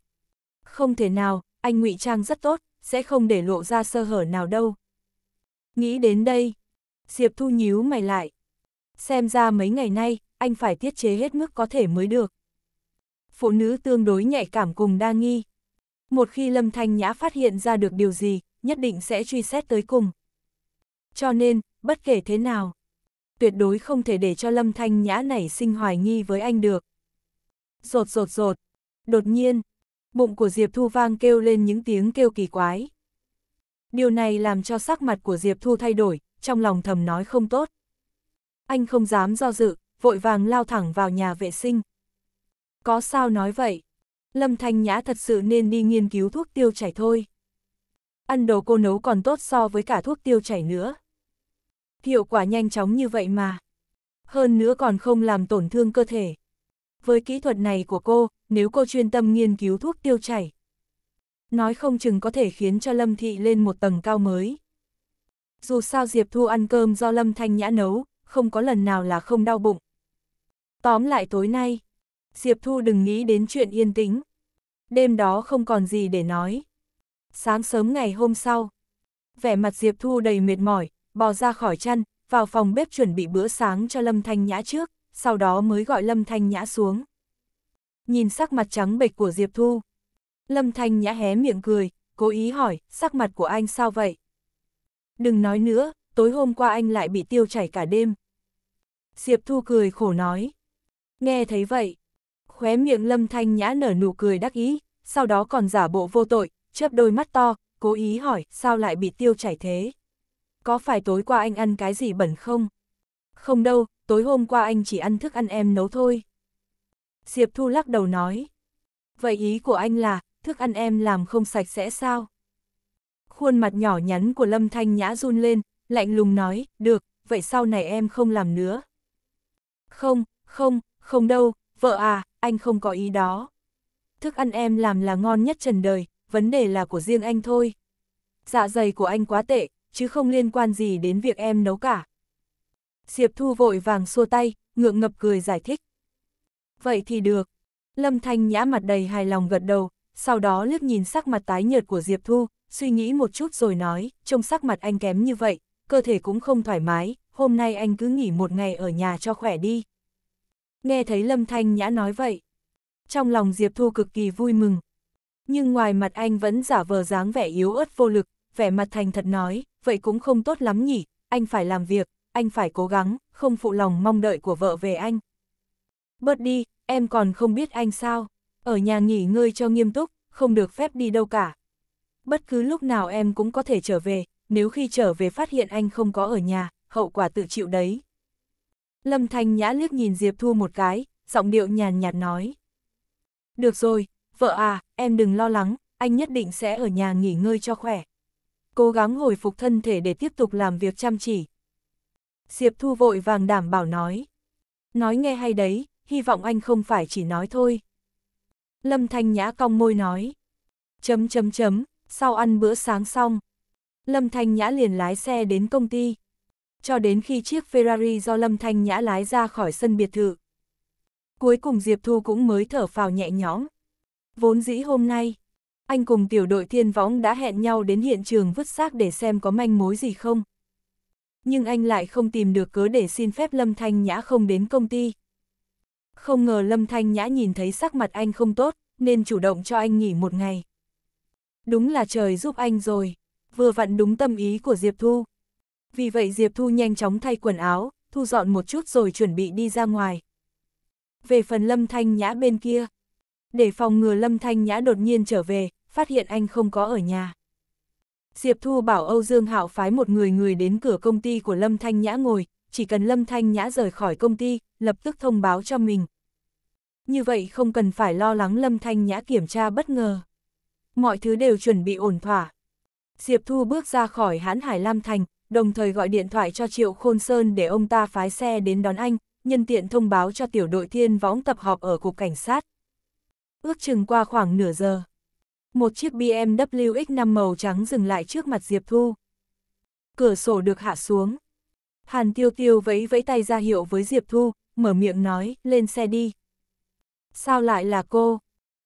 Không thể nào, anh ngụy Trang rất tốt, sẽ không để lộ ra sơ hở nào đâu. Nghĩ đến đây, Diệp Thu nhíu mày lại. Xem ra mấy ngày nay, anh phải tiết chế hết mức có thể mới được. Phụ nữ tương đối nhạy cảm cùng đa nghi. Một khi Lâm Thanh Nhã phát hiện ra được điều gì, nhất định sẽ truy xét tới cùng. Cho nên, bất kể thế nào, tuyệt đối không thể để cho Lâm Thanh Nhã nảy sinh hoài nghi với anh được. Rột rột rột, đột nhiên, bụng của Diệp Thu vang kêu lên những tiếng kêu kỳ quái. Điều này làm cho sắc mặt của Diệp Thu thay đổi, trong lòng thầm nói không tốt. Anh không dám do dự, vội vàng lao thẳng vào nhà vệ sinh. Có sao nói vậy? Lâm Thanh Nhã thật sự nên đi nghiên cứu thuốc tiêu chảy thôi. Ăn đồ cô nấu còn tốt so với cả thuốc tiêu chảy nữa. Hiệu quả nhanh chóng như vậy mà. Hơn nữa còn không làm tổn thương cơ thể. Với kỹ thuật này của cô, nếu cô chuyên tâm nghiên cứu thuốc tiêu chảy, nói không chừng có thể khiến cho Lâm Thị lên một tầng cao mới. Dù sao Diệp Thu ăn cơm do Lâm Thanh Nhã nấu, không có lần nào là không đau bụng. Tóm lại tối nay, Diệp Thu đừng nghĩ đến chuyện yên tĩnh. Đêm đó không còn gì để nói. Sáng sớm ngày hôm sau, vẻ mặt Diệp Thu đầy mệt mỏi, bò ra khỏi chăn, vào phòng bếp chuẩn bị bữa sáng cho Lâm Thanh Nhã trước, sau đó mới gọi Lâm Thanh Nhã xuống. Nhìn sắc mặt trắng bệch của Diệp Thu, Lâm Thanh Nhã hé miệng cười, cố ý hỏi, sắc mặt của anh sao vậy? Đừng nói nữa, tối hôm qua anh lại bị tiêu chảy cả đêm. Diệp Thu cười khổ nói, Nghe thấy vậy, khóe miệng lâm thanh nhã nở nụ cười đắc ý, sau đó còn giả bộ vô tội, chớp đôi mắt to, cố ý hỏi sao lại bị tiêu chảy thế. Có phải tối qua anh ăn cái gì bẩn không? Không đâu, tối hôm qua anh chỉ ăn thức ăn em nấu thôi. Diệp Thu lắc đầu nói. Vậy ý của anh là, thức ăn em làm không sạch sẽ sao? Khuôn mặt nhỏ nhắn của Lâm Thanh Nhã run lên, lạnh lùng nói, được, vậy sau này em không làm nữa. Không, không, không đâu, vợ à, anh không có ý đó. Thức ăn em làm là ngon nhất trần đời, vấn đề là của riêng anh thôi. Dạ dày của anh quá tệ, chứ không liên quan gì đến việc em nấu cả. Diệp Thu vội vàng xua tay, ngượng ngập cười giải thích. Vậy thì được. Lâm Thanh Nhã mặt đầy hài lòng gật đầu, sau đó liếc nhìn sắc mặt tái nhợt của Diệp Thu, suy nghĩ một chút rồi nói, trông sắc mặt anh kém như vậy, cơ thể cũng không thoải mái, hôm nay anh cứ nghỉ một ngày ở nhà cho khỏe đi nghe thấy Lâm Thanh Nhã nói vậy. Trong lòng Diệp Thu cực kỳ vui mừng. Nhưng ngoài mặt anh vẫn giả vờ dáng vẻ yếu ớt vô lực, vẻ mặt thành thật nói, vậy cũng không tốt lắm nhỉ, anh phải làm việc, anh phải cố gắng, không phụ lòng mong đợi của vợ về anh. Bớt đi, em còn không biết anh sao, ở nhà nghỉ ngơi cho nghiêm túc, không được phép đi đâu cả. Bất cứ lúc nào em cũng có thể trở về, nếu khi trở về phát hiện anh không có ở nhà, hậu quả tự chịu đấy. Lâm Thanh Nhã liếc nhìn Diệp Thu một cái, giọng điệu nhàn nhạt nói. Được rồi, vợ à, em đừng lo lắng, anh nhất định sẽ ở nhà nghỉ ngơi cho khỏe. Cố gắng hồi phục thân thể để tiếp tục làm việc chăm chỉ. Diệp Thu vội vàng đảm bảo nói. Nói nghe hay đấy, hy vọng anh không phải chỉ nói thôi. Lâm Thanh Nhã cong môi nói. Chấm chấm chấm, sau ăn bữa sáng xong. Lâm Thanh Nhã liền lái xe đến công ty cho đến khi chiếc Ferrari do Lâm Thanh Nhã lái ra khỏi sân biệt thự. Cuối cùng Diệp Thu cũng mới thở phào nhẹ nhõm. Vốn dĩ hôm nay, anh cùng tiểu đội thiên võng đã hẹn nhau đến hiện trường vứt xác để xem có manh mối gì không. Nhưng anh lại không tìm được cớ để xin phép Lâm Thanh Nhã không đến công ty. Không ngờ Lâm Thanh Nhã nhìn thấy sắc mặt anh không tốt, nên chủ động cho anh nghỉ một ngày. Đúng là trời giúp anh rồi, vừa vặn đúng tâm ý của Diệp Thu. Vì vậy Diệp Thu nhanh chóng thay quần áo, thu dọn một chút rồi chuẩn bị đi ra ngoài. Về phần Lâm Thanh Nhã bên kia, để phòng ngừa Lâm Thanh Nhã đột nhiên trở về, phát hiện anh không có ở nhà. Diệp Thu bảo Âu Dương Hạo phái một người người đến cửa công ty của Lâm Thanh Nhã ngồi, chỉ cần Lâm Thanh Nhã rời khỏi công ty, lập tức thông báo cho mình. Như vậy không cần phải lo lắng Lâm Thanh Nhã kiểm tra bất ngờ. Mọi thứ đều chuẩn bị ổn thỏa. Diệp Thu bước ra khỏi hãn Hải Lam Thành, đồng thời gọi điện thoại cho Triệu Khôn Sơn để ông ta phái xe đến đón anh, nhân tiện thông báo cho tiểu đội thiên võng tập họp ở cục cảnh sát. Ước chừng qua khoảng nửa giờ, một chiếc BMW X5 màu trắng dừng lại trước mặt Diệp Thu. Cửa sổ được hạ xuống. Hàn Tiêu Tiêu vẫy vẫy tay ra hiệu với Diệp Thu, mở miệng nói, lên xe đi. Sao lại là cô?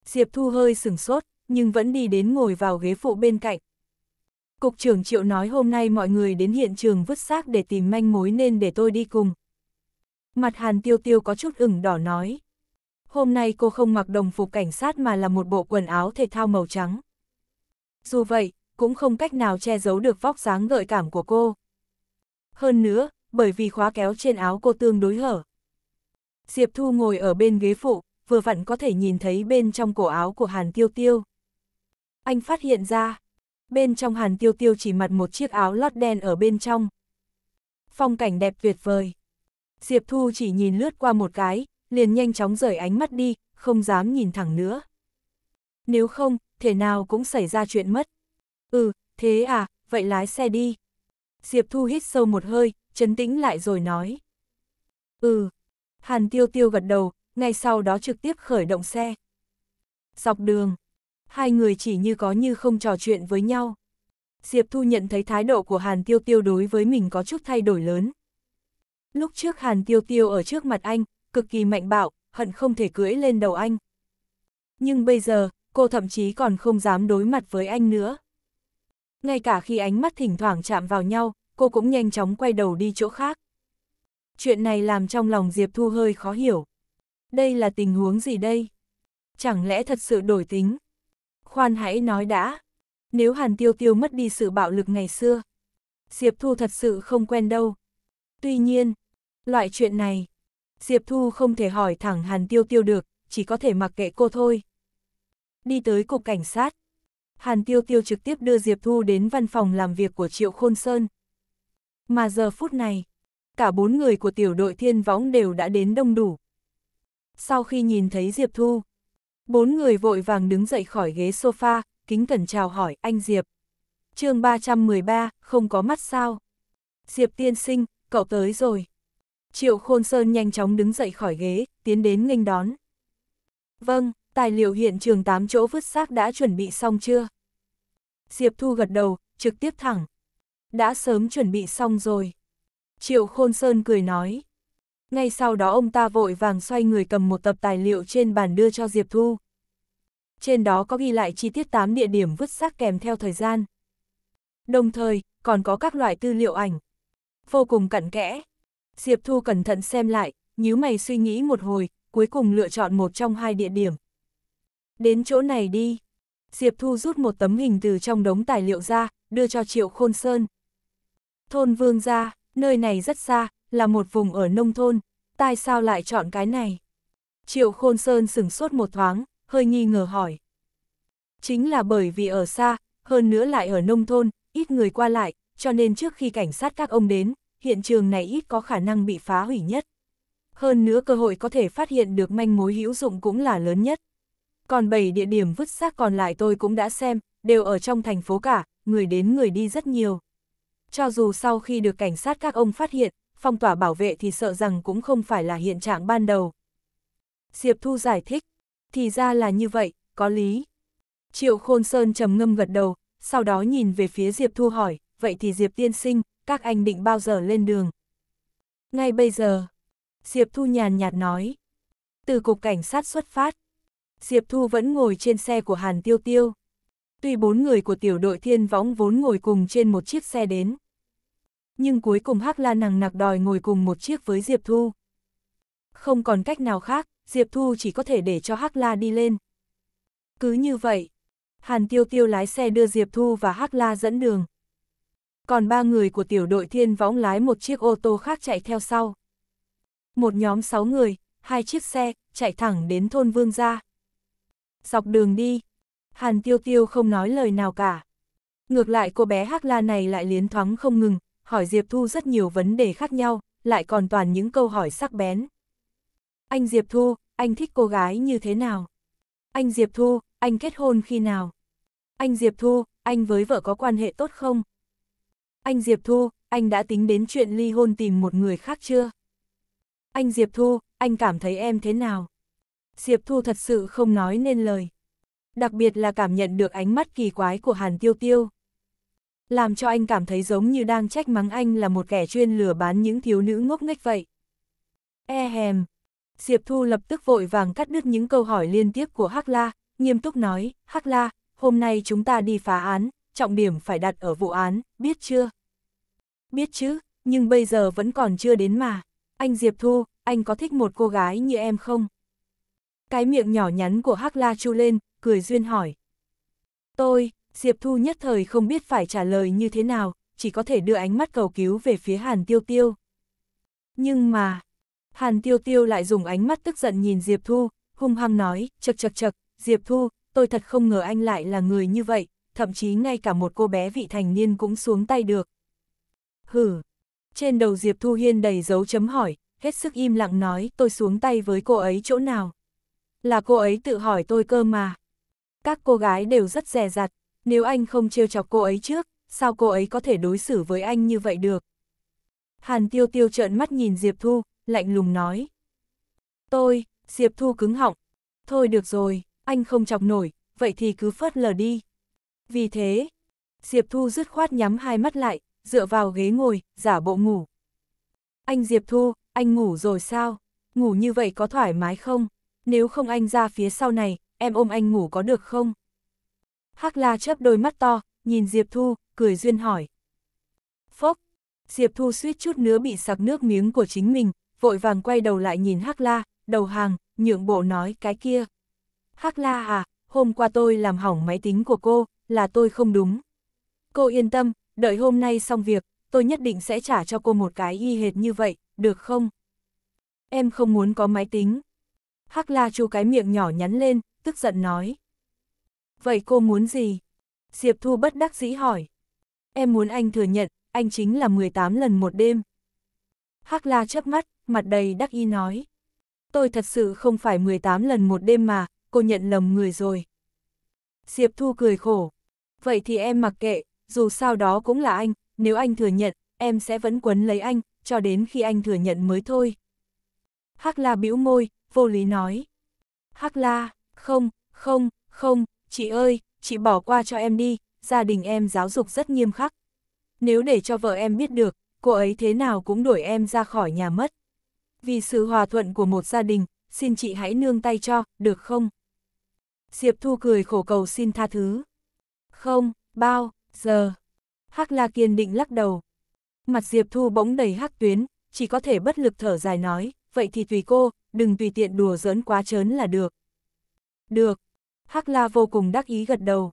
Diệp Thu hơi sừng sốt, nhưng vẫn đi đến ngồi vào ghế phụ bên cạnh, Cục trưởng Triệu nói hôm nay mọi người đến hiện trường vứt xác để tìm manh mối nên để tôi đi cùng. Mặt Hàn Tiêu Tiêu có chút ửng đỏ nói. Hôm nay cô không mặc đồng phục cảnh sát mà là một bộ quần áo thể thao màu trắng. Dù vậy, cũng không cách nào che giấu được vóc dáng gợi cảm của cô. Hơn nữa, bởi vì khóa kéo trên áo cô tương đối hở. Diệp Thu ngồi ở bên ghế phụ, vừa vặn có thể nhìn thấy bên trong cổ áo của Hàn Tiêu Tiêu. Anh phát hiện ra, bên trong hàn tiêu tiêu chỉ mặc một chiếc áo lót đen ở bên trong. Phong cảnh đẹp tuyệt vời. Diệp Thu chỉ nhìn lướt qua một cái, liền nhanh chóng rời ánh mắt đi, không dám nhìn thẳng nữa. Nếu không, thể nào cũng xảy ra chuyện mất. Ừ, thế à, vậy lái xe đi. Diệp Thu hít sâu một hơi, chấn tĩnh lại rồi nói. Ừ, Hàn Tiêu Tiêu gật đầu, ngay sau đó trực tiếp khởi động xe. Dọc đường, hai người chỉ như có như không trò chuyện với nhau. Diệp Thu nhận thấy thái độ của Hàn Tiêu Tiêu đối với mình có chút thay đổi lớn. Lúc trước Hàn Tiêu Tiêu ở trước mặt anh, cực kỳ mạnh bạo, hận không thể cưỡi lên đầu anh. Nhưng bây giờ, cô thậm chí còn không dám đối mặt với anh nữa. Ngay cả khi ánh mắt thỉnh thoảng chạm vào nhau, cô cũng nhanh chóng quay đầu đi chỗ khác. Chuyện này làm trong lòng Diệp Thu hơi khó hiểu. Đây là tình huống gì đây? Chẳng lẽ thật sự đổi tính? Khoan hãy nói đã. Nếu Hàn Tiêu Tiêu mất đi sự bạo lực ngày xưa, Diệp Thu thật sự không quen đâu. Tuy nhiên, loại chuyện này, Diệp Thu không thể hỏi thẳng Hàn Tiêu Tiêu được, chỉ có thể mặc kệ cô thôi. Đi tới cục cảnh sát, Hàn Tiêu Tiêu trực tiếp đưa Diệp Thu đến văn phòng làm việc của Triệu Khôn Sơn. Mà giờ phút này, cả bốn người của tiểu đội thiên võng đều đã đến đông đủ. Sau khi nhìn thấy Diệp Thu, Bốn người vội vàng đứng dậy khỏi ghế sofa, kính cẩn chào hỏi anh Diệp. chương 313, không có mắt sao? Diệp tiên sinh, cậu tới rồi. Triệu Khôn Sơn nhanh chóng đứng dậy khỏi ghế, tiến đến nghênh đón. Vâng, tài liệu hiện trường 8 chỗ vứt xác đã chuẩn bị xong chưa? Diệp Thu gật đầu, trực tiếp thẳng. Đã sớm chuẩn bị xong rồi. Triệu Khôn Sơn cười nói ngay sau đó ông ta vội vàng xoay người cầm một tập tài liệu trên bàn đưa cho Diệp Thu. Trên đó có ghi lại chi tiết 8 địa điểm vứt xác kèm theo thời gian. Đồng thời, còn có các loại tư liệu ảnh. Vô cùng cẩn kẽ. Diệp Thu cẩn thận xem lại, nhíu mày suy nghĩ một hồi, cuối cùng lựa chọn một trong hai địa điểm. Đến chỗ này đi. Diệp Thu rút một tấm hình từ trong đống tài liệu ra, đưa cho Triệu Khôn Sơn. Thôn Vương ra, nơi này rất xa, là một vùng ở nông thôn, tại sao lại chọn cái này? Triệu Khôn Sơn sửng sốt một thoáng, hơi nghi ngờ hỏi. Chính là bởi vì ở xa, hơn nữa lại ở nông thôn, ít người qua lại, cho nên trước khi cảnh sát các ông đến, hiện trường này ít có khả năng bị phá hủy nhất. Hơn nữa cơ hội có thể phát hiện được manh mối hữu dụng cũng là lớn nhất. Còn 7 địa điểm vứt xác còn lại tôi cũng đã xem, đều ở trong thành phố cả, người đến người đi rất nhiều. Cho dù sau khi được cảnh sát các ông phát hiện, phong tỏa bảo vệ thì sợ rằng cũng không phải là hiện trạng ban đầu. Diệp Thu giải thích, thì ra là như vậy, có lý. Triệu Khôn Sơn trầm ngâm gật đầu, sau đó nhìn về phía Diệp Thu hỏi, vậy thì Diệp tiên sinh, các anh định bao giờ lên đường? Ngay bây giờ, Diệp Thu nhàn nhạt nói. Từ cục cảnh sát xuất phát, Diệp Thu vẫn ngồi trên xe của Hàn Tiêu Tiêu. Tuy bốn người của tiểu đội thiên võng vốn ngồi cùng trên một chiếc xe đến, nhưng cuối cùng Hắc La nằng nặc đòi ngồi cùng một chiếc với Diệp Thu. Không còn cách nào khác, Diệp Thu chỉ có thể để cho Hắc La đi lên. Cứ như vậy, Hàn Tiêu Tiêu lái xe đưa Diệp Thu và Hắc La dẫn đường. Còn ba người của tiểu đội thiên võng lái một chiếc ô tô khác chạy theo sau. Một nhóm sáu người, hai chiếc xe, chạy thẳng đến thôn Vương Gia. Dọc đường đi, Hàn Tiêu Tiêu không nói lời nào cả. Ngược lại cô bé Hắc La này lại liến thoáng không ngừng, hỏi Diệp Thu rất nhiều vấn đề khác nhau, lại còn toàn những câu hỏi sắc bén. Anh Diệp Thu, anh thích cô gái như thế nào? Anh Diệp Thu, anh kết hôn khi nào? Anh Diệp Thu, anh với vợ có quan hệ tốt không? Anh Diệp Thu, anh đã tính đến chuyện ly hôn tìm một người khác chưa? Anh Diệp Thu, anh cảm thấy em thế nào? Diệp Thu thật sự không nói nên lời. Đặc biệt là cảm nhận được ánh mắt kỳ quái của Hàn Tiêu Tiêu làm cho anh cảm thấy giống như đang trách mắng anh là một kẻ chuyên lừa bán những thiếu nữ ngốc nghếch vậy. E hèm. Diệp Thu lập tức vội vàng cắt đứt những câu hỏi liên tiếp của Hắc La, nghiêm túc nói, Hắc La, hôm nay chúng ta đi phá án, trọng điểm phải đặt ở vụ án, biết chưa? Biết chứ, nhưng bây giờ vẫn còn chưa đến mà. Anh Diệp Thu, anh có thích một cô gái như em không? Cái miệng nhỏ nhắn của Hắc La chu lên, cười duyên hỏi. Tôi, Diệp Thu nhất thời không biết phải trả lời như thế nào, chỉ có thể đưa ánh mắt cầu cứu về phía Hàn Tiêu Tiêu. Nhưng mà, Hàn Tiêu Tiêu lại dùng ánh mắt tức giận nhìn Diệp Thu, hung hăng nói, chật chật chật, Diệp Thu, tôi thật không ngờ anh lại là người như vậy, thậm chí ngay cả một cô bé vị thành niên cũng xuống tay được. Hử, trên đầu Diệp Thu Hiên đầy dấu chấm hỏi, hết sức im lặng nói tôi xuống tay với cô ấy chỗ nào. Là cô ấy tự hỏi tôi cơ mà. Các cô gái đều rất dè dặt. Nếu anh không trêu chọc cô ấy trước, sao cô ấy có thể đối xử với anh như vậy được? Hàn tiêu tiêu trợn mắt nhìn Diệp Thu, lạnh lùng nói. Tôi, Diệp Thu cứng họng. Thôi được rồi, anh không chọc nổi, vậy thì cứ phớt lờ đi. Vì thế, Diệp Thu dứt khoát nhắm hai mắt lại, dựa vào ghế ngồi, giả bộ ngủ. Anh Diệp Thu, anh ngủ rồi sao? Ngủ như vậy có thoải mái không? Nếu không anh ra phía sau này, em ôm anh ngủ có được không? Hắc La chớp đôi mắt to, nhìn Diệp Thu, cười duyên hỏi. Phốc! Diệp Thu suýt chút nữa bị sặc nước miếng của chính mình, vội vàng quay đầu lại nhìn Hắc La, đầu hàng, nhượng bộ nói cái kia. Hắc La à, hôm qua tôi làm hỏng máy tính của cô, là tôi không đúng. Cô yên tâm, đợi hôm nay xong việc, tôi nhất định sẽ trả cho cô một cái y hệt như vậy, được không? Em không muốn có máy tính. Hắc La chu cái miệng nhỏ nhắn lên, tức giận nói. Vậy cô muốn gì? Diệp Thu bất đắc dĩ hỏi. Em muốn anh thừa nhận, anh chính là 18 lần một đêm. Hắc la chớp mắt, mặt đầy đắc ý nói. Tôi thật sự không phải 18 lần một đêm mà, cô nhận lầm người rồi. Diệp Thu cười khổ. Vậy thì em mặc kệ, dù sao đó cũng là anh, nếu anh thừa nhận, em sẽ vẫn quấn lấy anh, cho đến khi anh thừa nhận mới thôi. Hắc la bĩu môi, vô lý nói. Hắc la, không, không, không, chị ơi, chị bỏ qua cho em đi, gia đình em giáo dục rất nghiêm khắc. Nếu để cho vợ em biết được, cô ấy thế nào cũng đuổi em ra khỏi nhà mất. Vì sự hòa thuận của một gia đình, xin chị hãy nương tay cho, được không? Diệp Thu cười khổ cầu xin tha thứ. Không, bao, giờ. Hắc La kiên định lắc đầu. Mặt Diệp Thu bỗng đầy hắc tuyến, chỉ có thể bất lực thở dài nói, vậy thì tùy cô, đừng tùy tiện đùa giỡn quá chớn là được. Được, Hắc La vô cùng đắc ý gật đầu.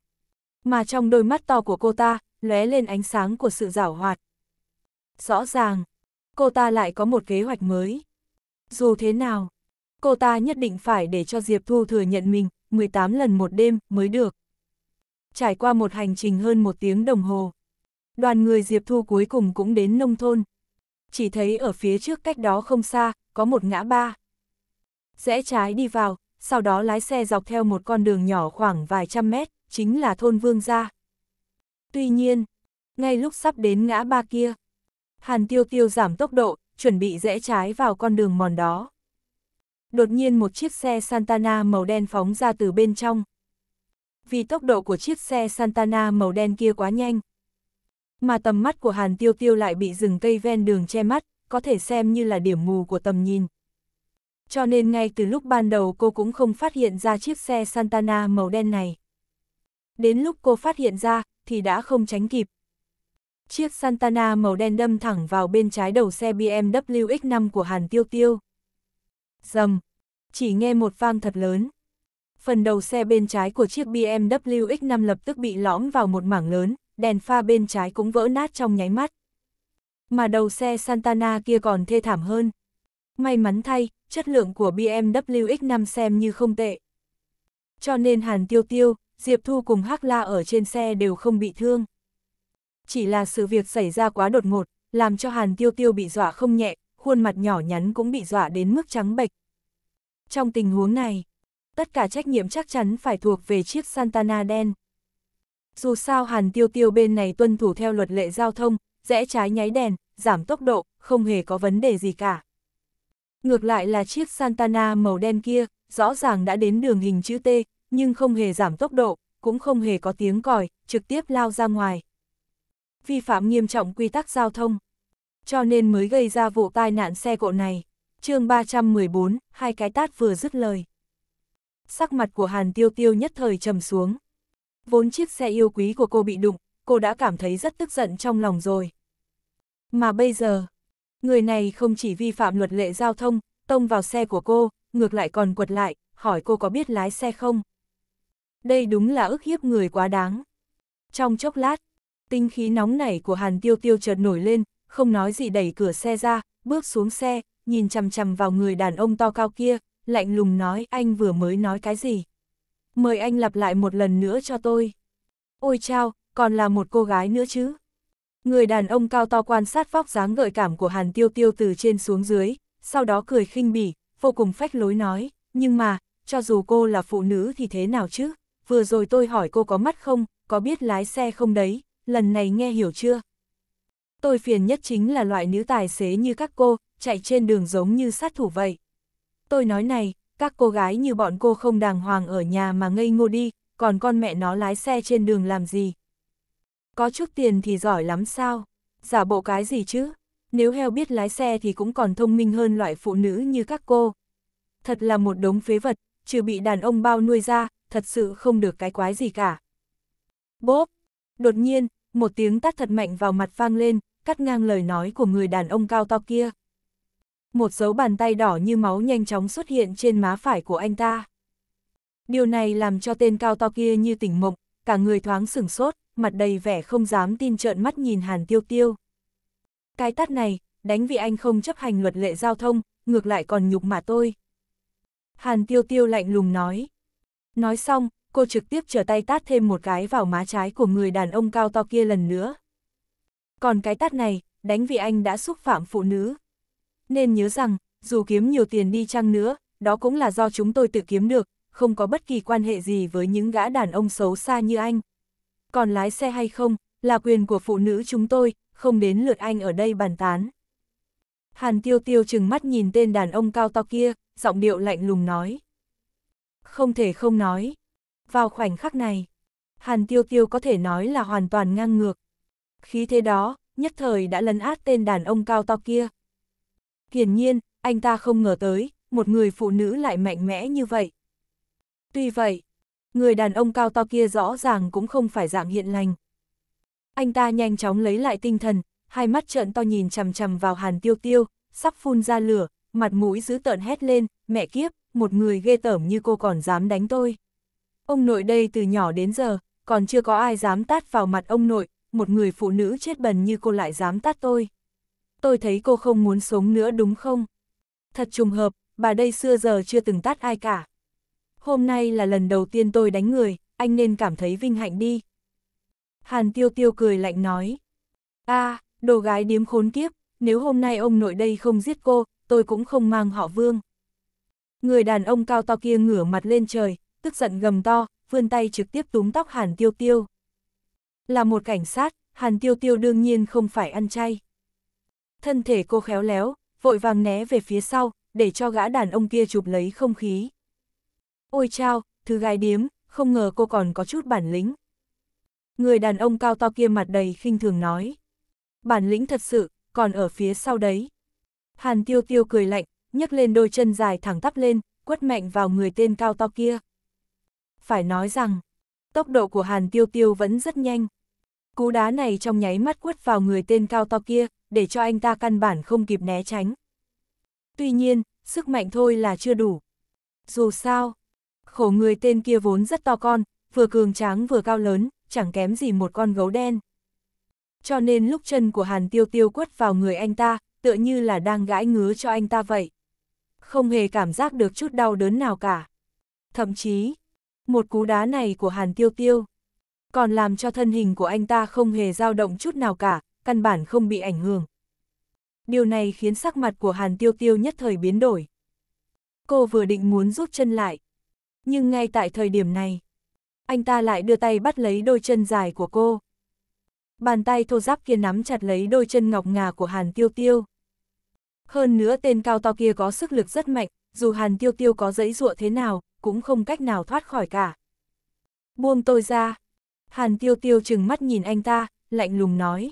Mà trong đôi mắt to của cô ta, lóe lên ánh sáng của sự giảo hoạt. Rõ ràng, cô ta lại có một kế hoạch mới. Dù thế nào, cô ta nhất định phải để cho Diệp Thu thừa nhận mình 18 lần một đêm mới được. Trải qua một hành trình hơn một tiếng đồng hồ, đoàn người Diệp Thu cuối cùng cũng đến nông thôn. Chỉ thấy ở phía trước cách đó không xa, có một ngã ba. Rẽ trái đi vào, sau đó lái xe dọc theo một con đường nhỏ khoảng vài trăm mét, chính là thôn Vương Gia. Tuy nhiên, ngay lúc sắp đến ngã ba kia, Hàn Tiêu Tiêu giảm tốc độ, chuẩn bị rẽ trái vào con đường mòn đó. Đột nhiên một chiếc xe Santana màu đen phóng ra từ bên trong. Vì tốc độ của chiếc xe Santana màu đen kia quá nhanh, mà tầm mắt của Hàn Tiêu Tiêu lại bị rừng cây ven đường che mắt, có thể xem như là điểm mù của tầm nhìn cho nên ngay từ lúc ban đầu cô cũng không phát hiện ra chiếc xe Santana màu đen này. Đến lúc cô phát hiện ra, thì đã không tránh kịp. Chiếc Santana màu đen đâm thẳng vào bên trái đầu xe BMW X5 của Hàn Tiêu Tiêu. Dầm! Chỉ nghe một vang thật lớn. Phần đầu xe bên trái của chiếc BMW X5 lập tức bị lõm vào một mảng lớn, đèn pha bên trái cũng vỡ nát trong nháy mắt. Mà đầu xe Santana kia còn thê thảm hơn, May mắn thay, chất lượng của BMW X5 xem như không tệ. Cho nên Hàn Tiêu Tiêu, Diệp Thu cùng Hắc La ở trên xe đều không bị thương. Chỉ là sự việc xảy ra quá đột ngột, làm cho Hàn Tiêu Tiêu bị dọa không nhẹ, khuôn mặt nhỏ nhắn cũng bị dọa đến mức trắng bệch. Trong tình huống này, tất cả trách nhiệm chắc chắn phải thuộc về chiếc Santana đen. Dù sao Hàn Tiêu Tiêu bên này tuân thủ theo luật lệ giao thông, rẽ trái nháy đèn, giảm tốc độ, không hề có vấn đề gì cả. Ngược lại là chiếc Santana màu đen kia, rõ ràng đã đến đường hình chữ T, nhưng không hề giảm tốc độ, cũng không hề có tiếng còi, trực tiếp lao ra ngoài. Vi phạm nghiêm trọng quy tắc giao thông, cho nên mới gây ra vụ tai nạn xe cộ này. chương 314, hai cái tát vừa dứt lời. Sắc mặt của Hàn Tiêu Tiêu nhất thời trầm xuống. Vốn chiếc xe yêu quý của cô bị đụng, cô đã cảm thấy rất tức giận trong lòng rồi. Mà bây giờ, Người này không chỉ vi phạm luật lệ giao thông, tông vào xe của cô, ngược lại còn quật lại, hỏi cô có biết lái xe không. Đây đúng là ức hiếp người quá đáng. Trong chốc lát, tinh khí nóng nảy của Hàn Tiêu Tiêu chợt nổi lên, không nói gì đẩy cửa xe ra, bước xuống xe, nhìn chằm chằm vào người đàn ông to cao kia, lạnh lùng nói anh vừa mới nói cái gì. Mời anh lặp lại một lần nữa cho tôi. Ôi chao, còn là một cô gái nữa chứ. Người đàn ông cao to quan sát vóc dáng gợi cảm của Hàn Tiêu Tiêu từ trên xuống dưới, sau đó cười khinh bỉ, vô cùng phách lối nói, nhưng mà, cho dù cô là phụ nữ thì thế nào chứ, vừa rồi tôi hỏi cô có mắt không, có biết lái xe không đấy, lần này nghe hiểu chưa? Tôi phiền nhất chính là loại nữ tài xế như các cô, chạy trên đường giống như sát thủ vậy. Tôi nói này, các cô gái như bọn cô không đàng hoàng ở nhà mà ngây ngô đi, còn con mẹ nó lái xe trên đường làm gì, có chút tiền thì giỏi lắm sao? Giả bộ cái gì chứ? Nếu heo biết lái xe thì cũng còn thông minh hơn loại phụ nữ như các cô. Thật là một đống phế vật, trừ bị đàn ông bao nuôi ra, thật sự không được cái quái gì cả. Bốp! Đột nhiên, một tiếng tát thật mạnh vào mặt vang lên, cắt ngang lời nói của người đàn ông cao to kia. Một dấu bàn tay đỏ như máu nhanh chóng xuất hiện trên má phải của anh ta. Điều này làm cho tên cao to kia như tỉnh mộng, cả người thoáng sửng sốt mặt đầy vẻ không dám tin trợn mắt nhìn Hàn Tiêu Tiêu. Cái tát này, đánh vì anh không chấp hành luật lệ giao thông, ngược lại còn nhục mà tôi. Hàn Tiêu Tiêu lạnh lùng nói. Nói xong, cô trực tiếp trở tay tát thêm một cái vào má trái của người đàn ông cao to kia lần nữa. Còn cái tát này, đánh vì anh đã xúc phạm phụ nữ. Nên nhớ rằng, dù kiếm nhiều tiền đi chăng nữa, đó cũng là do chúng tôi tự kiếm được, không có bất kỳ quan hệ gì với những gã đàn ông xấu xa như anh còn lái xe hay không, là quyền của phụ nữ chúng tôi, không đến lượt anh ở đây bàn tán. Hàn tiêu tiêu chừng mắt nhìn tên đàn ông cao to kia, giọng điệu lạnh lùng nói. Không thể không nói. Vào khoảnh khắc này, Hàn tiêu tiêu có thể nói là hoàn toàn ngang ngược. Khí thế đó, nhất thời đã lấn át tên đàn ông cao to kia. Hiển nhiên, anh ta không ngờ tới, một người phụ nữ lại mạnh mẽ như vậy. Tuy vậy, người đàn ông cao to kia rõ ràng cũng không phải dạng hiện lành. Anh ta nhanh chóng lấy lại tinh thần, hai mắt trợn to nhìn chằm chằm vào hàn tiêu tiêu, sắp phun ra lửa, mặt mũi dữ tợn hét lên, mẹ kiếp, một người ghê tởm như cô còn dám đánh tôi. Ông nội đây từ nhỏ đến giờ, còn chưa có ai dám tát vào mặt ông nội, một người phụ nữ chết bần như cô lại dám tát tôi. Tôi thấy cô không muốn sống nữa đúng không? Thật trùng hợp, bà đây xưa giờ chưa từng tát ai cả hôm nay là lần đầu tiên tôi đánh người, anh nên cảm thấy vinh hạnh đi. Hàn tiêu tiêu cười lạnh nói. a à, đồ gái điếm khốn kiếp, nếu hôm nay ông nội đây không giết cô, tôi cũng không mang họ vương. Người đàn ông cao to kia ngửa mặt lên trời, tức giận gầm to, vươn tay trực tiếp túm tóc Hàn tiêu tiêu. Là một cảnh sát, Hàn tiêu tiêu đương nhiên không phải ăn chay. Thân thể cô khéo léo, vội vàng né về phía sau, để cho gã đàn ông kia chụp lấy không khí. Ôi chao, thứ gái điếm, không ngờ cô còn có chút bản lĩnh. Người đàn ông cao to kia mặt đầy khinh thường nói. Bản lĩnh thật sự, còn ở phía sau đấy. Hàn tiêu tiêu cười lạnh, nhấc lên đôi chân dài thẳng tắp lên, quất mạnh vào người tên cao to kia. Phải nói rằng, tốc độ của Hàn tiêu tiêu vẫn rất nhanh. Cú đá này trong nháy mắt quất vào người tên cao to kia, để cho anh ta căn bản không kịp né tránh. Tuy nhiên, sức mạnh thôi là chưa đủ. Dù sao, khổ người tên kia vốn rất to con, vừa cường tráng vừa cao lớn, chẳng kém gì một con gấu đen. Cho nên lúc chân của Hàn Tiêu Tiêu quất vào người anh ta, tựa như là đang gãi ngứa cho anh ta vậy. Không hề cảm giác được chút đau đớn nào cả. Thậm chí, một cú đá này của Hàn Tiêu Tiêu còn làm cho thân hình của anh ta không hề dao động chút nào cả, căn bản không bị ảnh hưởng. Điều này khiến sắc mặt của Hàn Tiêu Tiêu nhất thời biến đổi. Cô vừa định muốn rút chân lại, nhưng ngay tại thời điểm này, anh ta lại đưa tay bắt lấy đôi chân dài của cô. Bàn tay thô giáp kia nắm chặt lấy đôi chân ngọc ngà của Hàn Tiêu Tiêu. Hơn nữa tên cao to kia có sức lực rất mạnh, dù Hàn Tiêu Tiêu có dẫy dụa thế nào, cũng không cách nào thoát khỏi cả. Buông tôi ra. Hàn Tiêu Tiêu chừng mắt nhìn anh ta, lạnh lùng nói.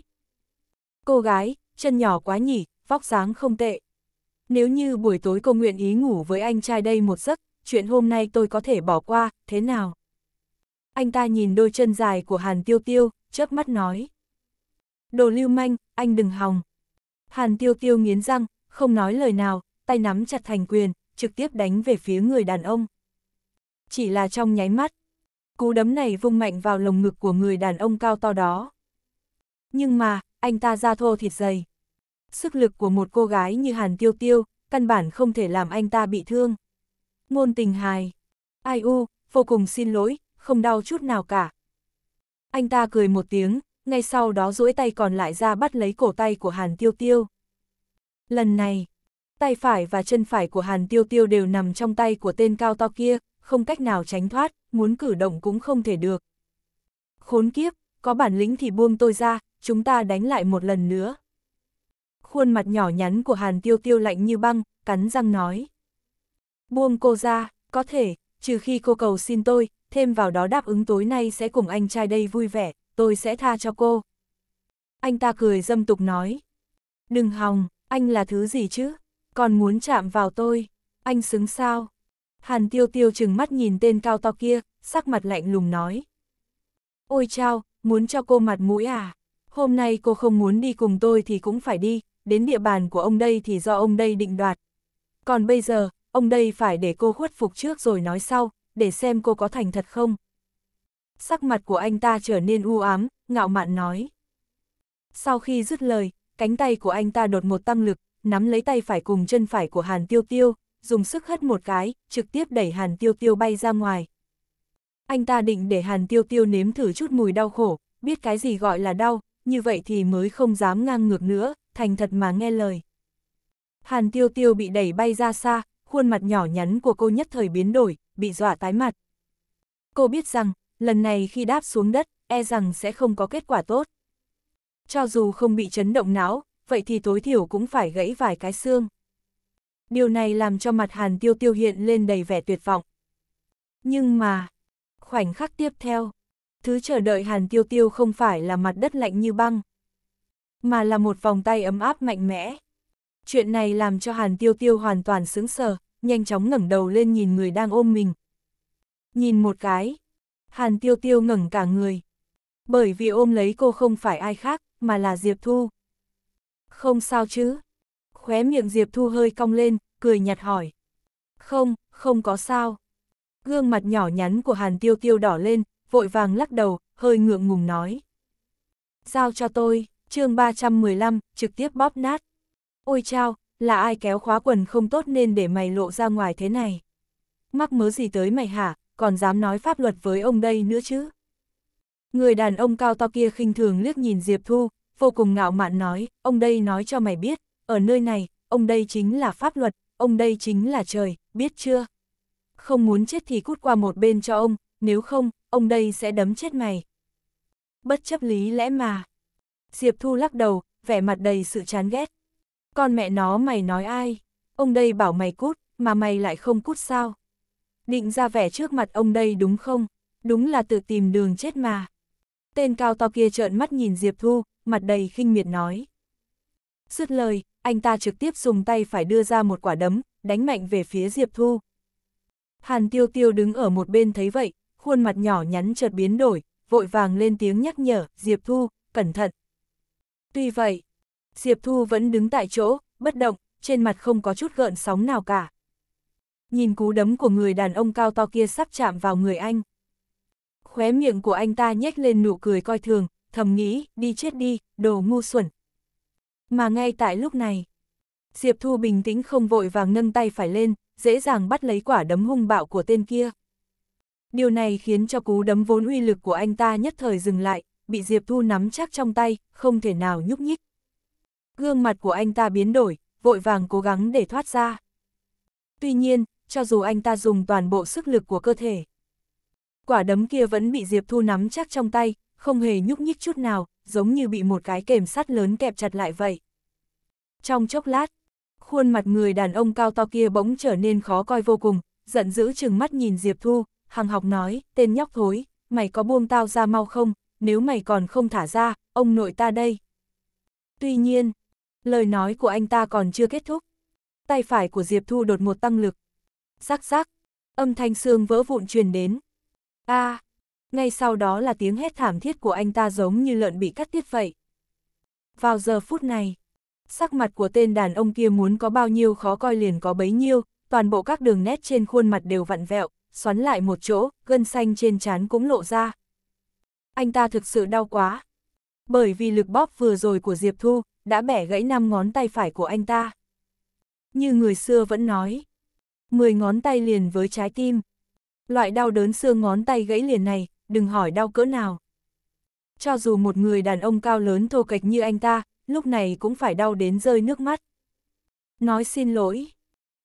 Cô gái, chân nhỏ quá nhỉ, vóc dáng không tệ. Nếu như buổi tối cô nguyện ý ngủ với anh trai đây một giấc, chuyện hôm nay tôi có thể bỏ qua, thế nào? Anh ta nhìn đôi chân dài của Hàn Tiêu Tiêu, chớp mắt nói. Đồ lưu manh, anh đừng hòng. Hàn Tiêu Tiêu nghiến răng, không nói lời nào, tay nắm chặt thành quyền, trực tiếp đánh về phía người đàn ông. Chỉ là trong nháy mắt, cú đấm này vung mạnh vào lồng ngực của người đàn ông cao to đó. Nhưng mà, anh ta ra thô thịt dày. Sức lực của một cô gái như Hàn Tiêu Tiêu, căn bản không thể làm anh ta bị thương ngôn tình hài. Ai u, vô cùng xin lỗi, không đau chút nào cả. Anh ta cười một tiếng, ngay sau đó duỗi tay còn lại ra bắt lấy cổ tay của Hàn Tiêu Tiêu. Lần này, tay phải và chân phải của Hàn Tiêu Tiêu đều nằm trong tay của tên cao to kia, không cách nào tránh thoát, muốn cử động cũng không thể được. Khốn kiếp, có bản lĩnh thì buông tôi ra, chúng ta đánh lại một lần nữa. Khuôn mặt nhỏ nhắn của Hàn Tiêu Tiêu lạnh như băng, cắn răng nói. Buông cô ra, có thể, trừ khi cô cầu xin tôi, thêm vào đó đáp ứng tối nay sẽ cùng anh trai đây vui vẻ, tôi sẽ tha cho cô. Anh ta cười dâm tục nói. Đừng hòng, anh là thứ gì chứ? Còn muốn chạm vào tôi, anh xứng sao? Hàn tiêu tiêu chừng mắt nhìn tên cao to kia, sắc mặt lạnh lùng nói. Ôi chao, muốn cho cô mặt mũi à? Hôm nay cô không muốn đi cùng tôi thì cũng phải đi, đến địa bàn của ông đây thì do ông đây định đoạt. Còn bây giờ, ông đây phải để cô khuất phục trước rồi nói sau, để xem cô có thành thật không. Sắc mặt của anh ta trở nên u ám, ngạo mạn nói. Sau khi dứt lời, cánh tay của anh ta đột một tăng lực, nắm lấy tay phải cùng chân phải của Hàn Tiêu Tiêu, dùng sức hất một cái, trực tiếp đẩy Hàn Tiêu Tiêu bay ra ngoài. Anh ta định để Hàn Tiêu Tiêu nếm thử chút mùi đau khổ, biết cái gì gọi là đau, như vậy thì mới không dám ngang ngược nữa, thành thật mà nghe lời. Hàn Tiêu Tiêu bị đẩy bay ra xa, khuôn mặt nhỏ nhắn của cô nhất thời biến đổi, bị dọa tái mặt. Cô biết rằng, lần này khi đáp xuống đất, e rằng sẽ không có kết quả tốt. Cho dù không bị chấn động não, vậy thì tối thiểu cũng phải gãy vài cái xương. Điều này làm cho mặt Hàn Tiêu Tiêu hiện lên đầy vẻ tuyệt vọng. Nhưng mà, khoảnh khắc tiếp theo, thứ chờ đợi Hàn Tiêu Tiêu không phải là mặt đất lạnh như băng, mà là một vòng tay ấm áp mạnh mẽ. Chuyện này làm cho Hàn Tiêu Tiêu hoàn toàn sững sờ, nhanh chóng ngẩng đầu lên nhìn người đang ôm mình. Nhìn một cái, Hàn Tiêu Tiêu ngẩng cả người. Bởi vì ôm lấy cô không phải ai khác, mà là Diệp Thu. Không sao chứ. Khóe miệng Diệp Thu hơi cong lên, cười nhạt hỏi. Không, không có sao. Gương mặt nhỏ nhắn của Hàn Tiêu Tiêu đỏ lên, vội vàng lắc đầu, hơi ngượng ngùng nói. Giao cho tôi, chương 315, trực tiếp bóp nát. Ôi chao, là ai kéo khóa quần không tốt nên để mày lộ ra ngoài thế này. Mắc mớ gì tới mày hả, còn dám nói pháp luật với ông đây nữa chứ. Người đàn ông cao to kia khinh thường liếc nhìn Diệp Thu, vô cùng ngạo mạn nói, ông đây nói cho mày biết, ở nơi này, ông đây chính là pháp luật, ông đây chính là trời, biết chưa? Không muốn chết thì cút qua một bên cho ông, nếu không, ông đây sẽ đấm chết mày. Bất chấp lý lẽ mà. Diệp Thu lắc đầu, vẻ mặt đầy sự chán ghét, con mẹ nó mày nói ai? Ông đây bảo mày cút, mà mày lại không cút sao? Định ra vẻ trước mặt ông đây đúng không? Đúng là tự tìm đường chết mà. Tên cao to kia trợn mắt nhìn Diệp Thu, mặt đầy khinh miệt nói. Dứt lời, anh ta trực tiếp dùng tay phải đưa ra một quả đấm, đánh mạnh về phía Diệp Thu. Hàn Tiêu Tiêu đứng ở một bên thấy vậy, khuôn mặt nhỏ nhắn chợt biến đổi, vội vàng lên tiếng nhắc nhở, Diệp Thu, cẩn thận. Tuy vậy, Diệp Thu vẫn đứng tại chỗ, bất động, trên mặt không có chút gợn sóng nào cả. Nhìn cú đấm của người đàn ông cao to kia sắp chạm vào người anh. Khóe miệng của anh ta nhếch lên nụ cười coi thường, thầm nghĩ, đi chết đi, đồ ngu xuẩn. Mà ngay tại lúc này, Diệp Thu bình tĩnh không vội vàng nâng tay phải lên, dễ dàng bắt lấy quả đấm hung bạo của tên kia. Điều này khiến cho cú đấm vốn uy lực của anh ta nhất thời dừng lại, bị Diệp Thu nắm chắc trong tay, không thể nào nhúc nhích. Gương mặt của anh ta biến đổi, vội vàng cố gắng để thoát ra. Tuy nhiên, cho dù anh ta dùng toàn bộ sức lực của cơ thể, quả đấm kia vẫn bị Diệp Thu nắm chắc trong tay, không hề nhúc nhích chút nào, giống như bị một cái kềm sắt lớn kẹp chặt lại vậy. Trong chốc lát, khuôn mặt người đàn ông cao to kia bỗng trở nên khó coi vô cùng, giận dữ chừng mắt nhìn Diệp Thu, hằng học nói, tên nhóc thối, mày có buông tao ra mau không, nếu mày còn không thả ra, ông nội ta đây. Tuy nhiên, Lời nói của anh ta còn chưa kết thúc. Tay phải của Diệp Thu đột một tăng lực. sắc sắc, âm thanh xương vỡ vụn truyền đến. a à, ngay sau đó là tiếng hét thảm thiết của anh ta giống như lợn bị cắt tiết vậy. Vào giờ phút này, sắc mặt của tên đàn ông kia muốn có bao nhiêu khó coi liền có bấy nhiêu, toàn bộ các đường nét trên khuôn mặt đều vặn vẹo, xoắn lại một chỗ, gân xanh trên trán cũng lộ ra. Anh ta thực sự đau quá. Bởi vì lực bóp vừa rồi của Diệp Thu, đã bẻ gãy năm ngón tay phải của anh ta. Như người xưa vẫn nói, 10 ngón tay liền với trái tim. Loại đau đớn xương ngón tay gãy liền này, đừng hỏi đau cỡ nào. Cho dù một người đàn ông cao lớn thô kệch như anh ta, lúc này cũng phải đau đến rơi nước mắt. Nói xin lỗi.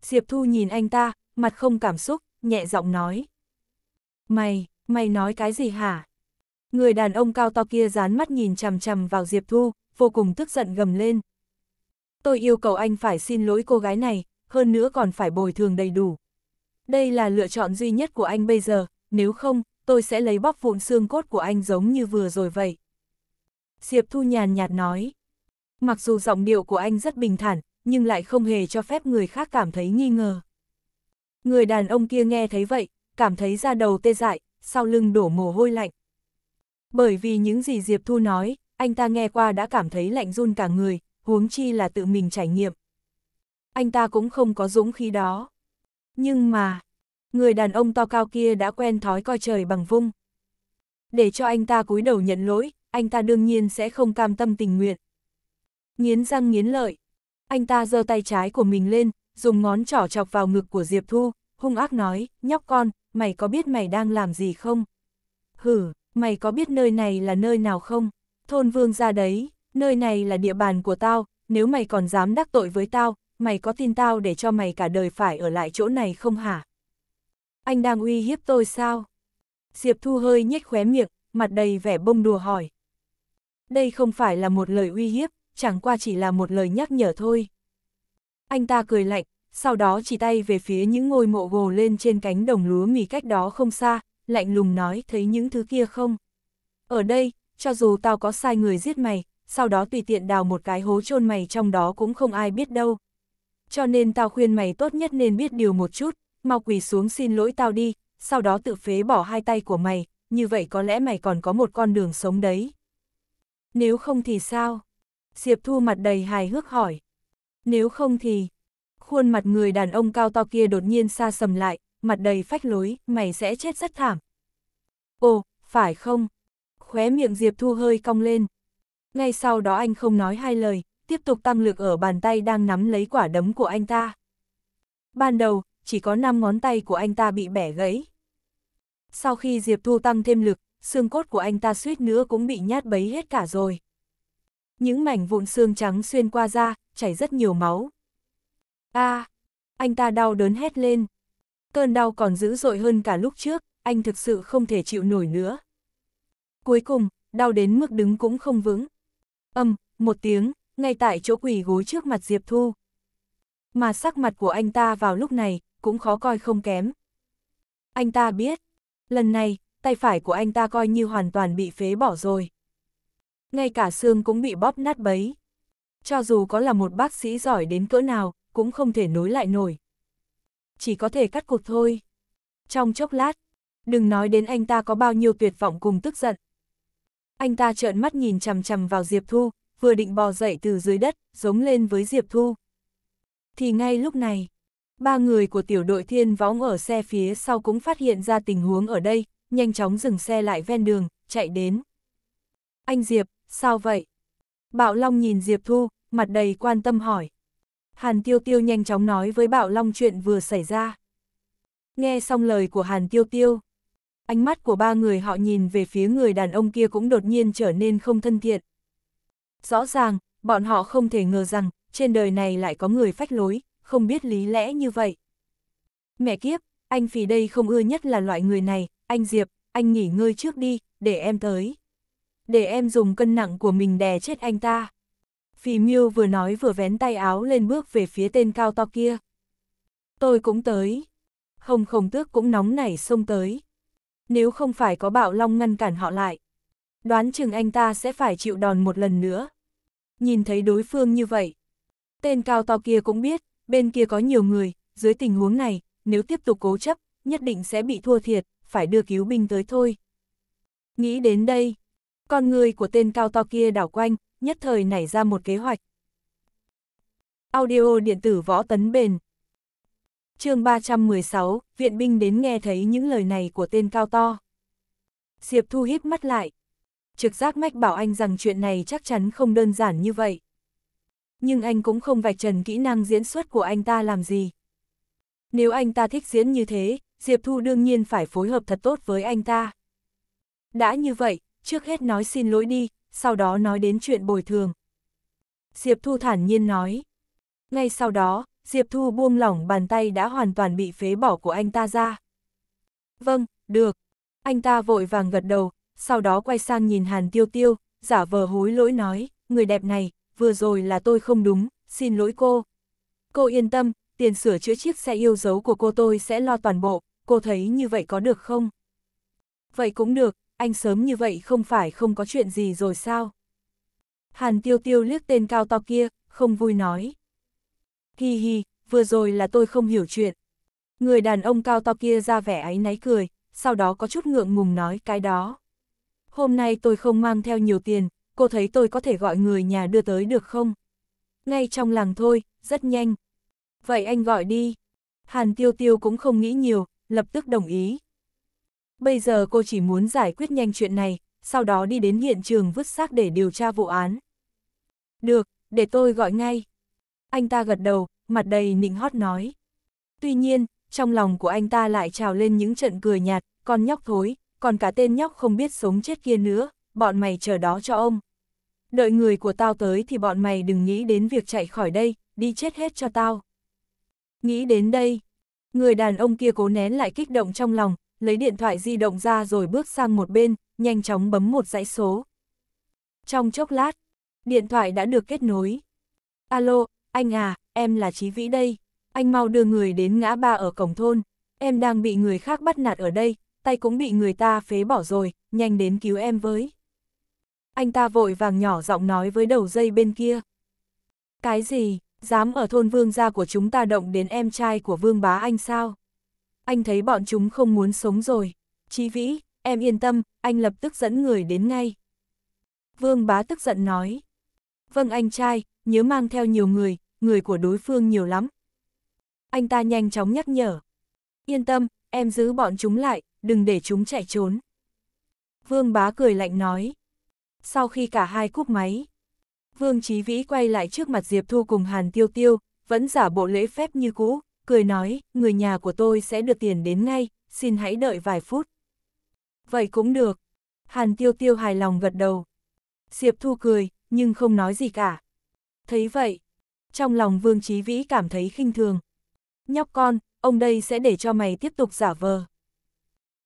Diệp Thu nhìn anh ta, mặt không cảm xúc, nhẹ giọng nói. Mày, mày nói cái gì hả? Người đàn ông cao to kia dán mắt nhìn chằm chằm vào Diệp Thu, vô cùng tức giận gầm lên. Tôi yêu cầu anh phải xin lỗi cô gái này, hơn nữa còn phải bồi thường đầy đủ. Đây là lựa chọn duy nhất của anh bây giờ, nếu không, tôi sẽ lấy bóc vụn xương cốt của anh giống như vừa rồi vậy. Diệp Thu nhàn nhạt nói. Mặc dù giọng điệu của anh rất bình thản, nhưng lại không hề cho phép người khác cảm thấy nghi ngờ. Người đàn ông kia nghe thấy vậy, cảm thấy da đầu tê dại, sau lưng đổ mồ hôi lạnh. Bởi vì những gì Diệp Thu nói, anh ta nghe qua đã cảm thấy lạnh run cả người, huống chi là tự mình trải nghiệm. Anh ta cũng không có dũng khí đó. Nhưng mà, người đàn ông to cao kia đã quen thói coi trời bằng vung. Để cho anh ta cúi đầu nhận lỗi, anh ta đương nhiên sẽ không cam tâm tình nguyện. Nghiến răng nghiến lợi, anh ta giơ tay trái của mình lên, dùng ngón trỏ chọc vào ngực của Diệp Thu, hung ác nói, nhóc con, mày có biết mày đang làm gì không? Hử, mày có biết nơi này là nơi nào không? thôn vương ra đấy, nơi này là địa bàn của tao, nếu mày còn dám đắc tội với tao, mày có tin tao để cho mày cả đời phải ở lại chỗ này không hả? Anh đang uy hiếp tôi sao? Diệp Thu hơi nhếch khóe miệng, mặt đầy vẻ bông đùa hỏi. Đây không phải là một lời uy hiếp, chẳng qua chỉ là một lời nhắc nhở thôi. Anh ta cười lạnh, sau đó chỉ tay về phía những ngôi mộ gồ lên trên cánh đồng lúa mì cách đó không xa, lạnh lùng nói thấy những thứ kia không? Ở đây, cho dù tao có sai người giết mày, sau đó tùy tiện đào một cái hố chôn mày trong đó cũng không ai biết đâu. Cho nên tao khuyên mày tốt nhất nên biết điều một chút, mau quỳ xuống xin lỗi tao đi, sau đó tự phế bỏ hai tay của mày, như vậy có lẽ mày còn có một con đường sống đấy. Nếu không thì sao? Diệp Thu mặt đầy hài hước hỏi. Nếu không thì... Khuôn mặt người đàn ông cao to kia đột nhiên xa sầm lại, mặt đầy phách lối, mày sẽ chết rất thảm. Ồ, phải không? khóe miệng Diệp Thu hơi cong lên. Ngay sau đó anh không nói hai lời, tiếp tục tăng lực ở bàn tay đang nắm lấy quả đấm của anh ta. Ban đầu, chỉ có 5 ngón tay của anh ta bị bẻ gãy. Sau khi Diệp Thu tăng thêm lực, xương cốt của anh ta suýt nữa cũng bị nhát bấy hết cả rồi. Những mảnh vụn xương trắng xuyên qua da, chảy rất nhiều máu. a à, anh ta đau đớn hét lên. Cơn đau còn dữ dội hơn cả lúc trước, anh thực sự không thể chịu nổi nữa cuối cùng, đau đến mức đứng cũng không vững. Âm, một tiếng, ngay tại chỗ quỳ gối trước mặt Diệp Thu. Mà sắc mặt của anh ta vào lúc này, cũng khó coi không kém. Anh ta biết, lần này, tay phải của anh ta coi như hoàn toàn bị phế bỏ rồi. Ngay cả xương cũng bị bóp nát bấy. Cho dù có là một bác sĩ giỏi đến cỡ nào, cũng không thể nối lại nổi. Chỉ có thể cắt cục thôi. Trong chốc lát, đừng nói đến anh ta có bao nhiêu tuyệt vọng cùng tức giận, anh ta trợn mắt nhìn chằm chằm vào Diệp Thu, vừa định bò dậy từ dưới đất, giống lên với Diệp Thu. Thì ngay lúc này, ba người của tiểu đội thiên võng ở xe phía sau cũng phát hiện ra tình huống ở đây, nhanh chóng dừng xe lại ven đường, chạy đến. Anh Diệp, sao vậy? Bạo Long nhìn Diệp Thu, mặt đầy quan tâm hỏi. Hàn Tiêu Tiêu nhanh chóng nói với Bạo Long chuyện vừa xảy ra. Nghe xong lời của Hàn Tiêu Tiêu, ánh mắt của ba người họ nhìn về phía người đàn ông kia cũng đột nhiên trở nên không thân thiện. Rõ ràng, bọn họ không thể ngờ rằng, trên đời này lại có người phách lối, không biết lý lẽ như vậy. Mẹ kiếp, anh phì đây không ưa nhất là loại người này, anh Diệp, anh nghỉ ngơi trước đi, để em tới. Để em dùng cân nặng của mình đè chết anh ta. Phì Miêu vừa nói vừa vén tay áo lên bước về phía tên cao to kia. Tôi cũng tới. Không không tước cũng nóng nảy xông tới nếu không phải có bạo long ngăn cản họ lại. Đoán chừng anh ta sẽ phải chịu đòn một lần nữa. Nhìn thấy đối phương như vậy, tên cao to kia cũng biết, bên kia có nhiều người, dưới tình huống này, nếu tiếp tục cố chấp, nhất định sẽ bị thua thiệt, phải đưa cứu binh tới thôi. Nghĩ đến đây, con người của tên cao to kia đảo quanh, nhất thời nảy ra một kế hoạch. Audio điện tử võ tấn bền chương 316, viện binh đến nghe thấy những lời này của tên cao to. Diệp Thu hít mắt lại. Trực giác mách bảo anh rằng chuyện này chắc chắn không đơn giản như vậy. Nhưng anh cũng không vạch trần kỹ năng diễn xuất của anh ta làm gì. Nếu anh ta thích diễn như thế, Diệp Thu đương nhiên phải phối hợp thật tốt với anh ta. Đã như vậy, trước hết nói xin lỗi đi, sau đó nói đến chuyện bồi thường. Diệp Thu thản nhiên nói. Ngay sau đó, Diệp Thu buông lỏng bàn tay đã hoàn toàn bị phế bỏ của anh ta ra. Vâng, được. Anh ta vội vàng gật đầu, sau đó quay sang nhìn Hàn Tiêu Tiêu, giả vờ hối lỗi nói, người đẹp này, vừa rồi là tôi không đúng, xin lỗi cô. Cô yên tâm, tiền sửa chữa chiếc xe yêu dấu của cô tôi sẽ lo toàn bộ, cô thấy như vậy có được không? Vậy cũng được, anh sớm như vậy không phải không có chuyện gì rồi sao? Hàn Tiêu Tiêu liếc tên cao to kia, không vui nói, Hi hi, vừa rồi là tôi không hiểu chuyện. Người đàn ông cao to kia ra vẻ áy náy cười, sau đó có chút ngượng ngùng nói cái đó. Hôm nay tôi không mang theo nhiều tiền, cô thấy tôi có thể gọi người nhà đưa tới được không? Ngay trong làng thôi, rất nhanh. Vậy anh gọi đi. Hàn Tiêu Tiêu cũng không nghĩ nhiều, lập tức đồng ý. Bây giờ cô chỉ muốn giải quyết nhanh chuyện này, sau đó đi đến hiện trường vứt xác để điều tra vụ án. Được, để tôi gọi ngay. Anh ta gật đầu, mặt đầy nịnh hót nói. Tuy nhiên, trong lòng của anh ta lại trào lên những trận cười nhạt, con nhóc thối, còn cả tên nhóc không biết sống chết kia nữa, bọn mày chờ đó cho ông. Đợi người của tao tới thì bọn mày đừng nghĩ đến việc chạy khỏi đây, đi chết hết cho tao. Nghĩ đến đây, người đàn ông kia cố nén lại kích động trong lòng, lấy điện thoại di động ra rồi bước sang một bên, nhanh chóng bấm một dãy số. Trong chốc lát, điện thoại đã được kết nối. Alo, anh à, em là Chí Vĩ đây, anh mau đưa người đến ngã ba ở cổng thôn, em đang bị người khác bắt nạt ở đây, tay cũng bị người ta phế bỏ rồi, nhanh đến cứu em với. Anh ta vội vàng nhỏ giọng nói với đầu dây bên kia. Cái gì, dám ở thôn vương gia của chúng ta động đến em trai của vương bá anh sao? Anh thấy bọn chúng không muốn sống rồi. Chí Vĩ, em yên tâm, anh lập tức dẫn người đến ngay. Vương bá tức giận nói. Vâng anh trai, nhớ mang theo nhiều người, người của đối phương nhiều lắm. Anh ta nhanh chóng nhắc nhở. Yên tâm, em giữ bọn chúng lại, đừng để chúng chạy trốn. Vương bá cười lạnh nói. Sau khi cả hai cúp máy, Vương Chí Vĩ quay lại trước mặt Diệp Thu cùng Hàn Tiêu Tiêu, vẫn giả bộ lễ phép như cũ, cười nói, người nhà của tôi sẽ được tiền đến ngay, xin hãy đợi vài phút. Vậy cũng được. Hàn Tiêu Tiêu hài lòng gật đầu. Diệp Thu cười, nhưng không nói gì cả. Thấy vậy, trong lòng Vương Chí Vĩ cảm thấy khinh thường. Nhóc con, ông đây sẽ để cho mày tiếp tục giả vờ.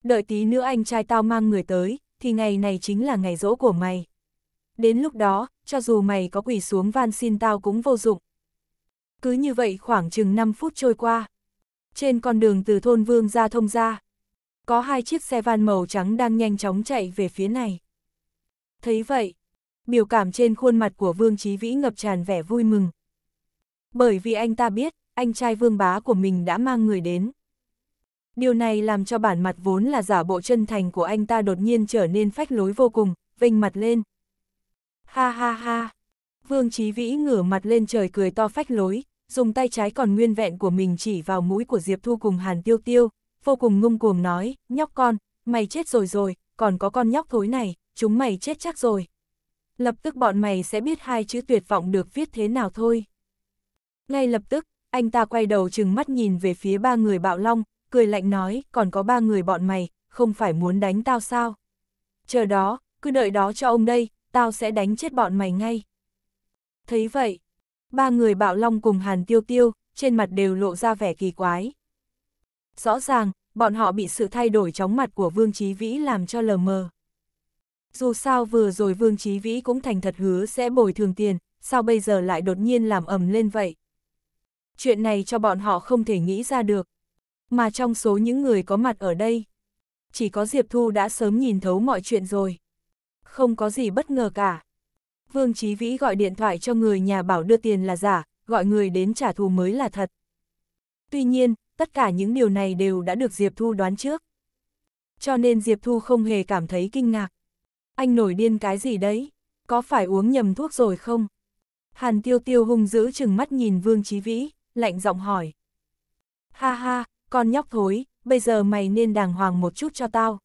Đợi tí nữa anh trai tao mang người tới, thì ngày này chính là ngày rỗ của mày. Đến lúc đó, cho dù mày có quỳ xuống van xin tao cũng vô dụng. Cứ như vậy khoảng chừng 5 phút trôi qua. Trên con đường từ thôn Vương ra thông ra, có hai chiếc xe van màu trắng đang nhanh chóng chạy về phía này. Thấy vậy, biểu cảm trên khuôn mặt của Vương Chí Vĩ ngập tràn vẻ vui mừng bởi vì anh ta biết, anh trai vương bá của mình đã mang người đến. Điều này làm cho bản mặt vốn là giả bộ chân thành của anh ta đột nhiên trở nên phách lối vô cùng, vênh mặt lên. Ha ha ha! Vương Chí Vĩ ngửa mặt lên trời cười to phách lối, dùng tay trái còn nguyên vẹn của mình chỉ vào mũi của Diệp Thu cùng Hàn Tiêu Tiêu, vô cùng ngung cuồng nói, nhóc con, mày chết rồi rồi, còn có con nhóc thối này, chúng mày chết chắc rồi. Lập tức bọn mày sẽ biết hai chữ tuyệt vọng được viết thế nào thôi. Ngay lập tức, anh ta quay đầu chừng mắt nhìn về phía ba người bạo long, cười lạnh nói, còn có ba người bọn mày, không phải muốn đánh tao sao? Chờ đó, cứ đợi đó cho ông đây, tao sẽ đánh chết bọn mày ngay. Thấy vậy, ba người bạo long cùng hàn tiêu tiêu, trên mặt đều lộ ra vẻ kỳ quái. Rõ ràng, bọn họ bị sự thay đổi chóng mặt của Vương Chí Vĩ làm cho lờ mờ. Dù sao vừa rồi Vương Chí Vĩ cũng thành thật hứa sẽ bồi thường tiền, sao bây giờ lại đột nhiên làm ầm lên vậy? Chuyện này cho bọn họ không thể nghĩ ra được. Mà trong số những người có mặt ở đây, chỉ có Diệp Thu đã sớm nhìn thấu mọi chuyện rồi. Không có gì bất ngờ cả. Vương Chí Vĩ gọi điện thoại cho người nhà bảo đưa tiền là giả, gọi người đến trả thù mới là thật. Tuy nhiên, tất cả những điều này đều đã được Diệp Thu đoán trước. Cho nên Diệp Thu không hề cảm thấy kinh ngạc. Anh nổi điên cái gì đấy? Có phải uống nhầm thuốc rồi không? Hàn Tiêu Tiêu hung dữ chừng mắt nhìn Vương Chí Vĩ lạnh giọng hỏi. Ha ha, con nhóc thối, bây giờ mày nên đàng hoàng một chút cho tao.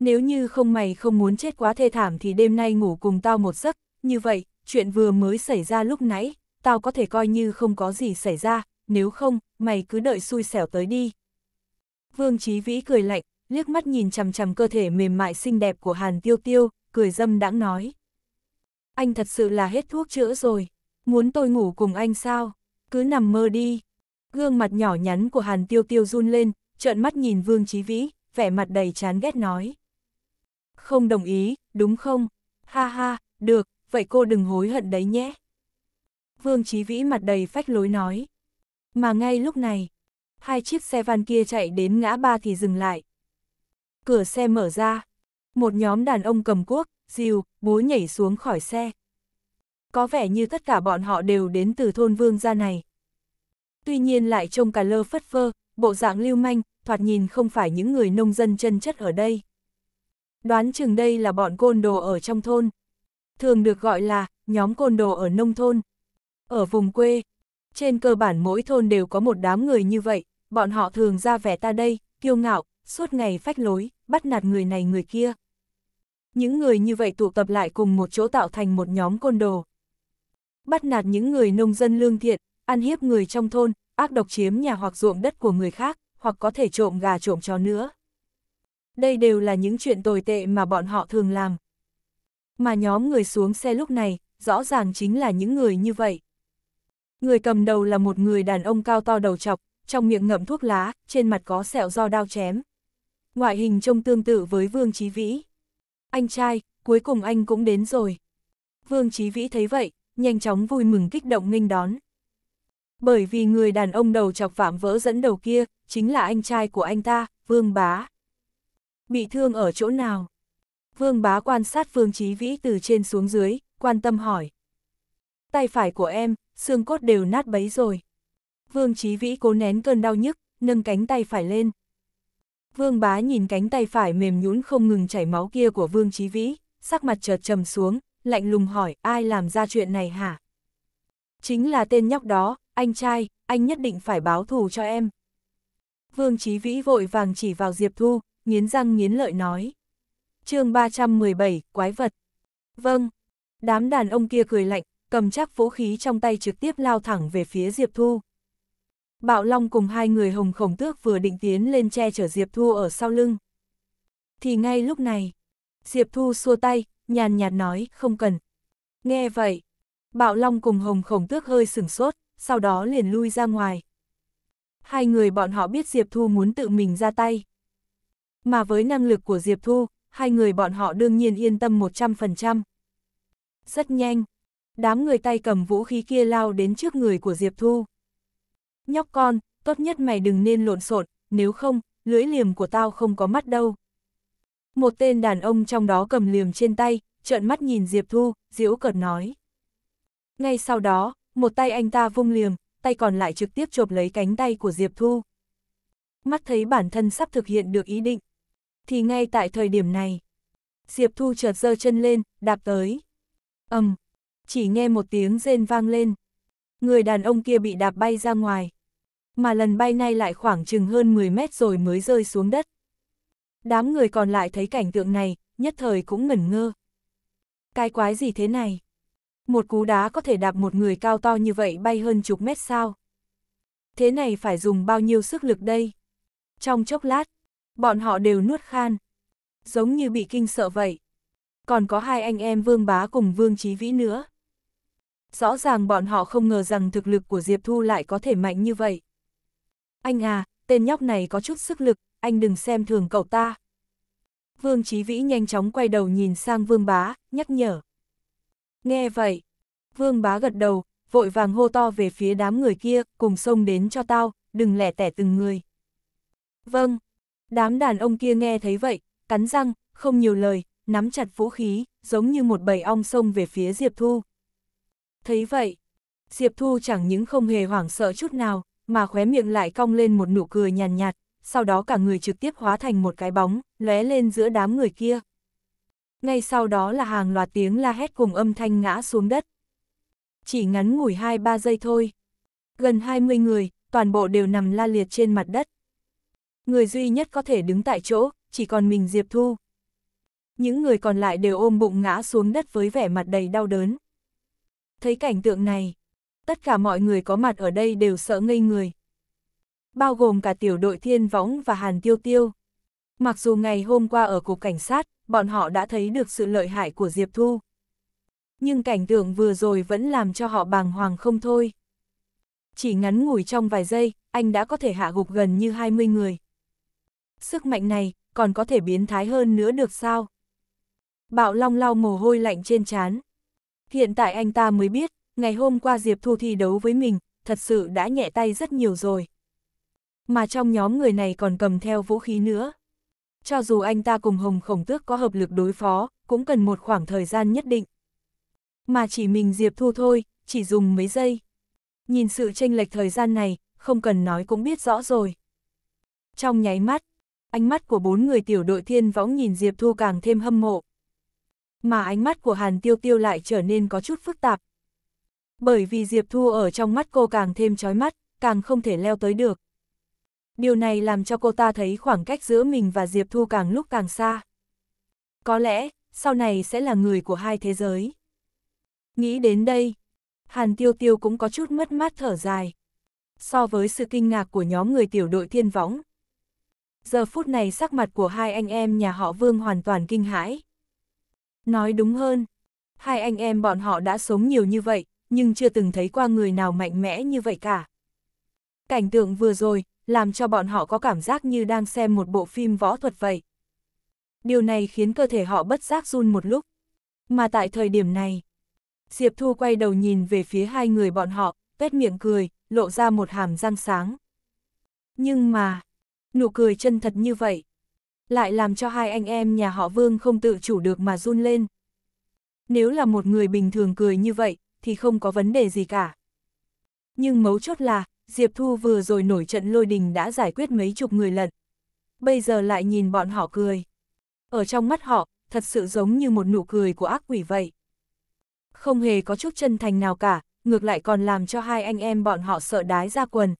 Nếu như không mày không muốn chết quá thê thảm thì đêm nay ngủ cùng tao một giấc, như vậy, chuyện vừa mới xảy ra lúc nãy, tao có thể coi như không có gì xảy ra, nếu không, mày cứ đợi xui xẻo tới đi. Vương Chí Vĩ cười lạnh, liếc mắt nhìn chằm chằm cơ thể mềm mại xinh đẹp của Hàn Tiêu Tiêu, cười dâm đãng nói. Anh thật sự là hết thuốc chữa rồi, muốn tôi ngủ cùng anh sao? cứ nằm mơ đi. Gương mặt nhỏ nhắn của Hàn Tiêu Tiêu run lên, trợn mắt nhìn Vương Chí Vĩ, vẻ mặt đầy chán ghét nói. Không đồng ý, đúng không? Ha ha, được, vậy cô đừng hối hận đấy nhé. Vương Chí Vĩ mặt đầy phách lối nói. Mà ngay lúc này, hai chiếc xe van kia chạy đến ngã ba thì dừng lại. Cửa xe mở ra, một nhóm đàn ông cầm cuốc, rìu, búa nhảy xuống khỏi xe, có vẻ như tất cả bọn họ đều đến từ thôn vương gia này. Tuy nhiên lại trông cả lơ phất phơ, bộ dạng lưu manh, thoạt nhìn không phải những người nông dân chân chất ở đây. Đoán chừng đây là bọn côn đồ ở trong thôn. Thường được gọi là nhóm côn đồ ở nông thôn. Ở vùng quê, trên cơ bản mỗi thôn đều có một đám người như vậy, bọn họ thường ra vẻ ta đây, kiêu ngạo, suốt ngày phách lối, bắt nạt người này người kia. Những người như vậy tụ tập lại cùng một chỗ tạo thành một nhóm côn đồ bắt nạt những người nông dân lương thiện, ăn hiếp người trong thôn, ác độc chiếm nhà hoặc ruộng đất của người khác, hoặc có thể trộm gà trộm chó nữa. Đây đều là những chuyện tồi tệ mà bọn họ thường làm. Mà nhóm người xuống xe lúc này, rõ ràng chính là những người như vậy. Người cầm đầu là một người đàn ông cao to đầu chọc, trong miệng ngậm thuốc lá, trên mặt có sẹo do đao chém. Ngoại hình trông tương tự với Vương Chí Vĩ. Anh trai, cuối cùng anh cũng đến rồi. Vương Chí Vĩ thấy vậy, nhanh chóng vui mừng kích động nghênh đón. Bởi vì người đàn ông đầu chọc phạm vỡ dẫn đầu kia, chính là anh trai của anh ta, Vương Bá. Bị thương ở chỗ nào? Vương Bá quan sát Vương Chí Vĩ từ trên xuống dưới, quan tâm hỏi. Tay phải của em, xương cốt đều nát bấy rồi. Vương Chí Vĩ cố nén cơn đau nhức, nâng cánh tay phải lên. Vương Bá nhìn cánh tay phải mềm nhũn không ngừng chảy máu kia của Vương Chí Vĩ, sắc mặt chợt trầm xuống, lạnh lùng hỏi ai làm ra chuyện này hả? Chính là tên nhóc đó, anh trai, anh nhất định phải báo thù cho em. Vương Chí Vĩ vội vàng chỉ vào Diệp Thu, nghiến răng nghiến lợi nói. chương 317, Quái vật. Vâng. Đám đàn ông kia cười lạnh, cầm chắc vũ khí trong tay trực tiếp lao thẳng về phía Diệp Thu. Bạo Long cùng hai người hồng khổng tước vừa định tiến lên che chở Diệp Thu ở sau lưng. Thì ngay lúc này, Diệp Thu xua tay, nhàn nhạt nói, không cần. Nghe vậy, Bạo Long cùng Hồng Khổng Tước hơi sửng sốt, sau đó liền lui ra ngoài. Hai người bọn họ biết Diệp Thu muốn tự mình ra tay. Mà với năng lực của Diệp Thu, hai người bọn họ đương nhiên yên tâm 100%. Rất nhanh, đám người tay cầm vũ khí kia lao đến trước người của Diệp Thu. Nhóc con, tốt nhất mày đừng nên lộn xộn, nếu không, lưỡi liềm của tao không có mắt đâu. Một tên đàn ông trong đó cầm liềm trên tay, trợn mắt nhìn Diệp Thu, diễu cợt nói. Ngay sau đó, một tay anh ta vung liềm, tay còn lại trực tiếp chộp lấy cánh tay của Diệp Thu. Mắt thấy bản thân sắp thực hiện được ý định. Thì ngay tại thời điểm này, Diệp Thu chợt giơ chân lên, đạp tới. ầm, um, chỉ nghe một tiếng rên vang lên. Người đàn ông kia bị đạp bay ra ngoài. Mà lần bay nay lại khoảng chừng hơn 10 mét rồi mới rơi xuống đất. Đám người còn lại thấy cảnh tượng này, nhất thời cũng ngẩn ngơ. Cái quái gì thế này? Một cú đá có thể đạp một người cao to như vậy bay hơn chục mét sao? Thế này phải dùng bao nhiêu sức lực đây? Trong chốc lát, bọn họ đều nuốt khan. Giống như bị kinh sợ vậy. Còn có hai anh em Vương Bá cùng Vương Chí Vĩ nữa. Rõ ràng bọn họ không ngờ rằng thực lực của Diệp Thu lại có thể mạnh như vậy. Anh à, tên nhóc này có chút sức lực, anh đừng xem thường cậu ta. Vương Chí Vĩ nhanh chóng quay đầu nhìn sang Vương Bá, nhắc nhở. Nghe vậy, Vương Bá gật đầu, vội vàng hô to về phía đám người kia, cùng xông đến cho tao, đừng lẻ tẻ từng người. Vâng, đám đàn ông kia nghe thấy vậy, cắn răng, không nhiều lời, nắm chặt vũ khí, giống như một bầy ong xông về phía Diệp Thu. Thấy vậy, Diệp Thu chẳng những không hề hoảng sợ chút nào, mà khóe miệng lại cong lên một nụ cười nhàn nhạt, nhạt, sau đó cả người trực tiếp hóa thành một cái bóng, lóe lên giữa đám người kia. Ngay sau đó là hàng loạt tiếng la hét cùng âm thanh ngã xuống đất. Chỉ ngắn ngủi 2-3 giây thôi. Gần 20 người, toàn bộ đều nằm la liệt trên mặt đất. Người duy nhất có thể đứng tại chỗ, chỉ còn mình Diệp Thu. Những người còn lại đều ôm bụng ngã xuống đất với vẻ mặt đầy đau đớn. Thấy cảnh tượng này, tất cả mọi người có mặt ở đây đều sợ ngây người, bao gồm cả tiểu đội Thiên Võng và Hàn Tiêu Tiêu. Mặc dù ngày hôm qua ở cục cảnh sát, bọn họ đã thấy được sự lợi hại của Diệp Thu. Nhưng cảnh tượng vừa rồi vẫn làm cho họ bàng hoàng không thôi. Chỉ ngắn ngủi trong vài giây, anh đã có thể hạ gục gần như 20 người. Sức mạnh này còn có thể biến thái hơn nữa được sao? Bạo Long lau mồ hôi lạnh trên trán. Hiện tại anh ta mới biết, ngày hôm qua Diệp Thu thi đấu với mình, thật sự đã nhẹ tay rất nhiều rồi. Mà trong nhóm người này còn cầm theo vũ khí nữa. Cho dù anh ta cùng Hồng Khổng Tước có hợp lực đối phó, cũng cần một khoảng thời gian nhất định. Mà chỉ mình Diệp Thu thôi, chỉ dùng mấy giây. Nhìn sự tranh lệch thời gian này, không cần nói cũng biết rõ rồi. Trong nháy mắt, ánh mắt của bốn người tiểu đội thiên võng nhìn Diệp Thu càng thêm hâm mộ. Mà ánh mắt của Hàn Tiêu Tiêu lại trở nên có chút phức tạp. Bởi vì Diệp Thu ở trong mắt cô càng thêm trói mắt, càng không thể leo tới được. Điều này làm cho cô ta thấy khoảng cách giữa mình và Diệp Thu càng lúc càng xa. Có lẽ, sau này sẽ là người của hai thế giới. Nghĩ đến đây, Hàn Tiêu Tiêu cũng có chút mất mát thở dài. So với sự kinh ngạc của nhóm người tiểu đội thiên võng. Giờ phút này sắc mặt của hai anh em nhà họ Vương hoàn toàn kinh hãi. Nói đúng hơn, hai anh em bọn họ đã sống nhiều như vậy, nhưng chưa từng thấy qua người nào mạnh mẽ như vậy cả. Cảnh tượng vừa rồi, làm cho bọn họ có cảm giác như đang xem một bộ phim võ thuật vậy. Điều này khiến cơ thể họ bất giác run một lúc. Mà tại thời điểm này, Diệp Thu quay đầu nhìn về phía hai người bọn họ, tuét miệng cười, lộ ra một hàm răng sáng. Nhưng mà, nụ cười chân thật như vậy, lại làm cho hai anh em nhà họ Vương không tự chủ được mà run lên. Nếu là một người bình thường cười như vậy, thì không có vấn đề gì cả. Nhưng mấu chốt là, Diệp Thu vừa rồi nổi trận lôi đình đã giải quyết mấy chục người lận. Bây giờ lại nhìn bọn họ cười. Ở trong mắt họ, thật sự giống như một nụ cười của ác quỷ vậy. Không hề có chút chân thành nào cả, ngược lại còn làm cho hai anh em bọn họ sợ đái ra quần.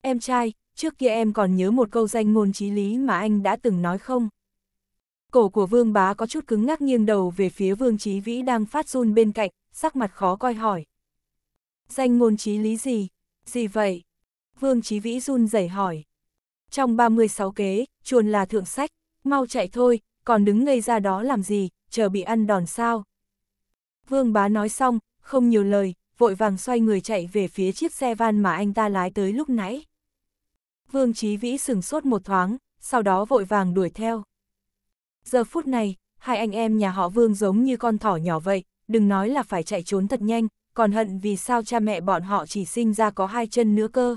Em trai, trước kia em còn nhớ một câu danh ngôn trí lý mà anh đã từng nói không? Cổ của vương bá có chút cứng ngắc nghiêng đầu về phía vương trí vĩ đang phát run bên cạnh, sắc mặt khó coi hỏi. Danh ngôn trí lý gì? Gì vậy? Vương Chí Vĩ run rẩy hỏi. Trong 36 kế, chuồn là thượng sách, mau chạy thôi, còn đứng ngây ra đó làm gì, chờ bị ăn đòn sao. Vương bá nói xong, không nhiều lời, vội vàng xoay người chạy về phía chiếc xe van mà anh ta lái tới lúc nãy. Vương Chí Vĩ sừng sốt một thoáng, sau đó vội vàng đuổi theo. Giờ phút này, hai anh em nhà họ Vương giống như con thỏ nhỏ vậy, đừng nói là phải chạy trốn thật nhanh, còn hận vì sao cha mẹ bọn họ chỉ sinh ra có hai chân nữa cơ.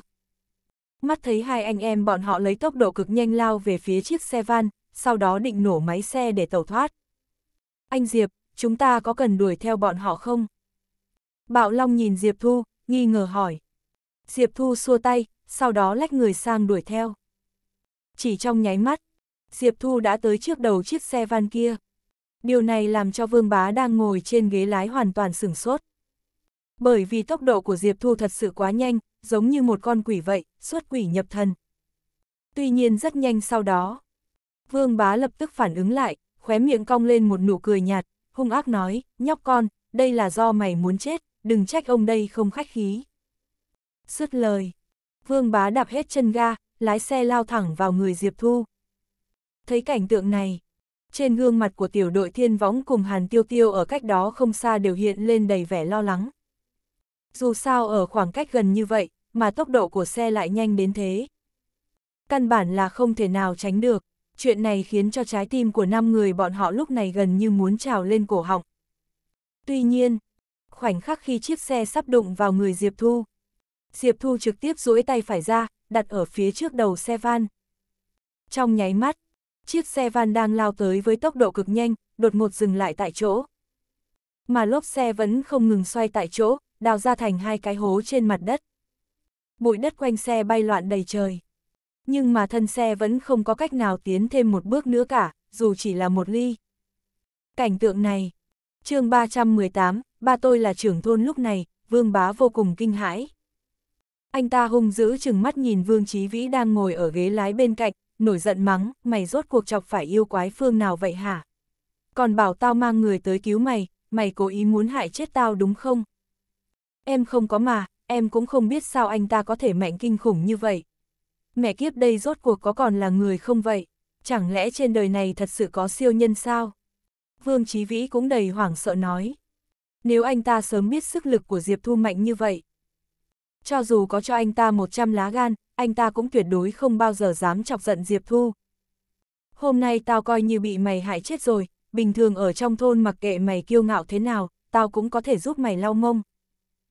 Mắt thấy hai anh em bọn họ lấy tốc độ cực nhanh lao về phía chiếc xe van, sau đó định nổ máy xe để tẩu thoát. Anh Diệp, chúng ta có cần đuổi theo bọn họ không? Bạo Long nhìn Diệp Thu, nghi ngờ hỏi. Diệp Thu xua tay, sau đó lách người sang đuổi theo. Chỉ trong nháy mắt, Diệp Thu đã tới trước đầu chiếc xe van kia. Điều này làm cho Vương Bá đang ngồi trên ghế lái hoàn toàn sửng sốt bởi vì tốc độ của Diệp Thu thật sự quá nhanh, giống như một con quỷ vậy, xuất quỷ nhập thần. Tuy nhiên rất nhanh sau đó, Vương Bá lập tức phản ứng lại, khóe miệng cong lên một nụ cười nhạt, hung ác nói, nhóc con, đây là do mày muốn chết, đừng trách ông đây không khách khí. Sứt lời, Vương Bá đạp hết chân ga, lái xe lao thẳng vào người Diệp Thu. Thấy cảnh tượng này, trên gương mặt của tiểu đội thiên võng cùng Hàn Tiêu Tiêu ở cách đó không xa đều hiện lên đầy vẻ lo lắng dù sao ở khoảng cách gần như vậy, mà tốc độ của xe lại nhanh đến thế. Căn bản là không thể nào tránh được, chuyện này khiến cho trái tim của năm người bọn họ lúc này gần như muốn trào lên cổ họng. Tuy nhiên, khoảnh khắc khi chiếc xe sắp đụng vào người Diệp Thu, Diệp Thu trực tiếp duỗi tay phải ra, đặt ở phía trước đầu xe van. Trong nháy mắt, chiếc xe van đang lao tới với tốc độ cực nhanh, đột ngột dừng lại tại chỗ. Mà lốp xe vẫn không ngừng xoay tại chỗ, đào ra thành hai cái hố trên mặt đất. Bụi đất quanh xe bay loạn đầy trời. Nhưng mà thân xe vẫn không có cách nào tiến thêm một bước nữa cả, dù chỉ là một ly. Cảnh tượng này, chương 318, ba tôi là trưởng thôn lúc này, vương bá vô cùng kinh hãi. Anh ta hung dữ chừng mắt nhìn vương trí vĩ đang ngồi ở ghế lái bên cạnh, nổi giận mắng, mày rốt cuộc chọc phải yêu quái phương nào vậy hả? Còn bảo tao mang người tới cứu mày, mày cố ý muốn hại chết tao đúng không? Em không có mà, em cũng không biết sao anh ta có thể mạnh kinh khủng như vậy. Mẹ kiếp đây rốt cuộc có còn là người không vậy? Chẳng lẽ trên đời này thật sự có siêu nhân sao? Vương Chí Vĩ cũng đầy hoảng sợ nói. Nếu anh ta sớm biết sức lực của Diệp Thu mạnh như vậy. Cho dù có cho anh ta 100 lá gan, anh ta cũng tuyệt đối không bao giờ dám chọc giận Diệp Thu. Hôm nay tao coi như bị mày hại chết rồi, bình thường ở trong thôn mặc kệ mày kiêu ngạo thế nào, tao cũng có thể giúp mày lau mông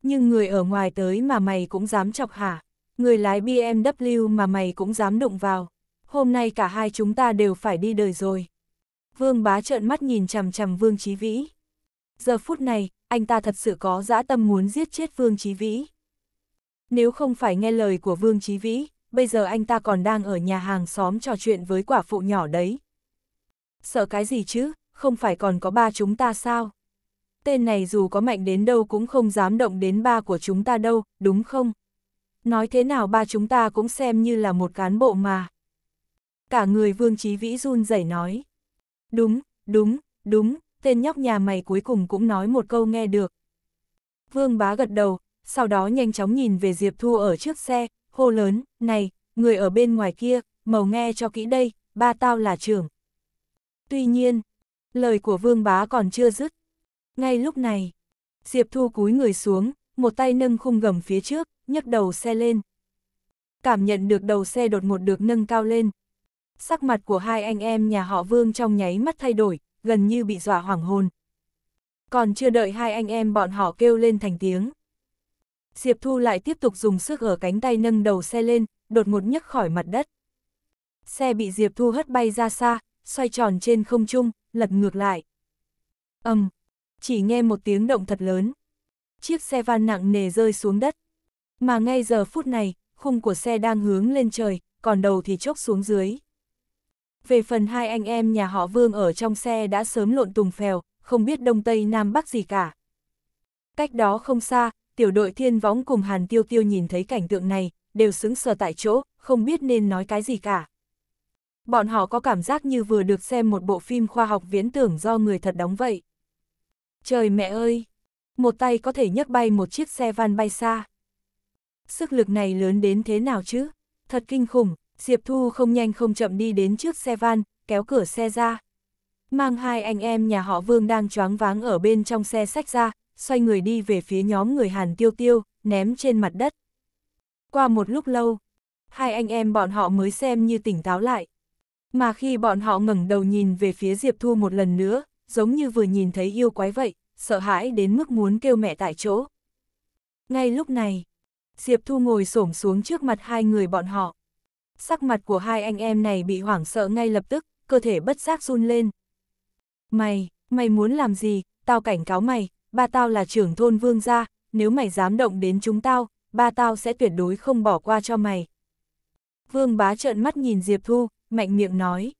nhưng người ở ngoài tới mà mày cũng dám chọc hả? Người lái BMW mà mày cũng dám đụng vào. Hôm nay cả hai chúng ta đều phải đi đời rồi. Vương bá trợn mắt nhìn chằm chằm Vương Chí Vĩ. Giờ phút này, anh ta thật sự có dã tâm muốn giết chết Vương Chí Vĩ. Nếu không phải nghe lời của Vương Chí Vĩ, bây giờ anh ta còn đang ở nhà hàng xóm trò chuyện với quả phụ nhỏ đấy. Sợ cái gì chứ, không phải còn có ba chúng ta sao? tên này dù có mạnh đến đâu cũng không dám động đến ba của chúng ta đâu, đúng không? Nói thế nào ba chúng ta cũng xem như là một cán bộ mà. Cả người Vương Chí Vĩ run rẩy nói. Đúng, đúng, đúng, tên nhóc nhà mày cuối cùng cũng nói một câu nghe được. Vương Bá gật đầu, sau đó nhanh chóng nhìn về Diệp Thu ở trước xe, hô lớn, này, người ở bên ngoài kia, màu nghe cho kỹ đây, ba tao là trưởng. Tuy nhiên, lời của Vương Bá còn chưa dứt, ngay lúc này, Diệp Thu cúi người xuống, một tay nâng khung gầm phía trước, nhấc đầu xe lên. Cảm nhận được đầu xe đột ngột được nâng cao lên. Sắc mặt của hai anh em nhà họ Vương trong nháy mắt thay đổi, gần như bị dọa hoảng hồn. Còn chưa đợi hai anh em bọn họ kêu lên thành tiếng. Diệp Thu lại tiếp tục dùng sức ở cánh tay nâng đầu xe lên, đột ngột nhấc khỏi mặt đất. Xe bị Diệp Thu hất bay ra xa, xoay tròn trên không trung, lật ngược lại. Ầm, um, chỉ nghe một tiếng động thật lớn. Chiếc xe van nặng nề rơi xuống đất. Mà ngay giờ phút này, khung của xe đang hướng lên trời, còn đầu thì chốc xuống dưới. Về phần hai anh em nhà họ Vương ở trong xe đã sớm lộn tùng phèo, không biết Đông Tây Nam Bắc gì cả. Cách đó không xa, tiểu đội thiên võng cùng Hàn Tiêu Tiêu nhìn thấy cảnh tượng này, đều sững sờ tại chỗ, không biết nên nói cái gì cả. Bọn họ có cảm giác như vừa được xem một bộ phim khoa học viễn tưởng do người thật đóng vậy. Trời mẹ ơi! Một tay có thể nhấc bay một chiếc xe van bay xa. Sức lực này lớn đến thế nào chứ? Thật kinh khủng, Diệp Thu không nhanh không chậm đi đến trước xe van, kéo cửa xe ra. Mang hai anh em nhà họ Vương đang choáng váng ở bên trong xe sách ra, xoay người đi về phía nhóm người Hàn Tiêu Tiêu, ném trên mặt đất. Qua một lúc lâu, hai anh em bọn họ mới xem như tỉnh táo lại. Mà khi bọn họ ngẩng đầu nhìn về phía Diệp Thu một lần nữa, giống như vừa nhìn thấy yêu quái vậy, sợ hãi đến mức muốn kêu mẹ tại chỗ. Ngay lúc này, Diệp Thu ngồi xổm xuống trước mặt hai người bọn họ. Sắc mặt của hai anh em này bị hoảng sợ ngay lập tức, cơ thể bất giác run lên. Mày, mày muốn làm gì, tao cảnh cáo mày, ba tao là trưởng thôn vương gia, nếu mày dám động đến chúng tao, ba tao sẽ tuyệt đối không bỏ qua cho mày. Vương bá trợn mắt nhìn Diệp Thu, mạnh miệng nói.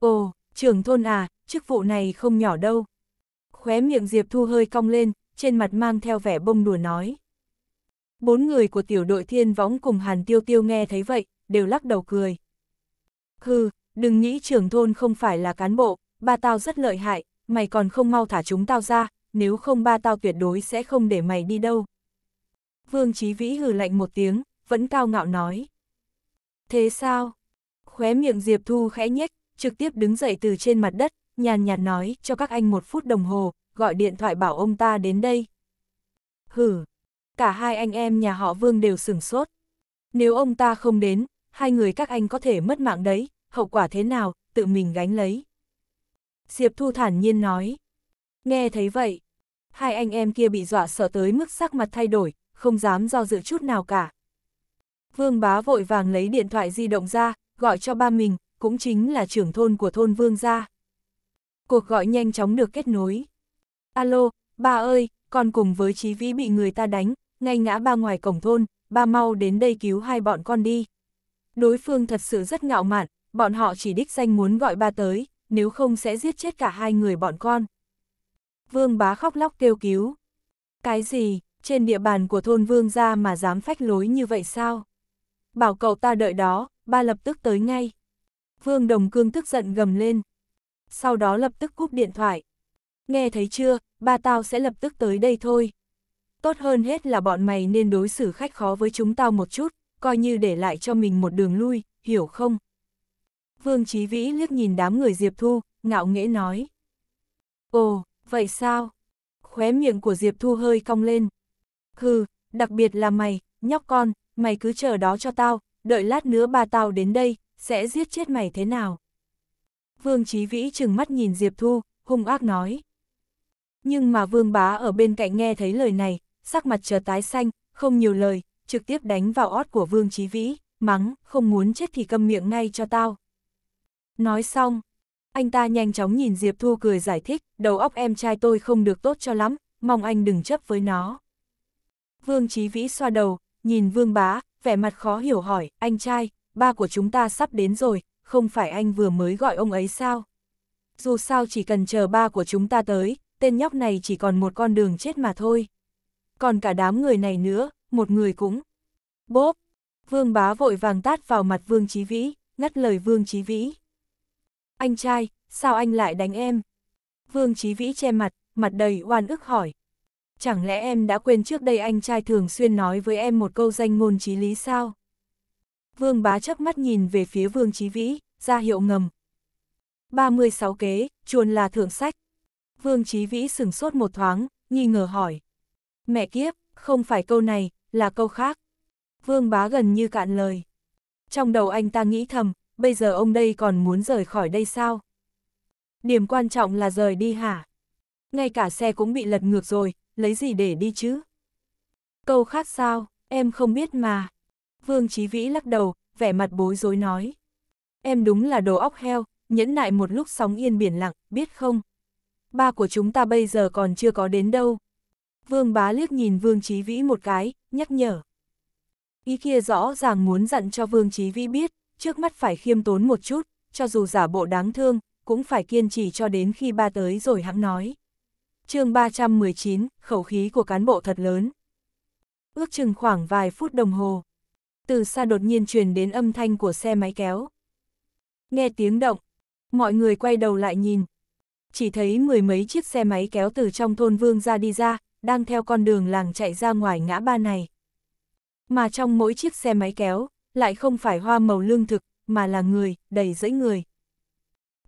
Ồ, trưởng thôn à, chức vụ này không nhỏ đâu. Khóe miệng Diệp Thu hơi cong lên, trên mặt mang theo vẻ bông đùa nói. Bốn người của tiểu đội thiên võng cùng Hàn Tiêu Tiêu nghe thấy vậy, đều lắc đầu cười. Hừ, đừng nghĩ trưởng thôn không phải là cán bộ, ba tao rất lợi hại, mày còn không mau thả chúng tao ra, nếu không ba tao tuyệt đối sẽ không để mày đi đâu. Vương Chí Vĩ hừ lạnh một tiếng, vẫn cao ngạo nói. Thế sao? Khóe miệng Diệp Thu khẽ nhếch, trực tiếp đứng dậy từ trên mặt đất, nhàn nhạt nói, cho các anh một phút đồng hồ, gọi điện thoại bảo ông ta đến đây. Hử, cả hai anh em nhà họ Vương đều sửng sốt. Nếu ông ta không đến, hai người các anh có thể mất mạng đấy, hậu quả thế nào, tự mình gánh lấy. Diệp Thu thản nhiên nói. Nghe thấy vậy, hai anh em kia bị dọa sợ tới mức sắc mặt thay đổi, không dám do dự chút nào cả. Vương bá vội vàng lấy điện thoại di động ra, gọi cho ba mình, cũng chính là trưởng thôn của thôn Vương gia cuộc gọi nhanh chóng được kết nối. Alo, ba ơi, con cùng với Chí Vĩ bị người ta đánh, ngay ngã ba ngoài cổng thôn, ba mau đến đây cứu hai bọn con đi. Đối phương thật sự rất ngạo mạn, bọn họ chỉ đích danh muốn gọi ba tới, nếu không sẽ giết chết cả hai người bọn con. Vương bá khóc lóc kêu cứu. Cái gì, trên địa bàn của thôn vương gia mà dám phách lối như vậy sao? Bảo cậu ta đợi đó, ba lập tức tới ngay. Vương Đồng Cương tức giận gầm lên sau đó lập tức cúp điện thoại. Nghe thấy chưa, ba tao sẽ lập tức tới đây thôi. Tốt hơn hết là bọn mày nên đối xử khách khó với chúng tao một chút, coi như để lại cho mình một đường lui, hiểu không? Vương Chí Vĩ liếc nhìn đám người Diệp Thu, ngạo nghễ nói. Ồ, vậy sao? Khóe miệng của Diệp Thu hơi cong lên. Hừ, đặc biệt là mày, nhóc con, mày cứ chờ đó cho tao, đợi lát nữa ba tao đến đây, sẽ giết chết mày thế nào? Vương Chí Vĩ chừng mắt nhìn Diệp Thu, hung ác nói. Nhưng mà Vương Bá ở bên cạnh nghe thấy lời này, sắc mặt trở tái xanh, không nhiều lời, trực tiếp đánh vào ót của Vương Chí Vĩ, mắng, không muốn chết thì câm miệng ngay cho tao. Nói xong, anh ta nhanh chóng nhìn Diệp Thu cười giải thích, đầu óc em trai tôi không được tốt cho lắm, mong anh đừng chấp với nó. Vương Chí Vĩ xoa đầu, nhìn Vương Bá, vẻ mặt khó hiểu hỏi, anh trai, ba của chúng ta sắp đến rồi, không phải anh vừa mới gọi ông ấy sao? Dù sao chỉ cần chờ ba của chúng ta tới, tên nhóc này chỉ còn một con đường chết mà thôi. Còn cả đám người này nữa, một người cũng. Bốp! Vương bá vội vàng tát vào mặt Vương Chí Vĩ, ngắt lời Vương Chí Vĩ. Anh trai, sao anh lại đánh em? Vương Chí Vĩ che mặt, mặt đầy oan ức hỏi. Chẳng lẽ em đã quên trước đây anh trai thường xuyên nói với em một câu danh ngôn chí lý sao? Vương bá chớp mắt nhìn về phía Vương Chí Vĩ, ra hiệu ngầm. 36 kế, chuồn là thượng sách. Vương Chí Vĩ sừng sốt một thoáng, nghi ngờ hỏi. Mẹ kiếp, không phải câu này, là câu khác. Vương bá gần như cạn lời. Trong đầu anh ta nghĩ thầm, bây giờ ông đây còn muốn rời khỏi đây sao? Điểm quan trọng là rời đi hả? Ngay cả xe cũng bị lật ngược rồi, lấy gì để đi chứ? Câu khác sao, em không biết mà. Vương Chí Vĩ lắc đầu, vẻ mặt bối rối nói. Em đúng là đồ óc heo, nhẫn nại một lúc sóng yên biển lặng, biết không? Ba của chúng ta bây giờ còn chưa có đến đâu. Vương bá liếc nhìn Vương Chí Vĩ một cái, nhắc nhở. Ý kia rõ ràng muốn dặn cho Vương Chí Vĩ biết, trước mắt phải khiêm tốn một chút, cho dù giả bộ đáng thương, cũng phải kiên trì cho đến khi ba tới rồi hãng nói. chương 319, khẩu khí của cán bộ thật lớn. Ước chừng khoảng vài phút đồng hồ, từ xa đột nhiên truyền đến âm thanh của xe máy kéo. Nghe tiếng động, mọi người quay đầu lại nhìn. Chỉ thấy mười mấy chiếc xe máy kéo từ trong thôn vương ra đi ra, đang theo con đường làng chạy ra ngoài ngã ba này. Mà trong mỗi chiếc xe máy kéo, lại không phải hoa màu lương thực, mà là người, đầy dẫy người.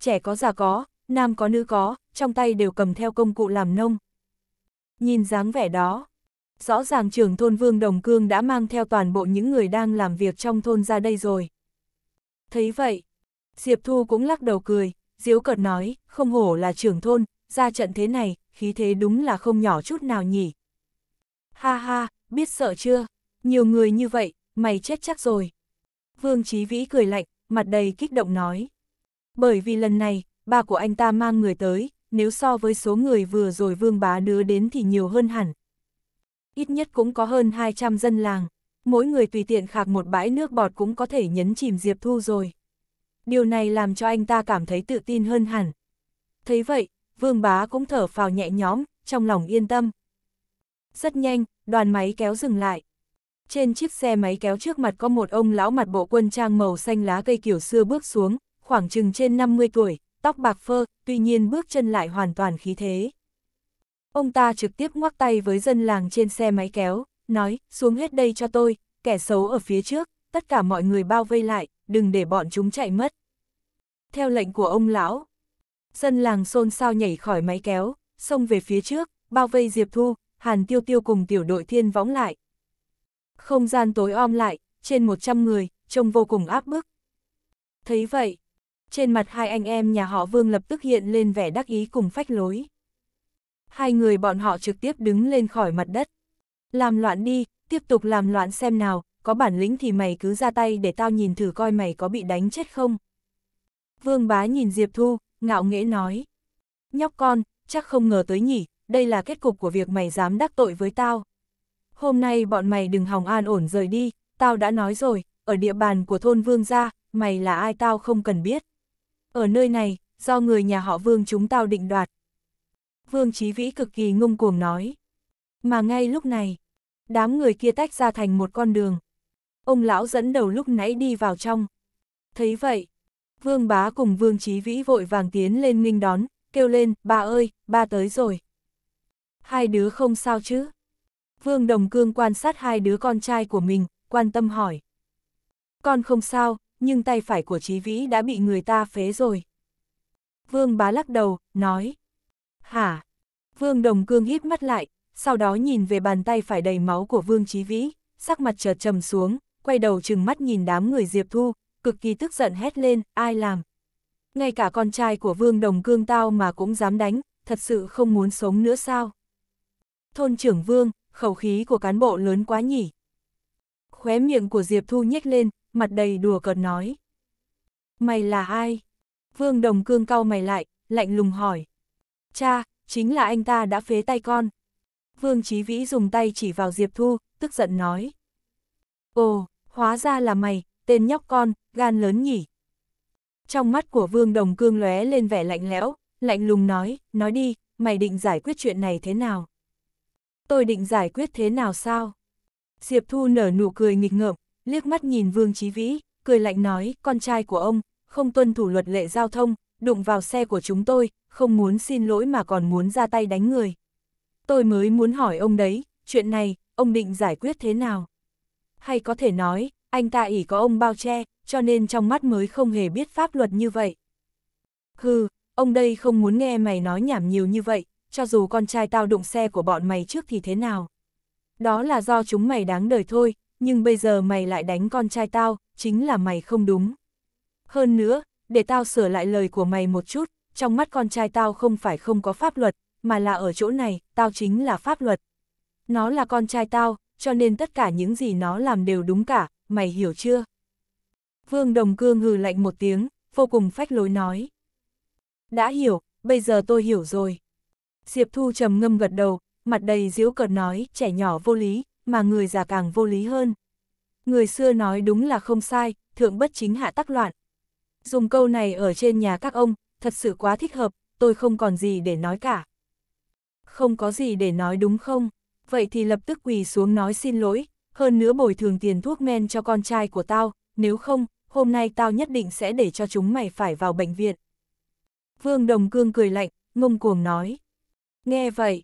Trẻ có già có, nam có nữ có, trong tay đều cầm theo công cụ làm nông. Nhìn dáng vẻ đó, rõ ràng trưởng thôn Vương Đồng Cương đã mang theo toàn bộ những người đang làm việc trong thôn ra đây rồi. Thấy vậy, Diệp Thu cũng lắc đầu cười, diếu cợt nói, không hổ là trưởng thôn, ra trận thế này, khí thế đúng là không nhỏ chút nào nhỉ. Ha ha, biết sợ chưa? Nhiều người như vậy, mày chết chắc rồi. Vương Chí Vĩ cười lạnh, mặt đầy kích động nói. Bởi vì lần này, ba của anh ta mang người tới, nếu so với số người vừa rồi Vương Bá đưa đến thì nhiều hơn hẳn, ít nhất cũng có hơn 200 dân làng, mỗi người tùy tiện khạc một bãi nước bọt cũng có thể nhấn chìm Diệp Thu rồi. Điều này làm cho anh ta cảm thấy tự tin hơn hẳn. Thấy vậy, Vương Bá cũng thở phào nhẹ nhõm, trong lòng yên tâm. Rất nhanh, đoàn máy kéo dừng lại. Trên chiếc xe máy kéo trước mặt có một ông lão mặt bộ quân trang màu xanh lá cây kiểu xưa bước xuống, khoảng chừng trên 50 tuổi, tóc bạc phơ, tuy nhiên bước chân lại hoàn toàn khí thế. Ông ta trực tiếp ngoắc tay với dân làng trên xe máy kéo, nói, xuống hết đây cho tôi, kẻ xấu ở phía trước, tất cả mọi người bao vây lại, đừng để bọn chúng chạy mất. Theo lệnh của ông lão, dân làng xôn xao nhảy khỏi máy kéo, xông về phía trước, bao vây Diệp Thu, Hàn Tiêu Tiêu cùng tiểu đội thiên võng lại. Không gian tối om lại, trên 100 người, trông vô cùng áp bức. Thấy vậy, trên mặt hai anh em nhà họ Vương lập tức hiện lên vẻ đắc ý cùng phách lối hai người bọn họ trực tiếp đứng lên khỏi mặt đất. Làm loạn đi, tiếp tục làm loạn xem nào, có bản lĩnh thì mày cứ ra tay để tao nhìn thử coi mày có bị đánh chết không. Vương bá nhìn Diệp Thu, ngạo nghễ nói. Nhóc con, chắc không ngờ tới nhỉ, đây là kết cục của việc mày dám đắc tội với tao. Hôm nay bọn mày đừng hòng an ổn rời đi, tao đã nói rồi, ở địa bàn của thôn Vương gia, mày là ai tao không cần biết. Ở nơi này, do người nhà họ Vương chúng tao định đoạt, Vương Chí Vĩ cực kỳ ngông cuồng nói. Mà ngay lúc này, đám người kia tách ra thành một con đường. Ông lão dẫn đầu lúc nãy đi vào trong. Thấy vậy, Vương Bá cùng Vương Chí Vĩ vội vàng tiến lên nghênh đón, kêu lên, ba ơi, ba tới rồi. Hai đứa không sao chứ? Vương Đồng Cương quan sát hai đứa con trai của mình, quan tâm hỏi. Con không sao, nhưng tay phải của Chí Vĩ đã bị người ta phế rồi. Vương Bá lắc đầu, nói. Hả? Vương Đồng Cương hít mắt lại, sau đó nhìn về bàn tay phải đầy máu của Vương Chí Vĩ, sắc mặt chợt trầm xuống, quay đầu trừng mắt nhìn đám người Diệp Thu, cực kỳ tức giận hét lên, ai làm? Ngay cả con trai của Vương Đồng Cương tao mà cũng dám đánh, thật sự không muốn sống nữa sao? Thôn trưởng Vương, khẩu khí của cán bộ lớn quá nhỉ? Khóe miệng của Diệp Thu nhếch lên, mặt đầy đùa cợt nói. Mày là ai? Vương Đồng Cương cau mày lại, lạnh lùng hỏi. Cha, chính là anh ta đã phế tay con. Vương Chí Vĩ dùng tay chỉ vào Diệp Thu, tức giận nói. Ồ, hóa ra là mày, tên nhóc con, gan lớn nhỉ. Trong mắt của Vương Đồng Cương lóe lên vẻ lạnh lẽo, lạnh lùng nói, nói đi, mày định giải quyết chuyện này thế nào? Tôi định giải quyết thế nào sao? Diệp Thu nở nụ cười nghịch ngợm, liếc mắt nhìn Vương Chí Vĩ, cười lạnh nói, con trai của ông, không tuân thủ luật lệ giao thông, đụng vào xe của chúng tôi, không muốn xin lỗi mà còn muốn ra tay đánh người. Tôi mới muốn hỏi ông đấy, chuyện này, ông định giải quyết thế nào? Hay có thể nói, anh ta ỉ có ông bao che, cho nên trong mắt mới không hề biết pháp luật như vậy. Hừ, ông đây không muốn nghe mày nói nhảm nhiều như vậy, cho dù con trai tao đụng xe của bọn mày trước thì thế nào. Đó là do chúng mày đáng đời thôi, nhưng bây giờ mày lại đánh con trai tao, chính là mày không đúng. Hơn nữa, để tao sửa lại lời của mày một chút, trong mắt con trai tao không phải không có pháp luật, mà là ở chỗ này, tao chính là pháp luật. Nó là con trai tao, cho nên tất cả những gì nó làm đều đúng cả, mày hiểu chưa? Vương Đồng Cương hừ lạnh một tiếng, vô cùng phách lối nói. Đã hiểu, bây giờ tôi hiểu rồi. Diệp Thu trầm ngâm gật đầu, mặt đầy diễu cợt nói, trẻ nhỏ vô lý, mà người già càng vô lý hơn. Người xưa nói đúng là không sai, thượng bất chính hạ tắc loạn. Dùng câu này ở trên nhà các ông, thật sự quá thích hợp, tôi không còn gì để nói cả. Không có gì để nói đúng không? Vậy thì lập tức quỳ xuống nói xin lỗi, hơn nữa bồi thường tiền thuốc men cho con trai của tao, nếu không, hôm nay tao nhất định sẽ để cho chúng mày phải vào bệnh viện. Vương Đồng Cương cười lạnh, ngông cuồng nói. Nghe vậy,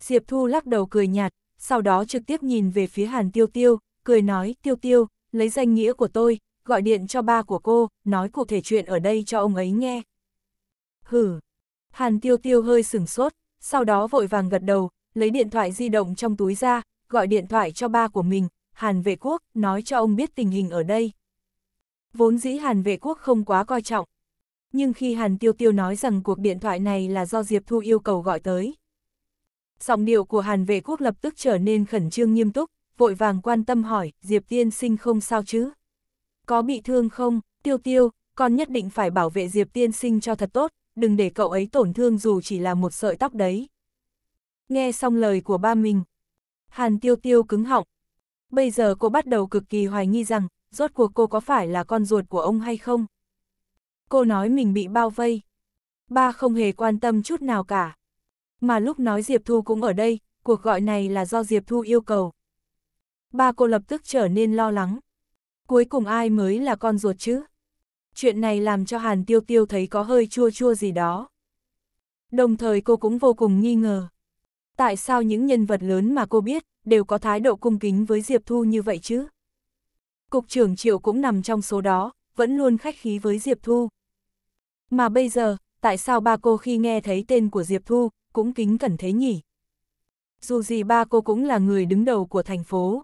Diệp Thu lắc đầu cười nhạt, sau đó trực tiếp nhìn về phía Hàn Tiêu Tiêu, cười nói, Tiêu Tiêu, lấy danh nghĩa của tôi, gọi điện cho ba của cô, nói cụ thể chuyện ở đây cho ông ấy nghe hừ Hàn tiêu tiêu hơi sửng sốt, sau đó vội vàng gật đầu, lấy điện thoại di động trong túi ra, gọi điện thoại cho ba của mình, Hàn vệ quốc, nói cho ông biết tình hình ở đây. Vốn dĩ Hàn vệ quốc không quá coi trọng. Nhưng khi Hàn Tiêu Tiêu nói rằng cuộc điện thoại này là do Diệp Thu yêu cầu gọi tới. Giọng điệu của Hàn vệ quốc lập tức trở nên khẩn trương nghiêm túc, vội vàng quan tâm hỏi, Diệp Tiên sinh không sao chứ? Có bị thương không, Tiêu Tiêu, con nhất định phải bảo vệ Diệp Tiên sinh cho thật tốt, đừng để cậu ấy tổn thương dù chỉ là một sợi tóc đấy. Nghe xong lời của ba mình, Hàn Tiêu Tiêu cứng họng. Bây giờ cô bắt đầu cực kỳ hoài nghi rằng, rốt cuộc cô có phải là con ruột của ông hay không? Cô nói mình bị bao vây. Ba không hề quan tâm chút nào cả. Mà lúc nói Diệp Thu cũng ở đây, cuộc gọi này là do Diệp Thu yêu cầu. Ba cô lập tức trở nên lo lắng. Cuối cùng ai mới là con ruột chứ? chuyện này làm cho Hàn Tiêu Tiêu thấy có hơi chua chua gì đó. Đồng thời cô cũng vô cùng nghi ngờ. Tại sao những nhân vật lớn mà cô biết đều có thái độ cung kính với Diệp Thu như vậy chứ? Cục trưởng Triệu cũng nằm trong số đó, vẫn luôn khách khí với Diệp Thu. Mà bây giờ, tại sao ba cô khi nghe thấy tên của Diệp Thu, cũng kính cẩn thế nhỉ? Dù gì ba cô cũng là người đứng đầu của thành phố.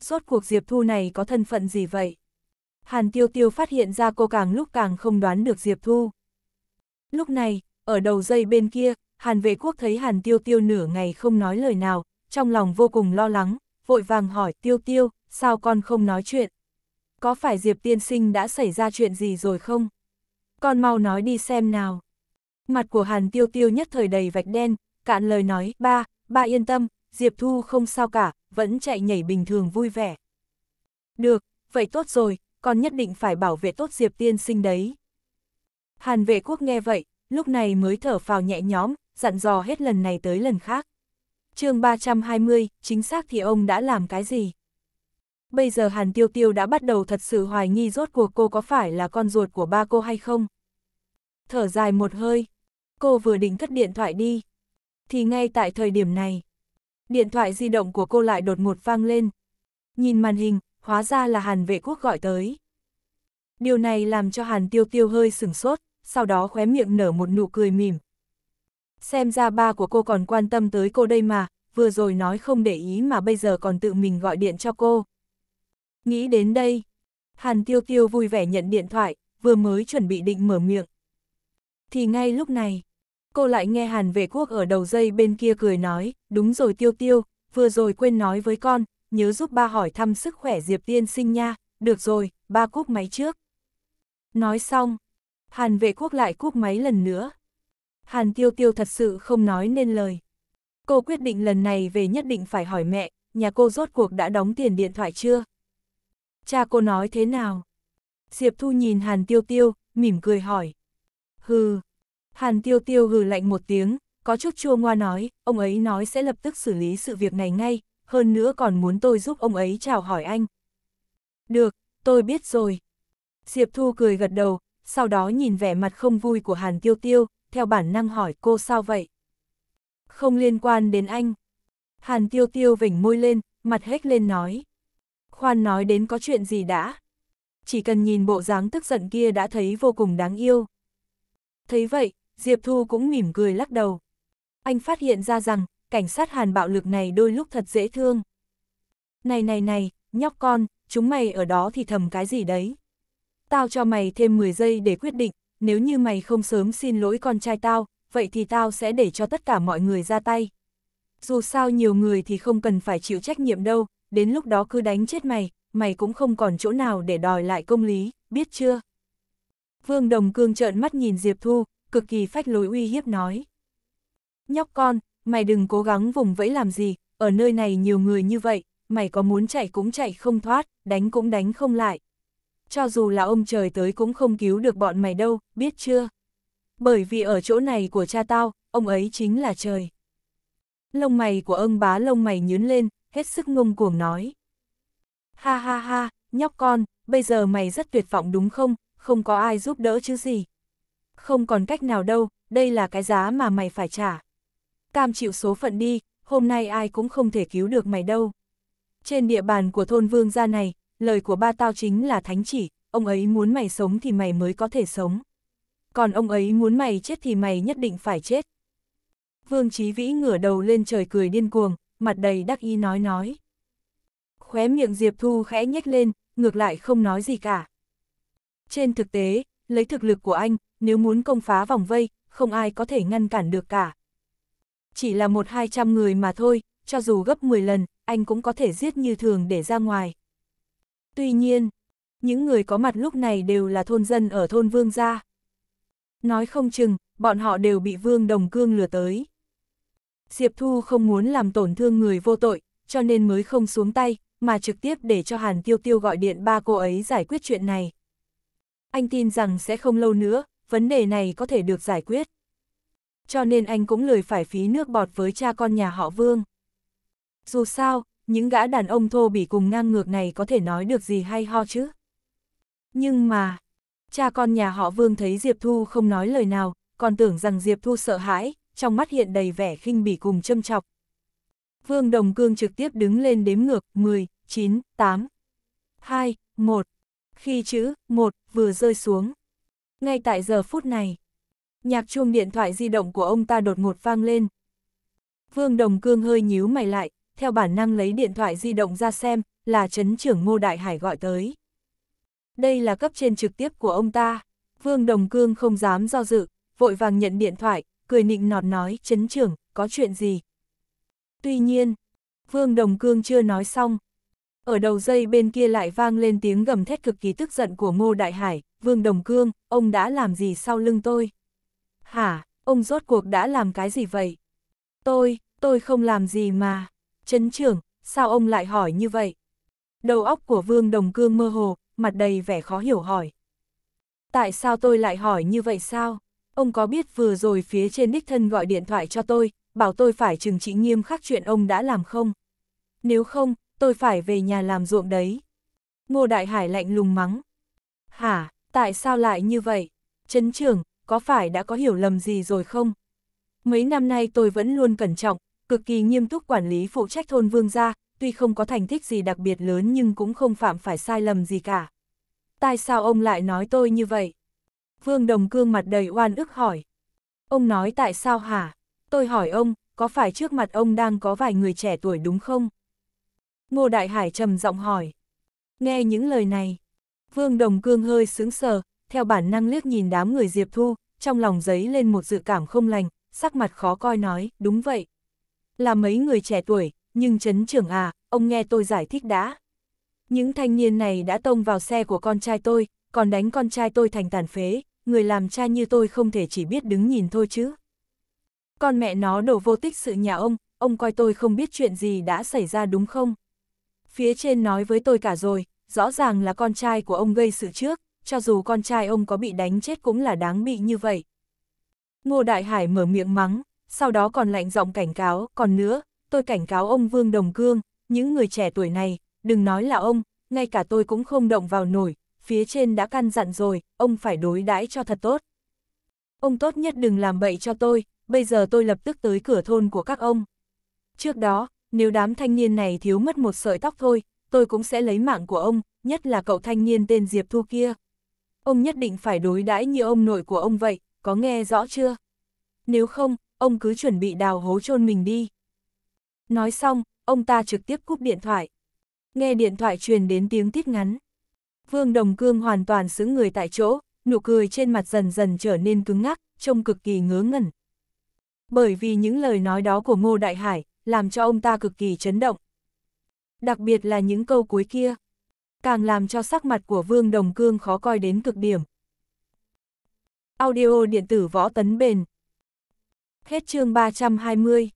Suốt cuộc Diệp Thu này có thân phận gì vậy? Hàn Tiêu Tiêu phát hiện ra cô càng lúc càng không đoán được Diệp Thu. Lúc này, ở đầu dây bên kia, Hàn Vệ Quốc thấy Hàn Tiêu Tiêu nửa ngày không nói lời nào, trong lòng vô cùng lo lắng, vội vàng hỏi Tiêu Tiêu, sao con không nói chuyện? Có phải Diệp Tiên Sinh đã xảy ra chuyện gì rồi không? Con mau nói đi xem nào. Mặt của Hàn Tiêu Tiêu nhất thời đầy vạch đen, cạn lời nói, ba, ba yên tâm, Diệp Thu không sao cả, vẫn chạy nhảy bình thường vui vẻ. Được, vậy tốt rồi, con nhất định phải bảo vệ tốt Diệp tiên sinh đấy. Hàn vệ quốc nghe vậy, lúc này mới thở phào nhẹ nhõm, dặn dò hết lần này tới lần khác. chương 320, chính xác thì ông đã làm cái gì? Bây giờ Hàn Tiêu Tiêu đã bắt đầu thật sự hoài nghi rốt cuộc cô có phải là con ruột của ba cô hay không? Thở dài một hơi, cô vừa định cất điện thoại đi. Thì ngay tại thời điểm này, điện thoại di động của cô lại đột ngột vang lên. Nhìn màn hình, hóa ra là Hàn vệ quốc gọi tới. Điều này làm cho Hàn tiêu tiêu hơi sừng sốt, sau đó khóe miệng nở một nụ cười mỉm. Xem ra ba của cô còn quan tâm tới cô đây mà, vừa rồi nói không để ý mà bây giờ còn tự mình gọi điện cho cô. Nghĩ đến đây, Hàn tiêu tiêu vui vẻ nhận điện thoại, vừa mới chuẩn bị định mở miệng. Thì ngay lúc này, cô lại nghe Hàn vệ quốc ở đầu dây bên kia cười nói, đúng rồi tiêu tiêu, vừa rồi quên nói với con, nhớ giúp ba hỏi thăm sức khỏe Diệp tiên sinh nha, được rồi, ba cúp máy trước. Nói xong, Hàn vệ quốc lại cúp máy lần nữa. Hàn tiêu tiêu thật sự không nói nên lời. Cô quyết định lần này về nhất định phải hỏi mẹ, nhà cô rốt cuộc đã đóng tiền điện thoại chưa? Cha cô nói thế nào? Diệp Thu nhìn Hàn Tiêu Tiêu, mỉm cười hỏi. Hừ. Hàn Tiêu Tiêu hừ lạnh một tiếng, có chút chua ngoa nói, ông ấy nói sẽ lập tức xử lý sự việc này ngay, hơn nữa còn muốn tôi giúp ông ấy chào hỏi anh. Được, tôi biết rồi. Diệp Thu cười gật đầu, sau đó nhìn vẻ mặt không vui của Hàn Tiêu Tiêu, theo bản năng hỏi cô sao vậy? Không liên quan đến anh. Hàn Tiêu Tiêu vỉnh môi lên, mặt hếch lên nói. Khoan nói đến có chuyện gì đã. Chỉ cần nhìn bộ dáng tức giận kia đã thấy vô cùng đáng yêu. Thấy vậy, Diệp Thu cũng mỉm cười lắc đầu. Anh phát hiện ra rằng, cảnh sát hàn bạo lực này đôi lúc thật dễ thương. Này này này, nhóc con, chúng mày ở đó thì thầm cái gì đấy? Tao cho mày thêm 10 giây để quyết định, nếu như mày không sớm xin lỗi con trai tao, vậy thì tao sẽ để cho tất cả mọi người ra tay. Dù sao nhiều người thì không cần phải chịu trách nhiệm đâu, đến lúc đó cứ đánh chết mày, mày cũng không còn chỗ nào để đòi lại công lý, biết chưa? Vương Đồng Cương trợn mắt nhìn Diệp Thu, cực kỳ phách lối uy hiếp nói. Nhóc con, mày đừng cố gắng vùng vẫy làm gì, ở nơi này nhiều người như vậy, mày có muốn chạy cũng chạy không thoát, đánh cũng đánh không lại. Cho dù là ông trời tới cũng không cứu được bọn mày đâu, biết chưa? Bởi vì ở chỗ này của cha tao, ông ấy chính là trời. Lông mày của ông bá lông mày nhướn lên, hết sức ngông cuồng nói. Ha ha ha, nhóc con, bây giờ mày rất tuyệt vọng đúng không, không có ai giúp đỡ chứ gì. Không còn cách nào đâu, đây là cái giá mà mày phải trả cam chịu số phận đi, hôm nay ai cũng không thể cứu được mày đâu. Trên địa bàn của thôn vương gia này, lời của ba tao chính là thánh chỉ, ông ấy muốn mày sống thì mày mới có thể sống. Còn ông ấy muốn mày chết thì mày nhất định phải chết. Vương Chí Vĩ ngửa đầu lên trời cười điên cuồng, mặt đầy đắc ý nói nói. Khóe miệng Diệp Thu khẽ nhếch lên, ngược lại không nói gì cả. Trên thực tế, lấy thực lực của anh, nếu muốn công phá vòng vây, không ai có thể ngăn cản được cả. Chỉ là một hai trăm người mà thôi, cho dù gấp 10 lần, anh cũng có thể giết như thường để ra ngoài. Tuy nhiên, những người có mặt lúc này đều là thôn dân ở thôn Vương Gia. Nói không chừng, bọn họ đều bị Vương Đồng Cương lừa tới. Diệp Thu không muốn làm tổn thương người vô tội, cho nên mới không xuống tay, mà trực tiếp để cho Hàn Tiêu Tiêu gọi điện ba cô ấy giải quyết chuyện này. Anh tin rằng sẽ không lâu nữa, vấn đề này có thể được giải quyết cho nên anh cũng lười phải phí nước bọt với cha con nhà họ Vương. Dù sao, những gã đàn ông thô bỉ cùng ngang ngược này có thể nói được gì hay ho chứ. Nhưng mà, cha con nhà họ Vương thấy Diệp Thu không nói lời nào, còn tưởng rằng Diệp Thu sợ hãi, trong mắt hiện đầy vẻ khinh bỉ cùng châm chọc. Vương Đồng Cương trực tiếp đứng lên đếm ngược 10, 9, 8, 2, 1. Khi chữ 1 vừa rơi xuống. Ngay tại giờ phút này, Nhạc chuông điện thoại di động của ông ta đột ngột vang lên. Vương Đồng Cương hơi nhíu mày lại, theo bản năng lấy điện thoại di động ra xem, là chấn trưởng Ngô Đại Hải gọi tới. Đây là cấp trên trực tiếp của ông ta. Vương Đồng Cương không dám do dự, vội vàng nhận điện thoại, cười nịnh nọt nói, chấn trưởng, có chuyện gì? Tuy nhiên, Vương Đồng Cương chưa nói xong. Ở đầu dây bên kia lại vang lên tiếng gầm thét cực kỳ tức giận của Ngô Đại Hải, Vương Đồng Cương, ông đã làm gì sau lưng tôi? Hả, ông rốt cuộc đã làm cái gì vậy? Tôi, tôi không làm gì mà. chấn trưởng, sao ông lại hỏi như vậy? Đầu óc của Vương Đồng Cương mơ hồ, mặt đầy vẻ khó hiểu hỏi. Tại sao tôi lại hỏi như vậy sao? Ông có biết vừa rồi phía trên đích thân gọi điện thoại cho tôi, bảo tôi phải trừng trị nghiêm khắc chuyện ông đã làm không? Nếu không, tôi phải về nhà làm ruộng đấy. Ngô Đại Hải lạnh lùng mắng. Hả, tại sao lại như vậy? chấn trưởng, có phải đã có hiểu lầm gì rồi không? Mấy năm nay tôi vẫn luôn cẩn trọng, cực kỳ nghiêm túc quản lý phụ trách thôn Vương Gia, tuy không có thành tích gì đặc biệt lớn nhưng cũng không phạm phải sai lầm gì cả. Tại sao ông lại nói tôi như vậy? Vương Đồng Cương mặt đầy oan ức hỏi. Ông nói tại sao hả? Tôi hỏi ông, có phải trước mặt ông đang có vài người trẻ tuổi đúng không? Ngô Đại Hải trầm giọng hỏi. Nghe những lời này, Vương Đồng Cương hơi sướng sờ, theo bản năng liếc nhìn đám người Diệp Thu, trong lòng giấy lên một dự cảm không lành, sắc mặt khó coi nói, đúng vậy. Là mấy người trẻ tuổi, nhưng chấn trưởng à, ông nghe tôi giải thích đã. Những thanh niên này đã tông vào xe của con trai tôi, còn đánh con trai tôi thành tàn phế, người làm cha như tôi không thể chỉ biết đứng nhìn thôi chứ. Con mẹ nó đổ vô tích sự nhà ông, ông coi tôi không biết chuyện gì đã xảy ra đúng không? Phía trên nói với tôi cả rồi, rõ ràng là con trai của ông gây sự trước, cho dù con trai ông có bị đánh chết cũng là đáng bị như vậy. Ngô Đại Hải mở miệng mắng, sau đó còn lạnh giọng cảnh cáo, còn nữa, tôi cảnh cáo ông Vương Đồng Cương, những người trẻ tuổi này, đừng nói là ông, ngay cả tôi cũng không động vào nổi, phía trên đã căn dặn rồi, ông phải đối đãi cho thật tốt. Ông tốt nhất đừng làm bậy cho tôi, bây giờ tôi lập tức tới cửa thôn của các ông. Trước đó, nếu đám thanh niên này thiếu mất một sợi tóc thôi, tôi cũng sẽ lấy mạng của ông, nhất là cậu thanh niên tên Diệp Thu kia ông nhất định phải đối đãi như ông nội của ông vậy, có nghe rõ chưa? Nếu không, ông cứ chuẩn bị đào hố chôn mình đi. Nói xong, ông ta trực tiếp cúp điện thoại. Nghe điện thoại truyền đến tiếng tít ngắn. Vương Đồng Cương hoàn toàn xứng người tại chỗ, nụ cười trên mặt dần dần trở nên cứng ngắc, trông cực kỳ ngớ ngẩn. Bởi vì những lời nói đó của Ngô Đại Hải, làm cho ông ta cực kỳ chấn động. Đặc biệt là những câu cuối kia càng làm cho sắc mặt của Vương Đồng Cương khó coi đến cực điểm. Audio điện tử võ tấn bền Hết chương 320